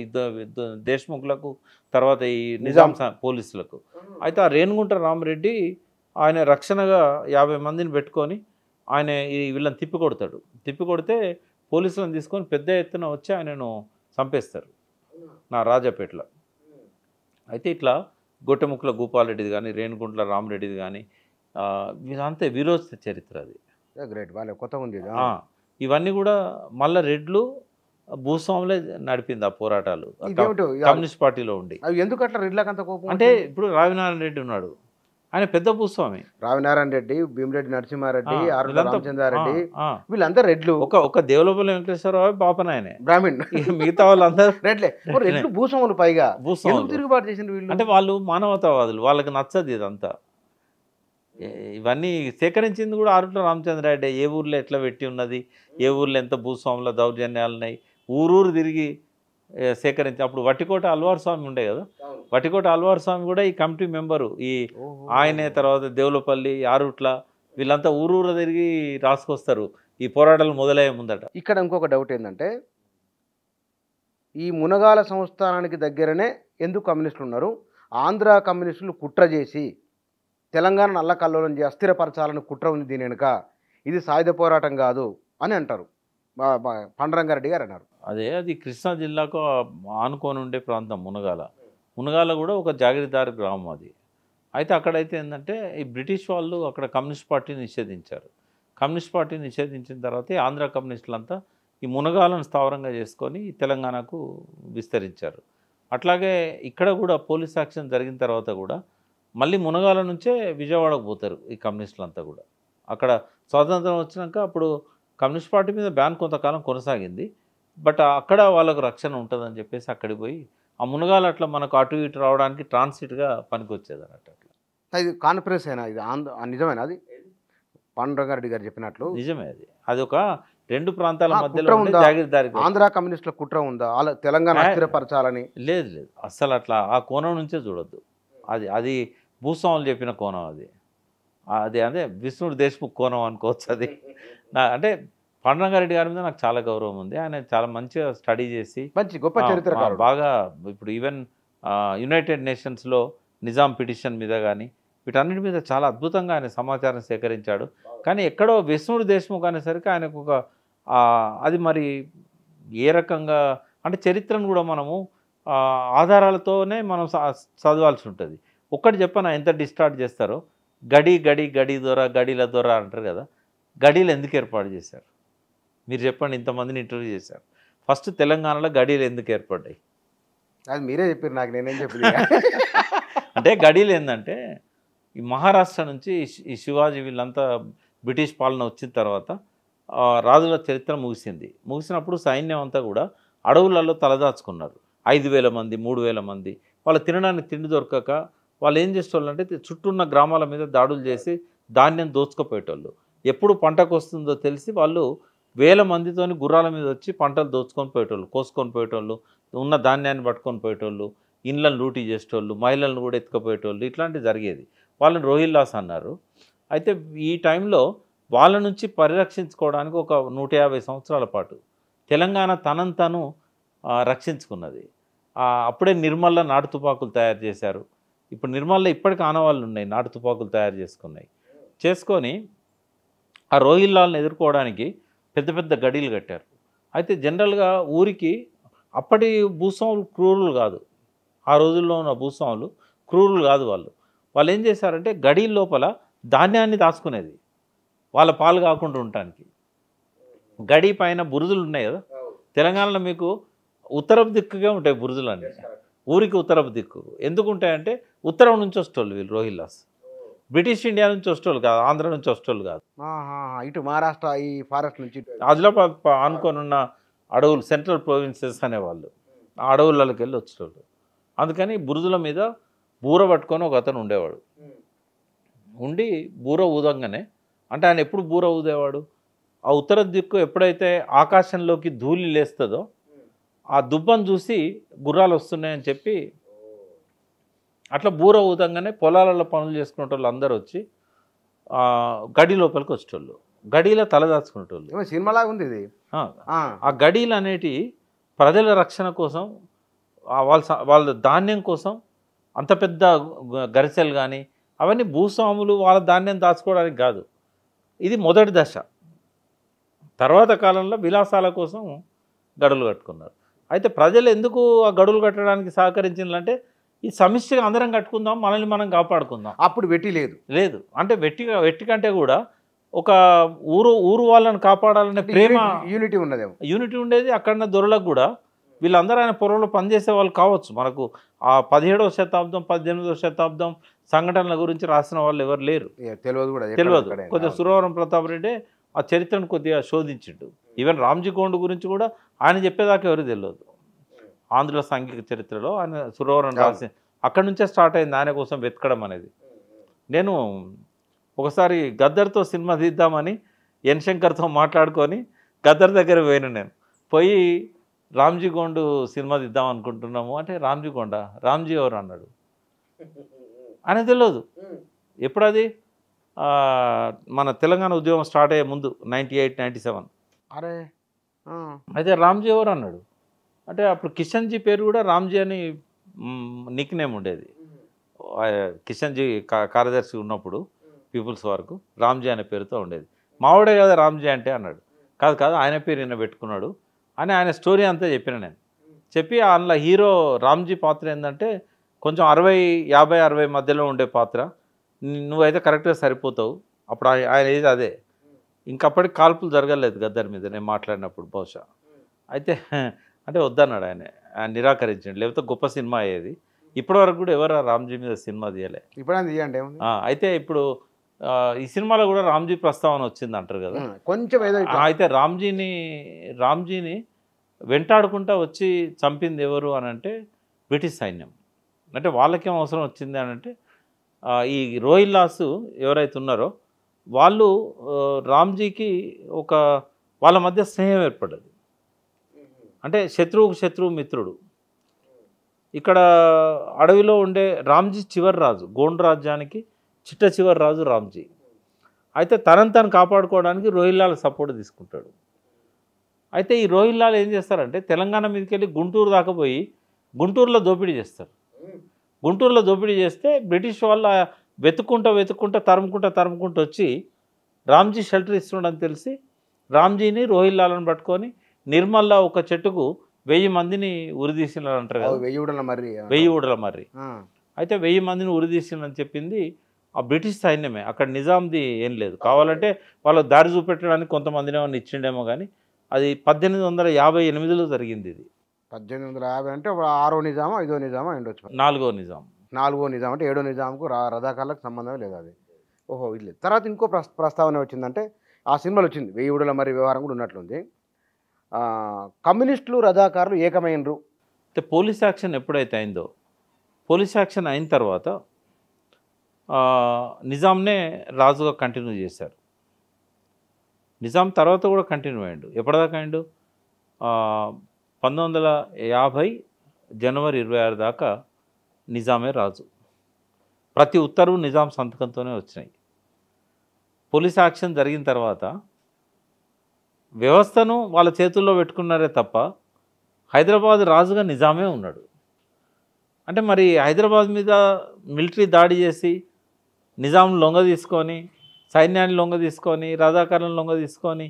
దేశ్ముఖులకు తర్వాత ఈ నిజాం పోలీసులకు అయితే ఆ రేణుగుంట రామరెడ్డి ఆయన రక్షణగా యాభై మందిని పెట్టుకొని ఆయన వీళ్ళని తిప్పి కొడతాడు తిప్పి కొడితే పోలీసులను తీసుకొని పెద్ద ఎత్తున వచ్చి ఆయనను చంపేస్తారు నా రాజాపేటలో అయితే ఇట్లా గొట్టెముక్కల గోపాలరెడ్డిది కానీ రేణుగుంట్ల రామరెడ్డిది కానీ వీళ్ళంతా వీరోచిత చరిత్ర అది గ్రేట్ వాళ్ళ కొత్త ఉంది ఇవన్నీ కూడా మళ్ళీ రెడ్లు భూస్వాములే నడిపింది ఆ పోరాటాలు కమ్యూనిస్ట్ పార్టీలో ఉండి ఎందుకు అట్లా రెడ్లకంత కోపం అంటే ఇప్పుడు రావినారాయణ రెడ్డి ఉన్నాడు ఆయన పెద్ద భూస్వామి రావినారాయణ రెడ్డి భీమిరెడ్డి నరసింహారెడ్డి ఆరు రామచంద్రారెడ్డి వీళ్ళందరూ రెడ్లు ఒక ఒక దేవులపల్లి వెంకటేశ్వరరావు పాపన ఆయనే బ్రాహ్మణ్ మిగతా వాళ్ళందరూ రెడ్లే రెడ్లు భూస్వాములు పైగా భూస్వాములు తిరుగుబాటు చేసిన వీళ్ళు అంటే వాళ్ళు మానవతావాదులు వాళ్ళకి నచ్చదు ఇదంతా ఇవన్నీ సేకరించింది కూడా ఆరుట్ల రామచంద్రారెడ్డి ఏ ఊర్లో ఎట్లా పెట్టి ఉన్నది ఏ ఊర్లో ఎంత భూస్వాముల దౌర్జన్యాలు ఉన్నాయి ఊరూరు తిరిగి సేకరించి అప్పుడు వట్టికోట అల్వార్ స్వామి ఉండే కదా వట్టికోట అల్వార్ స్వామి కూడా ఈ కమిటీ మెంబరు ఈ ఆయనే తర్వాత దేవులపల్లి ఆరుట్ల వీళ్ళంతా ఊరూర తిరిగి రాసుకొస్తారు ఈ పోరాటాలు మొదలయ్యే ముందట ఇక్కడ ఇంకొక డౌట్ ఏంటంటే ఈ మునగాల సంస్థానానికి దగ్గరనే ఎందుకు కమ్యూనిస్టులు ఉన్నారు ఆంధ్ర కమ్యూనిస్టులు కుట్ర చేసి తెలంగాణ అల్లకల్లోలం చేసి అస్థిరపరచాలని కుట్ర ఉంది దీని వెనుక ఇది సాయుధ పోరాటం కాదు అని అంటారు పండరంగారెడ్డి గారు అన్నారు అదే అది కృష్ణా జిల్లాకు ఆనుకొని ఉండే ప్రాంతం మునగాల మునగాల కూడా ఒక జాగిరిదారి గ్రామం అది అయితే అక్కడైతే ఏంటంటే ఈ బ్రిటిష్ వాళ్ళు అక్కడ కమ్యూనిస్ట్ పార్టీని నిషేధించారు కమ్యూనిస్ట్ పార్టీని నిషేధించిన తర్వాత ఆంధ్ర కమ్యూనిస్టులంతా ఈ మునగాలను స్థావరంగా చేసుకొని తెలంగాణకు విస్తరించారు అట్లాగే ఇక్కడ కూడా పోలీస్ యాక్షన్ జరిగిన తర్వాత కూడా మళ్ళీ మునగాల నుంచే విజయవాడకు పోతారు ఈ కమ్యూనిస్టులంతా కూడా అక్కడ స్వాతంత్రం వచ్చినాక అప్పుడు కమ్యూనిస్ట్ పార్టీ మీద బ్యాన్ కొంతకాలం కొనసాగింది బట్ అక్కడ వాళ్ళకు రక్షణ ఉంటుందని చెప్పేసి అక్కడికి పోయి ఆ మునగాలు అట్లా మనకు అటు ఇటు రావడానికి ట్రాన్సిట్గా పనికొచ్చేది అన్నట్టు అట్లా ఇది కాన్ఫరెన్స్ అయినా ఇది ఆంధ్ర నిజమేనా అది పాండురంగారెడ్డి గారు చెప్పినట్లు నిజమే అది అది ఒక రెండు ప్రాంతాల మధ్యలో జాగిరదారి ఆంధ్ర కమ్యూనిస్టుల కుట్ర ఉందా వాళ్ళ తెలంగాణ స్థిరపరచాలని లేదు లేదు అస్సలు అట్లా ఆ కోణం నుంచే చూడొద్దు అది అది భూస్వాములు చెప్పిన కోణం అది అది అదే విష్ణుడు దేశముఖ్ కోణం అనుకోవచ్చు అది అంటే కొండరంగారెడ్డి గారి మీద నాకు చాలా గౌరవం ఉంది ఆయన చాలా మంచిగా స్టడీ చేసి మంచి గొప్ప చరిత్ర బాగా ఇప్పుడు ఈవెన్ యునైటెడ్ నేషన్స్లో నిజాం పిటిషన్ మీద కానీ వీటన్నిటి మీద చాలా అద్భుతంగా ఆయన సమాచారం సేకరించాడు కానీ ఎక్కడో విష్ణుడు దేశముఖ్ అనేసరికి ఆయనకు ఒక అది మరి ఏ రకంగా అంటే చరిత్రను కూడా మనము ఆధారాలతోనే మనం చదవాల్సి ఉంటుంది ఒక్కటి చెప్పనా ఎంత డిస్టార్ట్ చేస్తారో గడి గడి గడి దొర గడిల దొర అంటారు కదా గడిలు ఎందుకు ఏర్పాటు చేశారు మీరు చెప్పండి ఇంతమందిని ఇంటర్వ్యూ చేశారు ఫస్ట్ తెలంగాణలో గడీలు ఎందుకు ఏర్పడ్డాయి అది మీరే చెప్పారు నాకు నేనేం చెప్పి అంటే గడీలు ఏంటంటే ఈ మహారాష్ట్ర నుంచి ఈ శివాజీ వీళ్ళంతా బ్రిటిష్ పాలన వచ్చిన తర్వాత రాజుల చరిత్ర ముగిసింది ముగిసినప్పుడు సైన్యం అంతా కూడా అడవులలో తలదాచుకున్నారు ఐదు వేల మంది మూడు వేల మంది వాళ్ళు తినడానికి తిండి దొరకక వాళ్ళు ఏం చేసేవాళ్ళు అంటే చుట్టూ ఉన్న గ్రామాల మీద దాడులు చేసి ధాన్యం దోచుకుపోయేటోళ్ళు ఎప్పుడు పంటకు వస్తుందో తెలిసి వాళ్ళు వేల మందితోని గుర్రాల మీద వచ్చి పంటలు దోచుకొని పోయేటోళ్ళు కోసుకొని పోయేటోళ్ళు ఉన్న ధాన్యాన్ని పట్టుకొని పోయేటోళ్ళు ఇండ్లను లూటీ చేసేటోళ్ళు మహిళలను కూడా ఎత్తుకపోయేటోళ్ళు ఇట్లాంటివి జరిగేది వాళ్ళని రోహిల్లాస్ అన్నారు అయితే ఈ టైంలో వాళ్ళ నుంచి పరిరక్షించుకోవడానికి ఒక నూట యాభై సంవత్సరాల పాటు తెలంగాణ తనంతను రక్షించుకున్నది అప్పుడే నిర్మల్ల నాటు తుపాకులు తయారు చేశారు ఇప్పుడు నిర్మల్ల ఇప్పటికి ఆనవాళ్ళు ఉన్నాయి నాటు తుపాకులు తయారు చేసుకున్నాయి చేసుకొని ఆ రోహిల్లాల్ని ఎదుర్కోవడానికి పెద్ద పెద్ద గడీలు కట్టారు అయితే జనరల్గా ఊరికి అప్పటి భూస్వాములు క్రూరులు కాదు ఆ రోజుల్లో ఉన్న భూస్వాములు క్రూరులు కాదు వాళ్ళు వాళ్ళు ఏం చేశారంటే గడి లోపల ధాన్యాన్ని దాచుకునేది వాళ్ళ పాలు కాకుండా ఉండటానికి గడి పైన బురుజులు ఉన్నాయి కదా తెలంగాణలో మీకు ఉత్తరపు దిక్కుగా ఉంటాయి బురుజులు అన్నీ ఊరికి ఉత్తరపు దిక్కు ఎందుకు ఉంటాయంటే ఉత్తరం నుంచి వస్తారు వీళ్ళు రోహిల్లాస్ బ్రిటిష్ ఇండియా నుంచి వస్తువులు కాదు ఆంధ్ర నుంచి వస్తువులు కాదు ఇటు మహారాష్ట్ర ఈ ఫారెస్ట్ నుంచి ఆదిలాబాద్ అనుకొని ఉన్న అడవులు సెంట్రల్ ప్రొవిన్సెస్ అనేవాళ్ళు ఆ అడవులకి వెళ్ళి వచ్చేవాళ్ళు అందుకని బురుజుల మీద బూర పట్టుకొని ఒక అతను ఉండేవాడు ఉండి బూర ఊదంగానే అంటే ఆయన ఎప్పుడు బూర ఊదేవాడు ఆ ఉత్తర దిక్కు ఎప్పుడైతే ఆకాశంలోకి ధూళి లేస్తుందో ఆ దుబ్బను చూసి గుర్రాలు వస్తున్నాయని చెప్పి అట్లా బూర ఊదంగానే పొలాలలో పనులు చేసుకునేటోళ్ళు అందరూ వచ్చి గడి లోపలికి వచ్చేటోళ్ళు గడీలో తలదాచుకునేటోళ్ళు సినిమాలా ఉంది ఇది ఆ గడీలు అనేటి ప్రజల రక్షణ కోసం వాళ్ళ వాళ్ళ ధాన్యం కోసం అంత పెద్ద గరిసెలు కానీ అవన్నీ భూస్వాములు వాళ్ళ ధాన్యం దాచుకోవడానికి కాదు ఇది మొదటి దశ తర్వాత కాలంలో విలాసాల కోసం గడులు కట్టుకున్నారు అయితే ప్రజలు ఎందుకు ఆ గడులు కట్టడానికి సహకరించిందంటే ఈ సమస్య అందరం కట్టుకుందాం మనల్ని మనం కాపాడుకుందాం అప్పుడు వెట్టి లేదు లేదు అంటే వెట్టి వెట్టి కంటే కూడా ఒక ఊరు ఊరు వాళ్ళని కాపాడాలనే ప్రేమ యూనిటీ ఉన్నదేమో యూనిటీ ఉండేది అక్కడ దొరలకు కూడా వీళ్ళందరూ ఆయన పొరలో పనిచేసే వాళ్ళు కావచ్చు మనకు ఆ పదిహేడవ శతాబ్దం పద్దెనిమిదవ శతాబ్దం సంఘటనల గురించి రాసిన వాళ్ళు ఎవరు లేరు తెలియదు కూడా తెలియదు కొద్దిగా సురవరం ప్రతాప్ రెడ్డి ఆ చరిత్రను కొద్దిగా శోధించిండు ఈవెన్ రామ్జీ గోండ్ గురించి కూడా ఆయన చెప్పేదాకా ఎవరు తెలియదు ఆంధ్రుల సాంఘిక చరిత్రలో ఆయన సురవరం రాసి అక్కడి నుంచే స్టార్ట్ అయింది ఆయన కోసం వెతకడం అనేది నేను ఒకసారి గద్దర్తో సినిమా తీద్దామని ఎన్ శంకర్తో మాట్లాడుకొని గద్దర్ దగ్గర పోయిన నేను పోయి రామ్జీ గోండు సినిమా తీద్దాం అనుకుంటున్నాము అంటే రామ్జీ గోండా రామ్జీ ఎవరు అన్నాడు అని తెలియదు ఎప్పుడది మన తెలంగాణ ఉద్యమం స్టార్ట్ అయ్యే ముందు నైంటీ ఎయిట్ నైంటీ సెవెన్ అరే అయితే రామ్జీ ఎవరు అన్నాడు అంటే అప్పుడు కిషన్జీ పేరు కూడా రామ్జీ అని నిక్ నేమ్ ఉండేది కిషన్జీ కార్యదర్శి ఉన్నప్పుడు పీపుల్స్ వరకు రామ్జీ అనే పేరుతో ఉండేది మావాడే కదా రామ్జీ అంటే అన్నాడు కాదు కాదు ఆయన పేరు ఈయన పెట్టుకున్నాడు అని ఆయన స్టోరీ అంతా చెప్పిన నేను చెప్పి అందులో హీరో రామ్జీ పాత్ర ఏంటంటే కొంచెం అరవై యాభై అరవై మధ్యలో ఉండే పాత్ర నువ్వైతే కరెక్ట్గా సరిపోతావు అప్పుడు ఆయన ఏది అదే ఇంకప్పటికి కాల్పులు జరగలేదు గద్దరి మీద నేను మాట్లాడినప్పుడు బహుశా అయితే అంటే వద్దన్నాడు ఆయన ఆయన నిరాకరించండి లేకపోతే గొప్ప సినిమా అయ్యేది ఇప్పటివరకు కూడా ఎవరు రామ్జీ మీద సినిమా తీయలే ఇప్పుడు తీయండి అయితే ఇప్పుడు ఈ సినిమాలో కూడా రామ్జీ ప్రస్తావన వచ్చింది అంటారు కదా కొంచెం అయితే రామ్జీని రామ్జీని వెంటాడుకుంటా వచ్చి చంపింది ఎవరు అని అంటే బ్రిటిష్ సైన్యం అంటే వాళ్ళకేం అవసరం వచ్చింది అని అంటే ఈ రోహిల్లాసు ఎవరైతే ఉన్నారో వాళ్ళు రామ్జీకి ఒక వాళ్ళ మధ్య స్నేహం ఏర్పడ్డది అంటే శత్రువుకు శత్రువు మిత్రుడు ఇక్కడ అడవిలో ఉండే రామ్జీ చివరి రాజు గోండ్ రాజ్యానికి చిట్ట చివరి రాజు రామ్జీ అయితే తనను తను కాపాడుకోవడానికి రోహిల్లాల సపోర్ట్ తీసుకుంటాడు అయితే ఈ రోహిల్లాలు ఏం చేస్తారంటే తెలంగాణ మీదకి వెళ్ళి గుంటూరు దాకా పోయి గుంటూరులో దోపిడీ చేస్తారు గుంటూరులో దోపిడీ చేస్తే బ్రిటిష్ వాళ్ళు వెతుక్కుంటా వెతుక్కుంటా తరుముకుంటా తరుముకుంటూ వచ్చి రామ్జీ షెల్టర్ ఇస్తుండని తెలిసి రామ్జీని రోహిల్లాలను పట్టుకొని నిర్మల్లో ఒక చెట్టుకు వెయ్యి మందిని ఉరిదీసినారంటారు కదా వెయ్యి ఊడల మర్రి వెయ్యి ఊడల మర్రి అయితే వెయ్యి మందిని ఉరిదీసిందని చెప్పింది ఆ బ్రిటిష్ సైన్యమే అక్కడ నిజాంది ఏం లేదు కావాలంటే వాళ్ళు దారి చూపెట్టడానికి కొంతమందిని ఏమన్నా ఇచ్చిండేమో కానీ అది పద్దెనిమిది వందల యాభై ఎనిమిదిలో జరిగింది ఇది పద్దెనిమిది వందల యాభై అంటే ఆరో నిజామా ఐదో నిజామా ఉండొచ్చు నాలుగో నిజాం నాలుగో నిజాం అంటే ఏడో నిజాంకు రథాకాలకు సంబంధం లేదు అది ఓహో ఇది తర్వాత ఇంకో ప్రస్తావన వచ్చిందంటే ఆ సినిమాలు వచ్చింది వెయ్యి ఉడల మరి వ్యవహారం కూడా ఉన్నట్లుంది కమ్యూనిస్టులు రజాకారులు ఏకమైనరు అయితే పోలీస్ యాక్షన్ ఎప్పుడైతే అయిందో పోలీస్ యాక్షన్ అయిన తర్వాత నిజాంనే రాజుగా కంటిన్యూ చేశారు నిజాం తర్వాత కూడా కంటిన్యూ అయ్యాడు ఎప్పటిదాకా అయ్యాడు పంతొమ్మిది వందల యాభై జనవరి ఇరవై ఆరు దాకా నిజామే రాజు ప్రతి ఉత్తర్వు నిజాం సంతకంతోనే వచ్చినాయి పోలీస్ యాక్షన్ జరిగిన తర్వాత వ్యవస్థను వాళ్ళ చేతుల్లో పెట్టుకున్నారే తప్ప హైదరాబాద్ రాజుగా నిజామే ఉన్నాడు అంటే మరి హైదరాబాద్ మీద మిలిటరీ దాడి చేసి నిజాం లొంగ తీసుకొని సైన్యాన్ని లొంగ తీసుకొని రాజాకారులను లొంగ తీసుకొని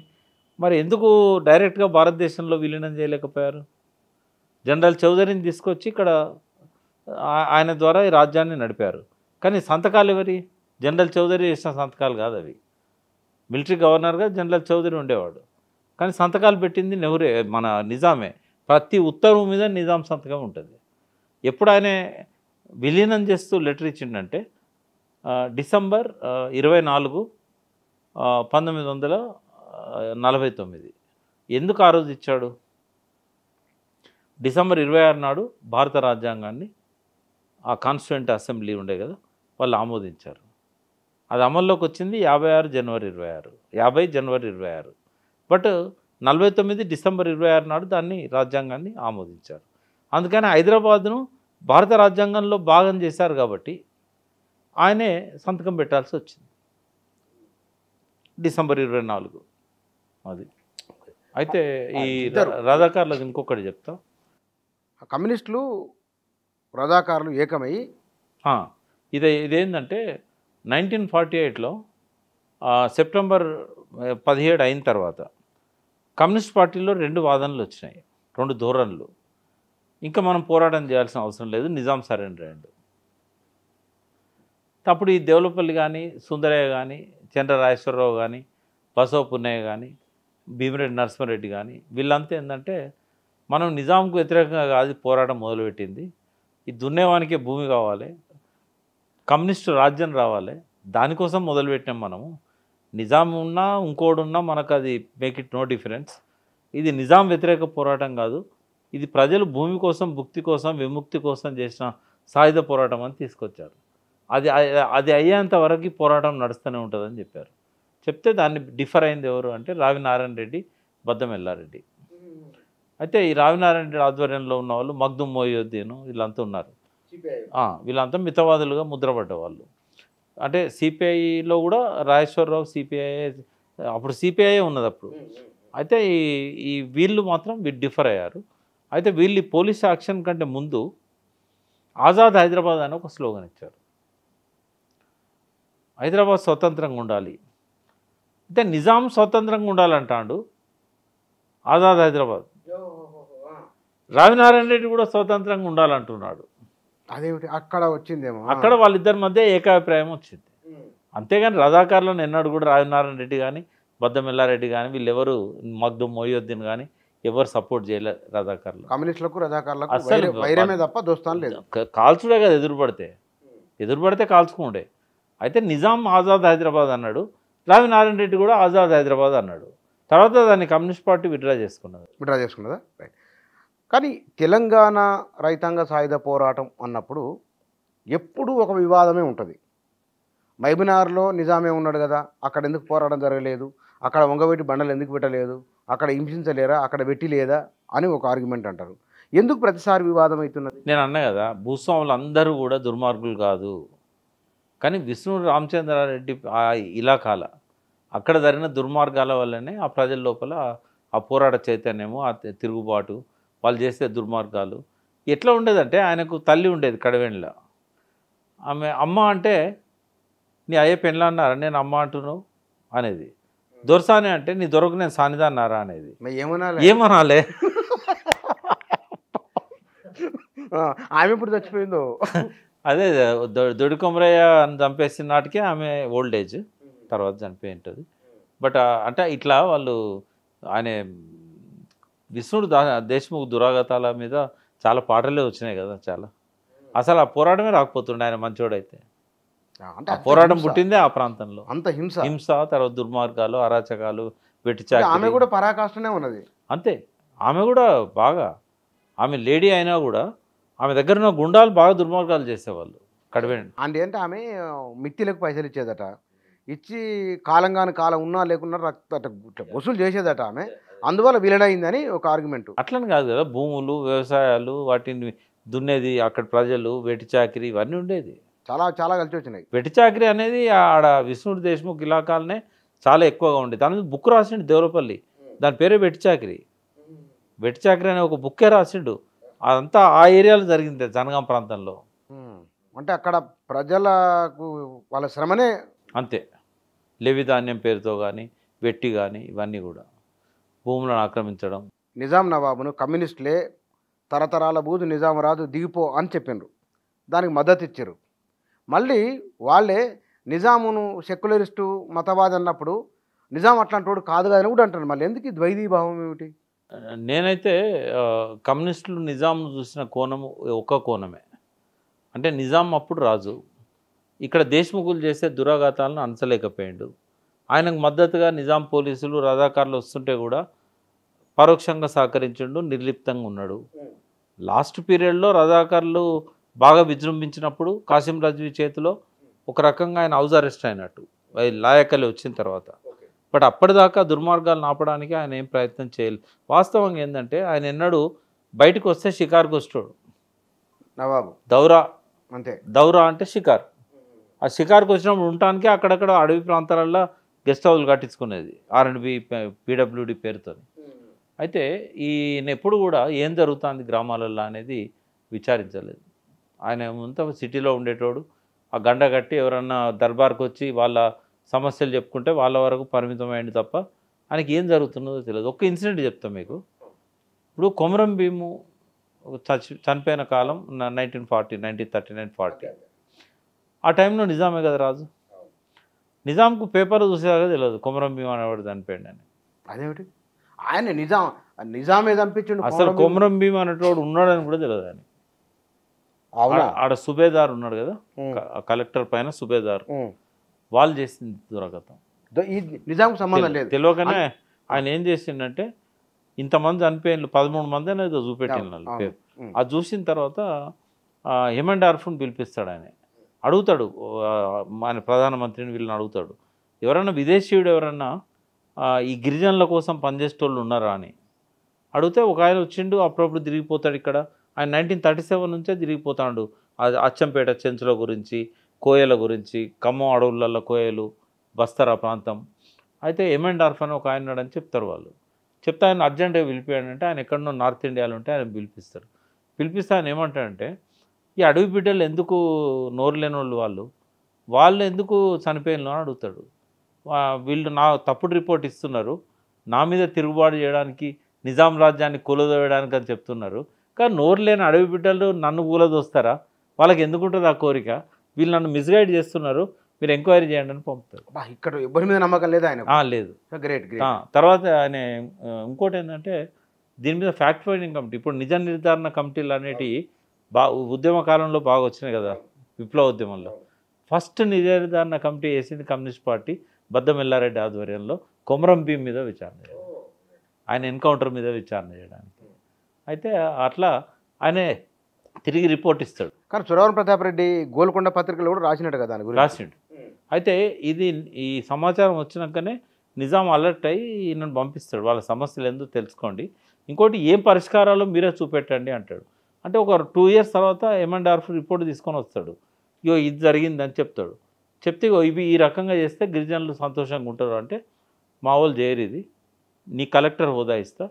మరి ఎందుకు డైరెక్ట్గా భారతదేశంలో విలీనం చేయలేకపోయారు జనరల్ చౌదరిని తీసుకొచ్చి ఇక్కడ ఆయన ద్వారా ఈ రాజ్యాన్ని నడిపారు కానీ సంతకాలు ఎవరి జనరల్ చౌదరి చేసిన సంతకాలు కాదు అవి మిలిటరీ గవర్నర్గా జనరల్ చౌదరి ఉండేవాడు కానీ సంతకాలు పెట్టింది నెహ్రూ మన నిజామే ప్రతి ఉత్తర్వు మీద నిజాం సంతకం ఉంటుంది ఎప్పుడు ఆయన విలీనం చేస్తూ లెటర్ ఇచ్చిండంటే డిసెంబర్ ఇరవై నాలుగు పంతొమ్మిది వందల నలభై తొమ్మిది ఎందుకు ఆ రోజు ఇచ్చాడు డిసెంబర్ ఇరవై ఆరు నాడు భారత రాజ్యాంగాన్ని ఆ కాన్స్టిట్యూంట్ అసెంబ్లీ ఉండే కదా వాళ్ళు ఆమోదించారు అది అమల్లోకి వచ్చింది యాభై ఆరు జనవరి ఇరవై ఆరు యాభై జనవరి ఇరవై ఆరు బట్ నలభై తొమ్మిది డిసెంబర్ ఇరవై ఆరు నాడు దాన్ని రాజ్యాంగాన్ని ఆమోదించారు అందుకని హైదరాబాద్ను భారత రాజ్యాంగంలో భాగం చేశారు కాబట్టి ఆయనే సంతకం పెట్టాల్సి వచ్చింది డిసెంబర్ ఇరవై నాలుగు అది అయితే ఈ రథాకారులకు ఇంకొకటి చెప్తా కమ్యూనిస్టులు రజాకారులు ఏకమై ఇదే ఇదేంటంటే నైన్టీన్ ఫార్టీ ఎయిట్లో సెప్టెంబర్ పదిహేడు అయిన తర్వాత కమ్యూనిస్ట్ పార్టీలో రెండు వాదనలు వచ్చినాయి రెండు ధోరణులు ఇంకా మనం పోరాటం చేయాల్సిన అవసరం లేదు నిజాం సరెండర్ రెండు అప్పుడు ఈ దేవులపల్లి కానీ సుందరయ్య కానీ చంద్ర రాజేశ్వరరావు కానీ బసవ పున్నయ్య కానీ భీమిరెడ్డి నరసింహారెడ్డి కానీ వీళ్ళంతా ఏంటంటే మనం నిజాంకు వ్యతిరేకంగా కాదు పోరాటం మొదలుపెట్టింది ఈ దున్నేవానికే భూమి కావాలి కమ్యూనిస్టు రాజ్యం రావాలి దానికోసం మొదలుపెట్టాం మనము నిజాం ఉన్నా ఇంకోడున్నా మనకు అది మేక్ ఇట్ నో డిఫరెన్స్ ఇది నిజాం వ్యతిరేక పోరాటం కాదు ఇది ప్రజలు భూమి కోసం భుక్తి కోసం విముక్తి కోసం చేసిన సాయుధ పోరాటం అని తీసుకొచ్చారు అది అది అయ్యేంత వరకు పోరాటం నడుస్తూనే ఉంటుందని చెప్పారు చెప్తే దాన్ని డిఫర్ అయింది ఎవరు అంటే రావినారాయణ రెడ్డి బద్దమెల్లారెడ్డి అయితే ఈ రావినారాయణ రెడ్డి ఆధ్వర్యంలో ఉన్న వాళ్ళు మగ్దుం వీళ్ళంతా ఉన్నారు వీళ్ళంతా మితవాదులుగా ముద్రపడ్డవాళ్ళు అంటే సిపిఐలో కూడా రాజేశ్వరరావు సిపిఐ అప్పుడు సిపిఐ ఉన్నది అప్పుడు అయితే ఈ ఈ వీళ్ళు మాత్రం వీళ్ళు డిఫర్ అయ్యారు అయితే వీళ్ళు పోలీస్ యాక్షన్ కంటే ముందు ఆజాద్ హైదరాబాద్ అని ఒక స్లోగన్ ఇచ్చారు హైదరాబాద్ స్వతంత్రంగా ఉండాలి అంటే నిజాం స్వతంత్రంగా ఉండాలంటాడు ఆజాద్ హైదరాబాద్ రవినారాయణ రెడ్డి కూడా స్వతంత్రంగా ఉండాలంటున్నాడు అదేమిటి అక్కడ వచ్చిందేమో అక్కడ వాళ్ళిద్దరి మధ్య ఏకాభిప్రాయం వచ్చింది అంతేగాని రథాకారులను ఎన్నడూ కూడా రాజనారాయణ రెడ్డి కానీ బద్దమిల్లారెడ్డి కానీ వీళ్ళెవరు మగ్దు మొయ్యుద్దీన్ కానీ ఎవరు సపోర్ట్ చేయలేదు రథాకారులు కమ్యూనిస్టులకు రథాకారులకు అసలు వైరమే తప్ప దోస్తాను లేదు కాల్చుడే కదా ఎదురుపడితే ఎదురుపడితే కాల్చుకుండే అయితే నిజాం ఆజాద్ హైదరాబాద్ అన్నాడు రావినారాయణ రెడ్డి కూడా ఆజాద్ హైదరాబాద్ అన్నాడు తర్వాత దాన్ని కమ్యూనిస్ట్ పార్టీ విడ్రా చేసుకున్నది విడ్రా చేసుకున్నదా రైట్ కానీ తెలంగాణ రైతాంగ సాయుధ పోరాటం అన్నప్పుడు ఎప్పుడూ ఒక వివాదమే ఉంటుంది మైబినార్లో నిజామే ఉన్నాడు కదా అక్కడ ఎందుకు పోరాటం జరగలేదు అక్కడ వంగబెట్టి బండలు ఎందుకు పెట్టలేదు అక్కడ హింసించలేరా అక్కడ పెట్టి లేదా అని ఒక ఆర్గ్యుమెంట్ అంటారు ఎందుకు ప్రతిసారి వివాదం అవుతున్నది నేను అన్నా కదా భూస్వాములు అందరూ కూడా దుర్మార్గులు కాదు కానీ విష్ణు రామచంద్రారెడ్డి ఆ ఇలాకాల అక్కడ జరిగిన దుర్మార్గాల వల్లనే ఆ ప్రజల లోపల ఆ పోరాట చైతన్యము ఆ తిరుగుబాటు వాళ్ళు చేసే దుర్మార్గాలు ఎట్లా ఉండేదంటే ఆయనకు తల్లి ఉండేది కడవేణిలో ఆమె అమ్మ అంటే నీ అయ్యే పెళ్ళ అన్నారా నేను అమ్మ అంటున్నావు అనేది దొరసానే అంటే నీ దొరకు నేను సానిదా అన్నారా అనేది ఏమనాలి ఏమనాలే ఆమె ఇప్పుడు చచ్చిపోయిందో అదే దొడికొమరయ్య అని చంపేసిన నాటికే ఆమె ఓల్డేజ్ తర్వాత చనిపోయి ఉంటుంది బట్ అంటే ఇట్లా వాళ్ళు ఆయన విష్ణుడు దా దురాగతాల మీద చాలా పాటలే వచ్చినాయి కదా చాలా అసలు ఆ పోరాటమే రాకపోతుండే ఆయన మంచోడైతే అంటే పోరాటం పుట్టిందే ఆ ప్రాంతంలో అంత హింస హింస తర్వాత దుర్మార్గాలు అరాచకాలు వెట్టి ఆమె కూడా పరాకాష్టనే ఉన్నది అంతే ఆమె కూడా బాగా ఆమె లేడీ అయినా కూడా ఆమె దగ్గర ఉన్న గుండాలు బాగా దుర్మార్గాలు చేసేవాళ్ళు కడవేండి అంటే ఆమె మిత్తిలకు పైసలు ఇచ్చేదట ఇచ్చి కాలం కాని కాలం ఉన్నా లేకున్నా రక్త వసూలు చేసేదట ఆమె అందువల్ల వీలనైందని ఒక ఆర్గ్యుమెంట్ అట్లని కాదు కదా భూములు వ్యవసాయాలు వాటిని దున్నేది అక్కడ ప్రజలు వెటి చాకరీ ఇవన్నీ ఉండేది చాలా చాలా కలిసి వచ్చినాయి వెటి చాకరీ అనేది ఆడ విష్ణుడు దేశ్ముఖ్ ఇలాకాలనే చాలా ఎక్కువగా ఉండేది దాని మీద బుక్ రాసిండు దేవరపల్లి దాని పేరే వెటి చాకరీ వెటి చాకరీ అనే ఒక బుక్కే రాసిండు అదంతా ఆ ఏరియాలో జరిగింది జనగాం ప్రాంతంలో అంటే అక్కడ ప్రజలకు వాళ్ళ శ్రమనే అంతే లెవిధాన్యం పేరుతో కానీ వెట్టి కానీ ఇవన్నీ కూడా భూములను ఆక్రమించడం నిజాం నవాబును కమ్యూనిస్టులే తరతరాల బూజు నిజాం రాజు దిగిపో అని చెప్పిండ్రు దానికి మద్దతు ఇచ్చారు మళ్ళీ వాళ్ళే నిజామును సెక్యులరిస్టు మతవాది అన్నప్పుడు నిజాం అట్లాంటి వాడు కాదు కాదని కూడా అంటారు మళ్ళీ ఎందుకు ద్వైదీ భావం ఏమిటి నేనైతే కమ్యూనిస్టులు నిజాం చూసిన కోణము ఒక కోణమే అంటే నిజాం అప్పుడు రాజు ఇక్కడ దేశ్ముఖులు చేసే దురాఘాతాలను అంచలేకపోయాడు ఆయనకు మద్దతుగా నిజాం పోలీసులు రజాకారులు వస్తుంటే కూడా పరోక్షంగా సహకరించండు నిర్లిప్తంగా ఉన్నాడు లాస్ట్ పీరియడ్లో రజాకర్లు బాగా విజృంభించినప్పుడు కాసిం రజ్వీ చేతిలో ఒక రకంగా ఆయన హౌజ్ అరెస్ట్ అయినట్టు లాయకలి వచ్చిన తర్వాత బట్ అప్పటిదాకా దుర్మార్గాలను ఆపడానికి ఆయన ఏం ప్రయత్నం చేయలేదు వాస్తవంగా ఏంటంటే ఆయన ఎన్నడు బయటకు వస్తే షికార్కి వస్తాడు నవాబు దౌరా అంతే దౌరా అంటే షికార్ ఆ షికార్కి వచ్చినప్పుడు ఉండటానికి అక్కడక్కడ అడవి ప్రాంతాలలో గెస్ట్ హౌస్లు కట్టించుకునేది బి పీడబ్ల్యూడి పేరుతో అయితే ఈయన ఎప్పుడు కూడా ఏం జరుగుతుంది గ్రామాలల్లో అనేది విచారించలేదు ఆయన ముంత సిటీలో ఉండేటోడు ఆ గండ కట్టి ఎవరన్నా దర్బార్కి వచ్చి వాళ్ళ సమస్యలు చెప్పుకుంటే వాళ్ళ వరకు పరిమితమైంది తప్ప ఆయనకి ఏం జరుగుతున్నదో తెలియదు ఒక్క ఇన్సిడెంట్ చెప్తాం మీకు ఇప్పుడు కొమరం భీము చచ్చి చనిపోయిన కాలం nineteen forty nineteen thirty nine forty ఆ టైంలో నిజామే కదా రాజు నిజాంకు పేపర్లు చూసేదాకా తెలియదు కొమరం భీము అనేవాడు చనిపోయాడు అని అదేమిటి ఆయన నిజాం నిజామే చంపించిండు అసలు కొమరం భీమ్ అనేటోడు ఉన్నాడని కూడా తెలియదు ఆయన ఆడ సుబేదార్ ఉన్నాడు కదా కలెక్టర్ పైన సుబేదార్ వాళ్ళు చేసింది దురగతం నిజాంకు సంబంధం లేదు తెలియకనే ఆయన ఏం చేసిండే ఇంతమంది చనిపోయిన పదమూడు మంది అనేది చూపెట్టిన అది చూసిన తర్వాత హిమన్ డార్ఫ్ను పిలిపిస్తాడు ఆయన అడుగుతాడు ఆయన ప్రధానమంత్రిని వీళ్ళని అడుగుతాడు ఎవరన్నా విదేశీయుడు ఎవరన్నా ఈ గిరిజనుల కోసం పనిచేసేటోళ్ళు ఉన్నారా అని అడిగితే ఒక ఆయన వచ్చిండు అప్పుడప్పుడు తిరిగిపోతాడు ఇక్కడ ఆయన నైన్టీన్ థర్టీ సెవెన్ నుంచే తిరిగిపోతాడు అచ్చంపేట చెంచుల గురించి కోయల గురించి ఖమ్మం అడవులలో కోయలు బస్తరా ప్రాంతం అయితే ఆర్ఫ్ అని ఒక ఆయన అని చెప్తారు వాళ్ళు చెప్తే ఆయన అర్జెంటుగా పిలిపాడంటే ఆయన ఎక్కడనో నార్త్ ఇండియాలో ఉంటే ఆయన పిలిపిస్తారు పిలిపిస్తే ఆయన ఏమంటాడంటే ఈ అడవి బిడ్డలు ఎందుకు నోరు లేని వాళ్ళు వాళ్ళు ఎందుకు చనిపోయిన అని అడుగుతాడు వీళ్ళు నా తప్పుడు రిపోర్ట్ ఇస్తున్నారు నా మీద తిరుగుబాటు చేయడానికి నిజాం రాజ్యాన్ని కూలదోయడానికి అని చెప్తున్నారు కానీ నోరు లేని అడవి బిడ్డలు నన్ను కూలదోస్తారా వాళ్ళకి ఎందుకుంటుంది ఆ కోరిక వీళ్ళు నన్ను మిస్గైడ్ చేస్తున్నారు మీరు ఎంక్వైరీ చేయండి అని పంపుతారు ఇక్కడ ఎవరి మీద నమ్మకం లేదు ఆయన లేదు గ్రేట్ తర్వాత ఆయన ఇంకోటి ఏంటంటే దీని మీద ఫ్యాక్ట్ ఫైండింగ్ కమిటీ ఇప్పుడు నిజ నిర్ధారణ కమిటీలు అనేటివి బా ఉద్యమ కాలంలో బాగా వచ్చినాయి కదా విప్లవ ఉద్యమంలో ఫస్ట్ నిజ నిర్ధారణ కమిటీ వేసింది కమ్యూనిస్ట్ పార్టీ బద్దమిల్లారెడ్డి ఆధ్వర్యంలో కొమరం భీం మీద విచారణ ఆయన ఎన్కౌంటర్ మీద విచారణ చేయడానికి అయితే అట్లా ఆయనే తిరిగి రిపోర్ట్ ఇస్తాడు కానీ సురవరం ప్రతాప్ రెడ్డి గోల్కొండ పత్రికలు కూడా రాసినట్టు కదా దాని గురించి రాసిండు అయితే ఇది ఈ సమాచారం వచ్చినాకనే నిజాం అలర్ట్ అయ్యి ఈయనను పంపిస్తాడు వాళ్ళ సమస్యలు ఎందుకు తెలుసుకోండి ఇంకోటి ఏం పరిష్కారాలు మీరే చూపెట్టండి అంటాడు అంటే ఒక టూ ఇయర్స్ తర్వాత ఎంఎన్ఆర్ఫ్ రిపోర్ట్ తీసుకొని వస్తాడు ఇగో ఇది జరిగిందని చెప్తాడు చెప్తే ఇవి ఈ రకంగా చేస్తే గిరిజనులు సంతోషంగా ఉంటారు అంటే మా వాళ్ళు చేయరు ఇది నీ కలెక్టర్ హోదా ఇస్తా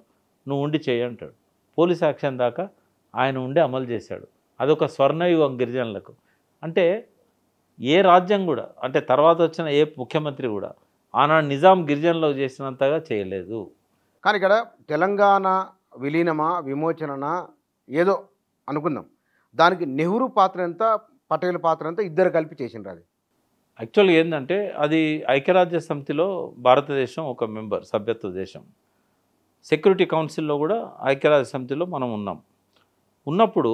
నువ్వు ఉండి చేయంటాడు పోలీస్ యాక్షన్ దాకా ఆయన ఉండి అమలు చేశాడు అదొక స్వర్ణయుగం గిరిజనులకు అంటే ఏ రాజ్యం కూడా అంటే తర్వాత వచ్చిన ఏ ముఖ్యమంత్రి కూడా ఆనాడు నిజాం గిరిజనులు చేసినంతగా చేయలేదు కానీ ఇక్కడ తెలంగాణ విలీనమా విమోచననా ఏదో అనుకుందాం దానికి నెహ్రూ పాత్ర ఎంత పటేల్ పాత్ర ఎంత ఇద్దరు కలిపి చేసినారు అది యాక్చువల్గా ఏంటంటే అది ఐక్యరాజ్య సమితిలో భారతదేశం ఒక మెంబర్ సభ్యత్వ దేశం సెక్యూరిటీ కౌన్సిల్లో కూడా ఐక్యరాజ్య సమితిలో మనం ఉన్నాం ఉన్నప్పుడు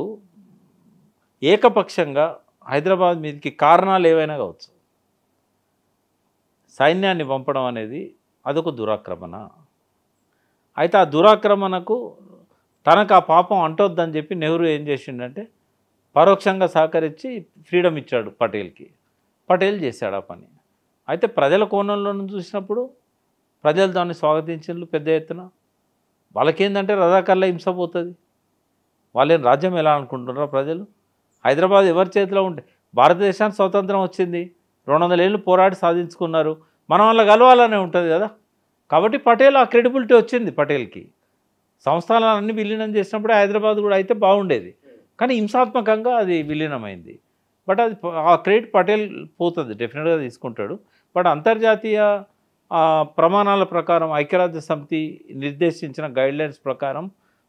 ఏకపక్షంగా హైదరాబాద్ మీదకి కారణాలు ఏవైనా కావచ్చు సైన్యాన్ని పంపడం అనేది అదొక దురాక్రమణ అయితే ఆ దురాక్రమణకు తనకు ఆ పాపం అంటొద్దని చెప్పి నెహ్రూ ఏం చేసిండంటే పరోక్షంగా సహకరించి ఫ్రీడమ్ ఇచ్చాడు పటేల్కి పటేల్ చేశాడు ఆ పని అయితే ప్రజల కోణంలో చూసినప్పుడు ప్రజలు దాన్ని స్వాగతించారు పెద్ద ఎత్తున వాళ్ళకేందంటే రథాకర్ల హింస పోతుంది వాళ్ళేం రాజ్యం ఎలా అనుకుంటున్నారో ప్రజలు హైదరాబాద్ ఎవరి చేతిలో ఉంటే భారతదేశానికి స్వతంత్రం వచ్చింది రెండు వందల ఏళ్ళు పోరాడి సాధించుకున్నారు మనం వాళ్ళ కలవాలనే ఉంటుంది కదా కాబట్టి పటేల్ ఆ క్రెడిబిలిటీ వచ్చింది పటేల్కి సంస్థలన్నీ విలీనం చేసినప్పుడు హైదరాబాద్ కూడా అయితే బాగుండేది కానీ హింసాత్మకంగా అది విలీనమైంది బట్ అది ఆ క్రెడిట్ పటేల్ పోతుంది డెఫినెట్గా తీసుకుంటాడు బట్ అంతర్జాతీయ ప్రమాణాల ప్రకారం ఐక్యరాజ్య సమితి నిర్దేశించిన గైడ్లైన్స్ ప్రకారం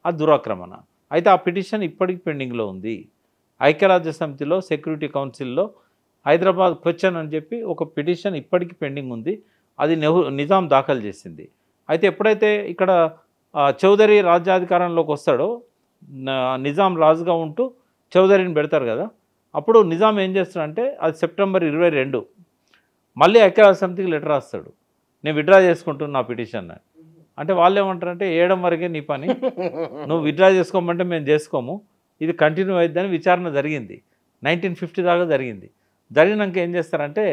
ఆ దురాక్రమణ అయితే ఆ పిటిషన్ ఇప్పటికీ పెండింగ్లో ఉంది ఐక్యరాజ్య సమితిలో సెక్యూరిటీ కౌన్సిల్లో హైదరాబాద్ క్వశ్చన్ అని చెప్పి ఒక పిటిషన్ ఇప్పటికీ పెండింగ్ ఉంది అది నెహ్రూ నిజాం దాఖలు చేసింది అయితే ఎప్పుడైతే ఇక్కడ చౌదరి రాజ్యాధికారంలోకి వస్తాడో నిజాం రాజుగా ఉంటూ చౌదరిని పెడతారు కదా అప్పుడు నిజాం ఏం చేస్తాడంటే అది సెప్టెంబర్ ఇరవై రెండు మళ్ళీ ఐక్యరాజ్య సమితికి లెటర్ రాస్తాడు నేను విత్డ్రా చేసుకుంటున్నా నా పిటిషన్ అంటే వాళ్ళు ఏమంటారంటే ఏడం వరకే నీ పని నువ్వు విత్డ్రా చేసుకోమంటే మేము చేసుకోము ఇది కంటిన్యూ అవుతుందని విచారణ జరిగింది నైన్టీన్ ఫిఫ్టీ దాకా జరిగింది జరిగినాక ఏం చేస్తారంటే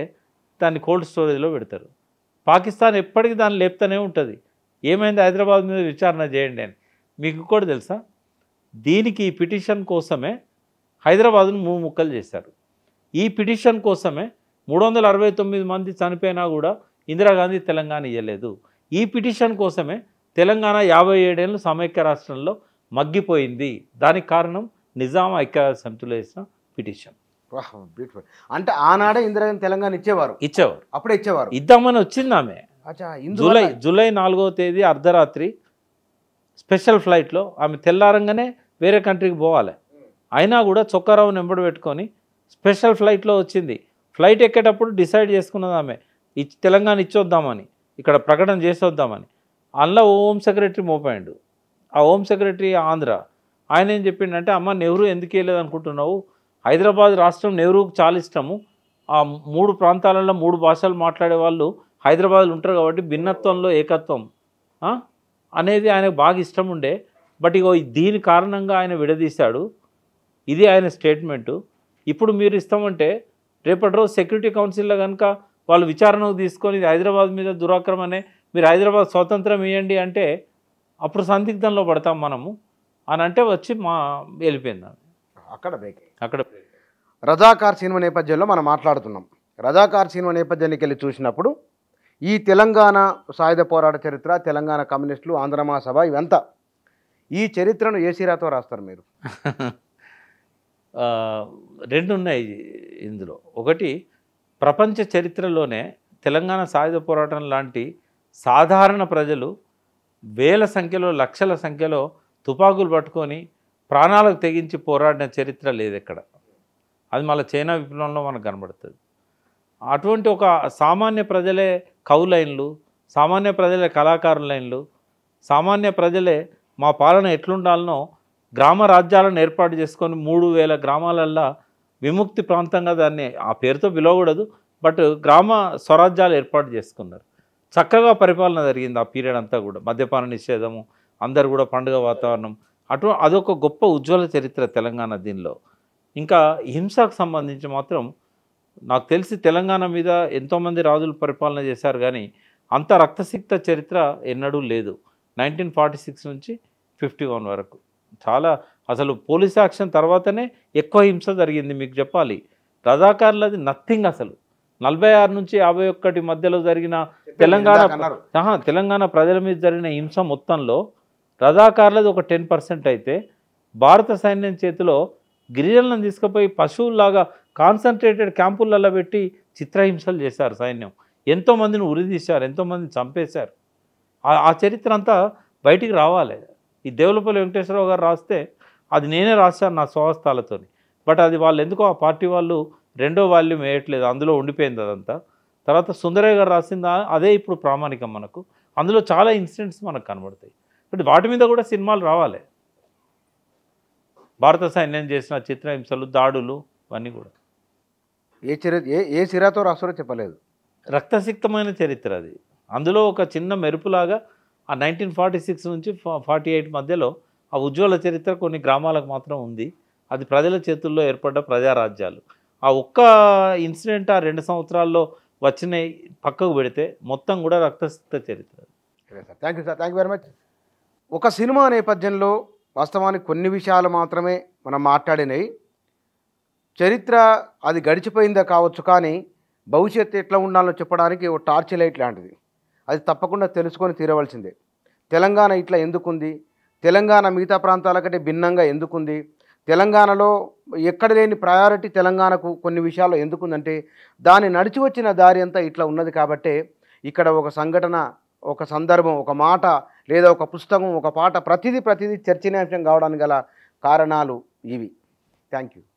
దాన్ని కోల్డ్ స్టోరేజ్లో పెడతారు పాకిస్తాన్ ఎప్పటికీ దాన్ని లేపుతూనే ఉంటుంది ఏమైంది హైదరాబాద్ మీద విచారణ చేయండి అని మీకు కూడా తెలుసా దీనికి పిటిషన్ కోసమే హైదరాబాద్ను మూడు ముక్కలు చేశారు ఈ పిటిషన్ కోసమే మూడు వందల అరవై తొమ్మిది మంది చనిపోయినా కూడా ఇందిరాగాంధీ తెలంగాణ ఇవ్వలేదు ఈ పిటిషన్ కోసమే తెలంగాణ యాభై ఏడేళ్ళు సమైక్య రాష్ట్రంలో మగ్గిపోయింది దానికి కారణం నిజాం ఐక్యరాజ్య సమితిలో వేసిన పిటిషన్ బ్యూటిఫుల్ అంటే ఆనాడే ఇందిరాగాంధీ తెలంగాణ ఇచ్చేవారు ఇచ్చేవారు అప్పుడే ఇచ్చేవారు ఇద్దామని వచ్చింది ఆమె జూలై జూలై నాలుగో తేదీ అర్ధరాత్రి స్పెషల్ ఫ్లైట్లో ఆమె తెల్లారంగానే వేరే కంట్రీకి పోవాలి అయినా కూడా చొక్కారావు నెంబర్ పెట్టుకొని స్పెషల్ ఫ్లైట్లో వచ్చింది ఫ్లైట్ ఎక్కేటప్పుడు డిసైడ్ చేసుకున్నది ఆమె తెలంగాణ ఇచ్చొద్దామని ఇక్కడ ప్రకటన చేసొద్దామని అందులో హోమ్ సెక్రటరీ మోపాయిండు ఆ హోమ్ సెక్రటరీ ఆంధ్ర ఆయన ఏం చెప్పిండంటే అమ్మ నెహ్రూ ఎందుకు వెళ్ళేది అనుకుంటున్నావు హైదరాబాద్ రాష్ట్రం నెహ్రూకు చాలా ఇష్టము ఆ మూడు ప్రాంతాలలో మూడు భాషలు మాట్లాడే వాళ్ళు హైదరాబాద్లో ఉంటారు కాబట్టి భిన్నత్వంలో ఏకత్వం అనేది ఆయనకు బాగా ఇష్టం ఉండే బట్ ఇగో దీని కారణంగా ఆయన విడదీశాడు ఇది ఆయన స్టేట్మెంటు ఇప్పుడు మీరు ఇస్తామంటే రేపటి రోజు సెక్యూరిటీ కౌన్సిల్లో కనుక వాళ్ళు విచారణకు తీసుకొని హైదరాబాద్ మీద దురాక్రమనే మీరు హైదరాబాద్ స్వతంత్రం ఇవ్వండి అంటే అప్పుడు సందిగ్ధంలో పడతాం మనము అని అంటే వచ్చి మా వెళ్ళిపోయింది అక్కడ బ్రేక్ అక్కడ రజాకార్ సినిమా నేపథ్యంలో మనం మాట్లాడుతున్నాం రజాకార్ సినిమా నేపథ్యానికి వెళ్ళి చూసినప్పుడు ఈ తెలంగాణ సాయుధ పోరాట చరిత్ర తెలంగాణ కమ్యూనిస్టులు ఆంధ్ర మహాసభ ఇవంతా ఈ చరిత్రను ఏసీరాతో రాస్తారు మీరు రెండు ఉన్నాయి ఇందులో ఒకటి ప్రపంచ చరిత్రలోనే తెలంగాణ సాయుధ పోరాటం లాంటి సాధారణ ప్రజలు వేల సంఖ్యలో లక్షల సంఖ్యలో తుపాకులు పట్టుకొని ప్రాణాలకు తెగించి పోరాడిన చరిత్ర లేదు ఎక్కడ అది మళ్ళీ చైనా విప్లవంలో మనకు కనబడుతుంది అటువంటి ఒక సామాన్య ప్రజలే కవులైన్లు సామాన్య ప్రజలే కళాకారులైన్లు సామాన్య ప్రజలే మా పాలన ఎట్లుండాలనో గ్రామ రాజ్యాలను ఏర్పాటు చేసుకొని మూడు వేల గ్రామాలల్లో విముక్తి ప్రాంతంగా దాన్ని ఆ పేరుతో పిలవకూడదు బట్ గ్రామ స్వరాజ్యాలు ఏర్పాటు చేసుకున్నారు చక్కగా పరిపాలన జరిగింది ఆ పీరియడ్ అంతా కూడా మద్యపాన నిషేధము అందరు కూడా పండుగ వాతావరణం అటు అదొక గొప్ప ఉజ్వల చరిత్ర తెలంగాణ దీనిలో ఇంకా హింసకు సంబంధించి మాత్రం నాకు తెలిసి తెలంగాణ మీద ఎంతోమంది రాజులు పరిపాలన చేశారు కానీ అంత రక్తసిక్త చరిత్ర ఎన్నడూ లేదు నైన్టీన్ ఫార్టీ సిక్స్ నుంచి ఫిఫ్టీ వన్ వరకు చాలా అసలు పోలీస్ యాక్షన్ తర్వాతనే ఎక్కువ హింస జరిగింది మీకు చెప్పాలి రజాకార్లది నథింగ్ అసలు నలభై ఆరు నుంచి యాభై ఒక్కటి మధ్యలో జరిగిన తెలంగాణ తెలంగాణ ప్రజల మీద జరిగిన హింస మొత్తంలో రజాకార్లది ఒక టెన్ పర్సెంట్ అయితే భారత సైన్యం చేతిలో గిరిజనులను తీసుకుపోయి పశువుల్లాగా కాన్సన్ట్రేటెడ్ క్యాంపులలో పెట్టి చిత్రహింసలు చేశారు సైన్యం ఎంతోమందిని ఉరిదీశారు ఎంతోమందిని చంపేశారు ఆ చరిత్ర అంతా బయటికి రావాలి ఈ దేవులపల్లి వెంకటేశ్వరరావు గారు రాస్తే అది నేనే రాశాను నా స్వహస్తాలతో బట్ అది వాళ్ళు ఎందుకో ఆ పార్టీ వాళ్ళు రెండో వాల్యూమ్ వేయట్లేదు అందులో ఉండిపోయింది అదంతా తర్వాత సుందరయ్య గారు రాసిందా అదే ఇప్పుడు ప్రామాణికం మనకు అందులో చాలా ఇన్సిడెంట్స్ మనకు కనబడతాయి బట్ వాటి మీద కూడా సినిమాలు రావాలి భారత సైన్యం చేసిన చిత్రహింసలు దాడులు ఇవన్నీ కూడా ఏ చరిత్ర ఏ ఏ చిరాతో రాస్తారో చెప్పలేదు రక్తసిక్తమైన చరిత్ర అది అందులో ఒక చిన్న మెరుపులాగా ఆ నైన్టీన్ ఫార్టీ సిక్స్ నుంచి ఫార్టీ ఎయిట్ మధ్యలో ఆ ఉజ్వల చరిత్ర కొన్ని గ్రామాలకు మాత్రం ఉంది అది ప్రజల చేతుల్లో ఏర్పడ్డ ప్రజారాజ్యాలు ఆ ఒక్క ఇన్సిడెంట్ ఆ రెండు సంవత్సరాల్లో వచ్చిన పక్కకు పెడితే మొత్తం కూడా రక్తసిద్ధ చరిత్ర thank you sir thank you very much ఒక సినిమా నేపథ్యంలో వాస్తవానికి కొన్ని విషయాలు మాత్రమే మనం మాట్లాడినవి చరిత్ర అది గడిచిపోయిందా కావచ్చు కానీ భవిష్యత్తు ఎట్లా ఉండాలో చెప్పడానికి ఓ టార్చ్ లైట్ లాంటిది అది తప్పకుండా తెలుసుకొని తీరవలసిందే తెలంగాణ ఇట్లా ఎందుకుంది తెలంగాణ మిగతా ప్రాంతాల కంటే భిన్నంగా ఎందుకుంది తెలంగాణలో ఎక్కడ లేని ప్రయారిటీ తెలంగాణకు కొన్ని విషయాల్లో ఎందుకుందంటే దాన్ని నడిచి వచ్చిన దారి అంతా ఇట్లా ఉన్నది కాబట్టే ఇక్కడ ఒక సంఘటన ఒక సందర్భం ఒక మాట లేదా ఒక పుస్తకం ఒక పాట ప్రతిదీ ప్రతిదీ చర్చనీయాంశం కావడానికి గల కారణాలు ఇవి థ్యాంక్ యూ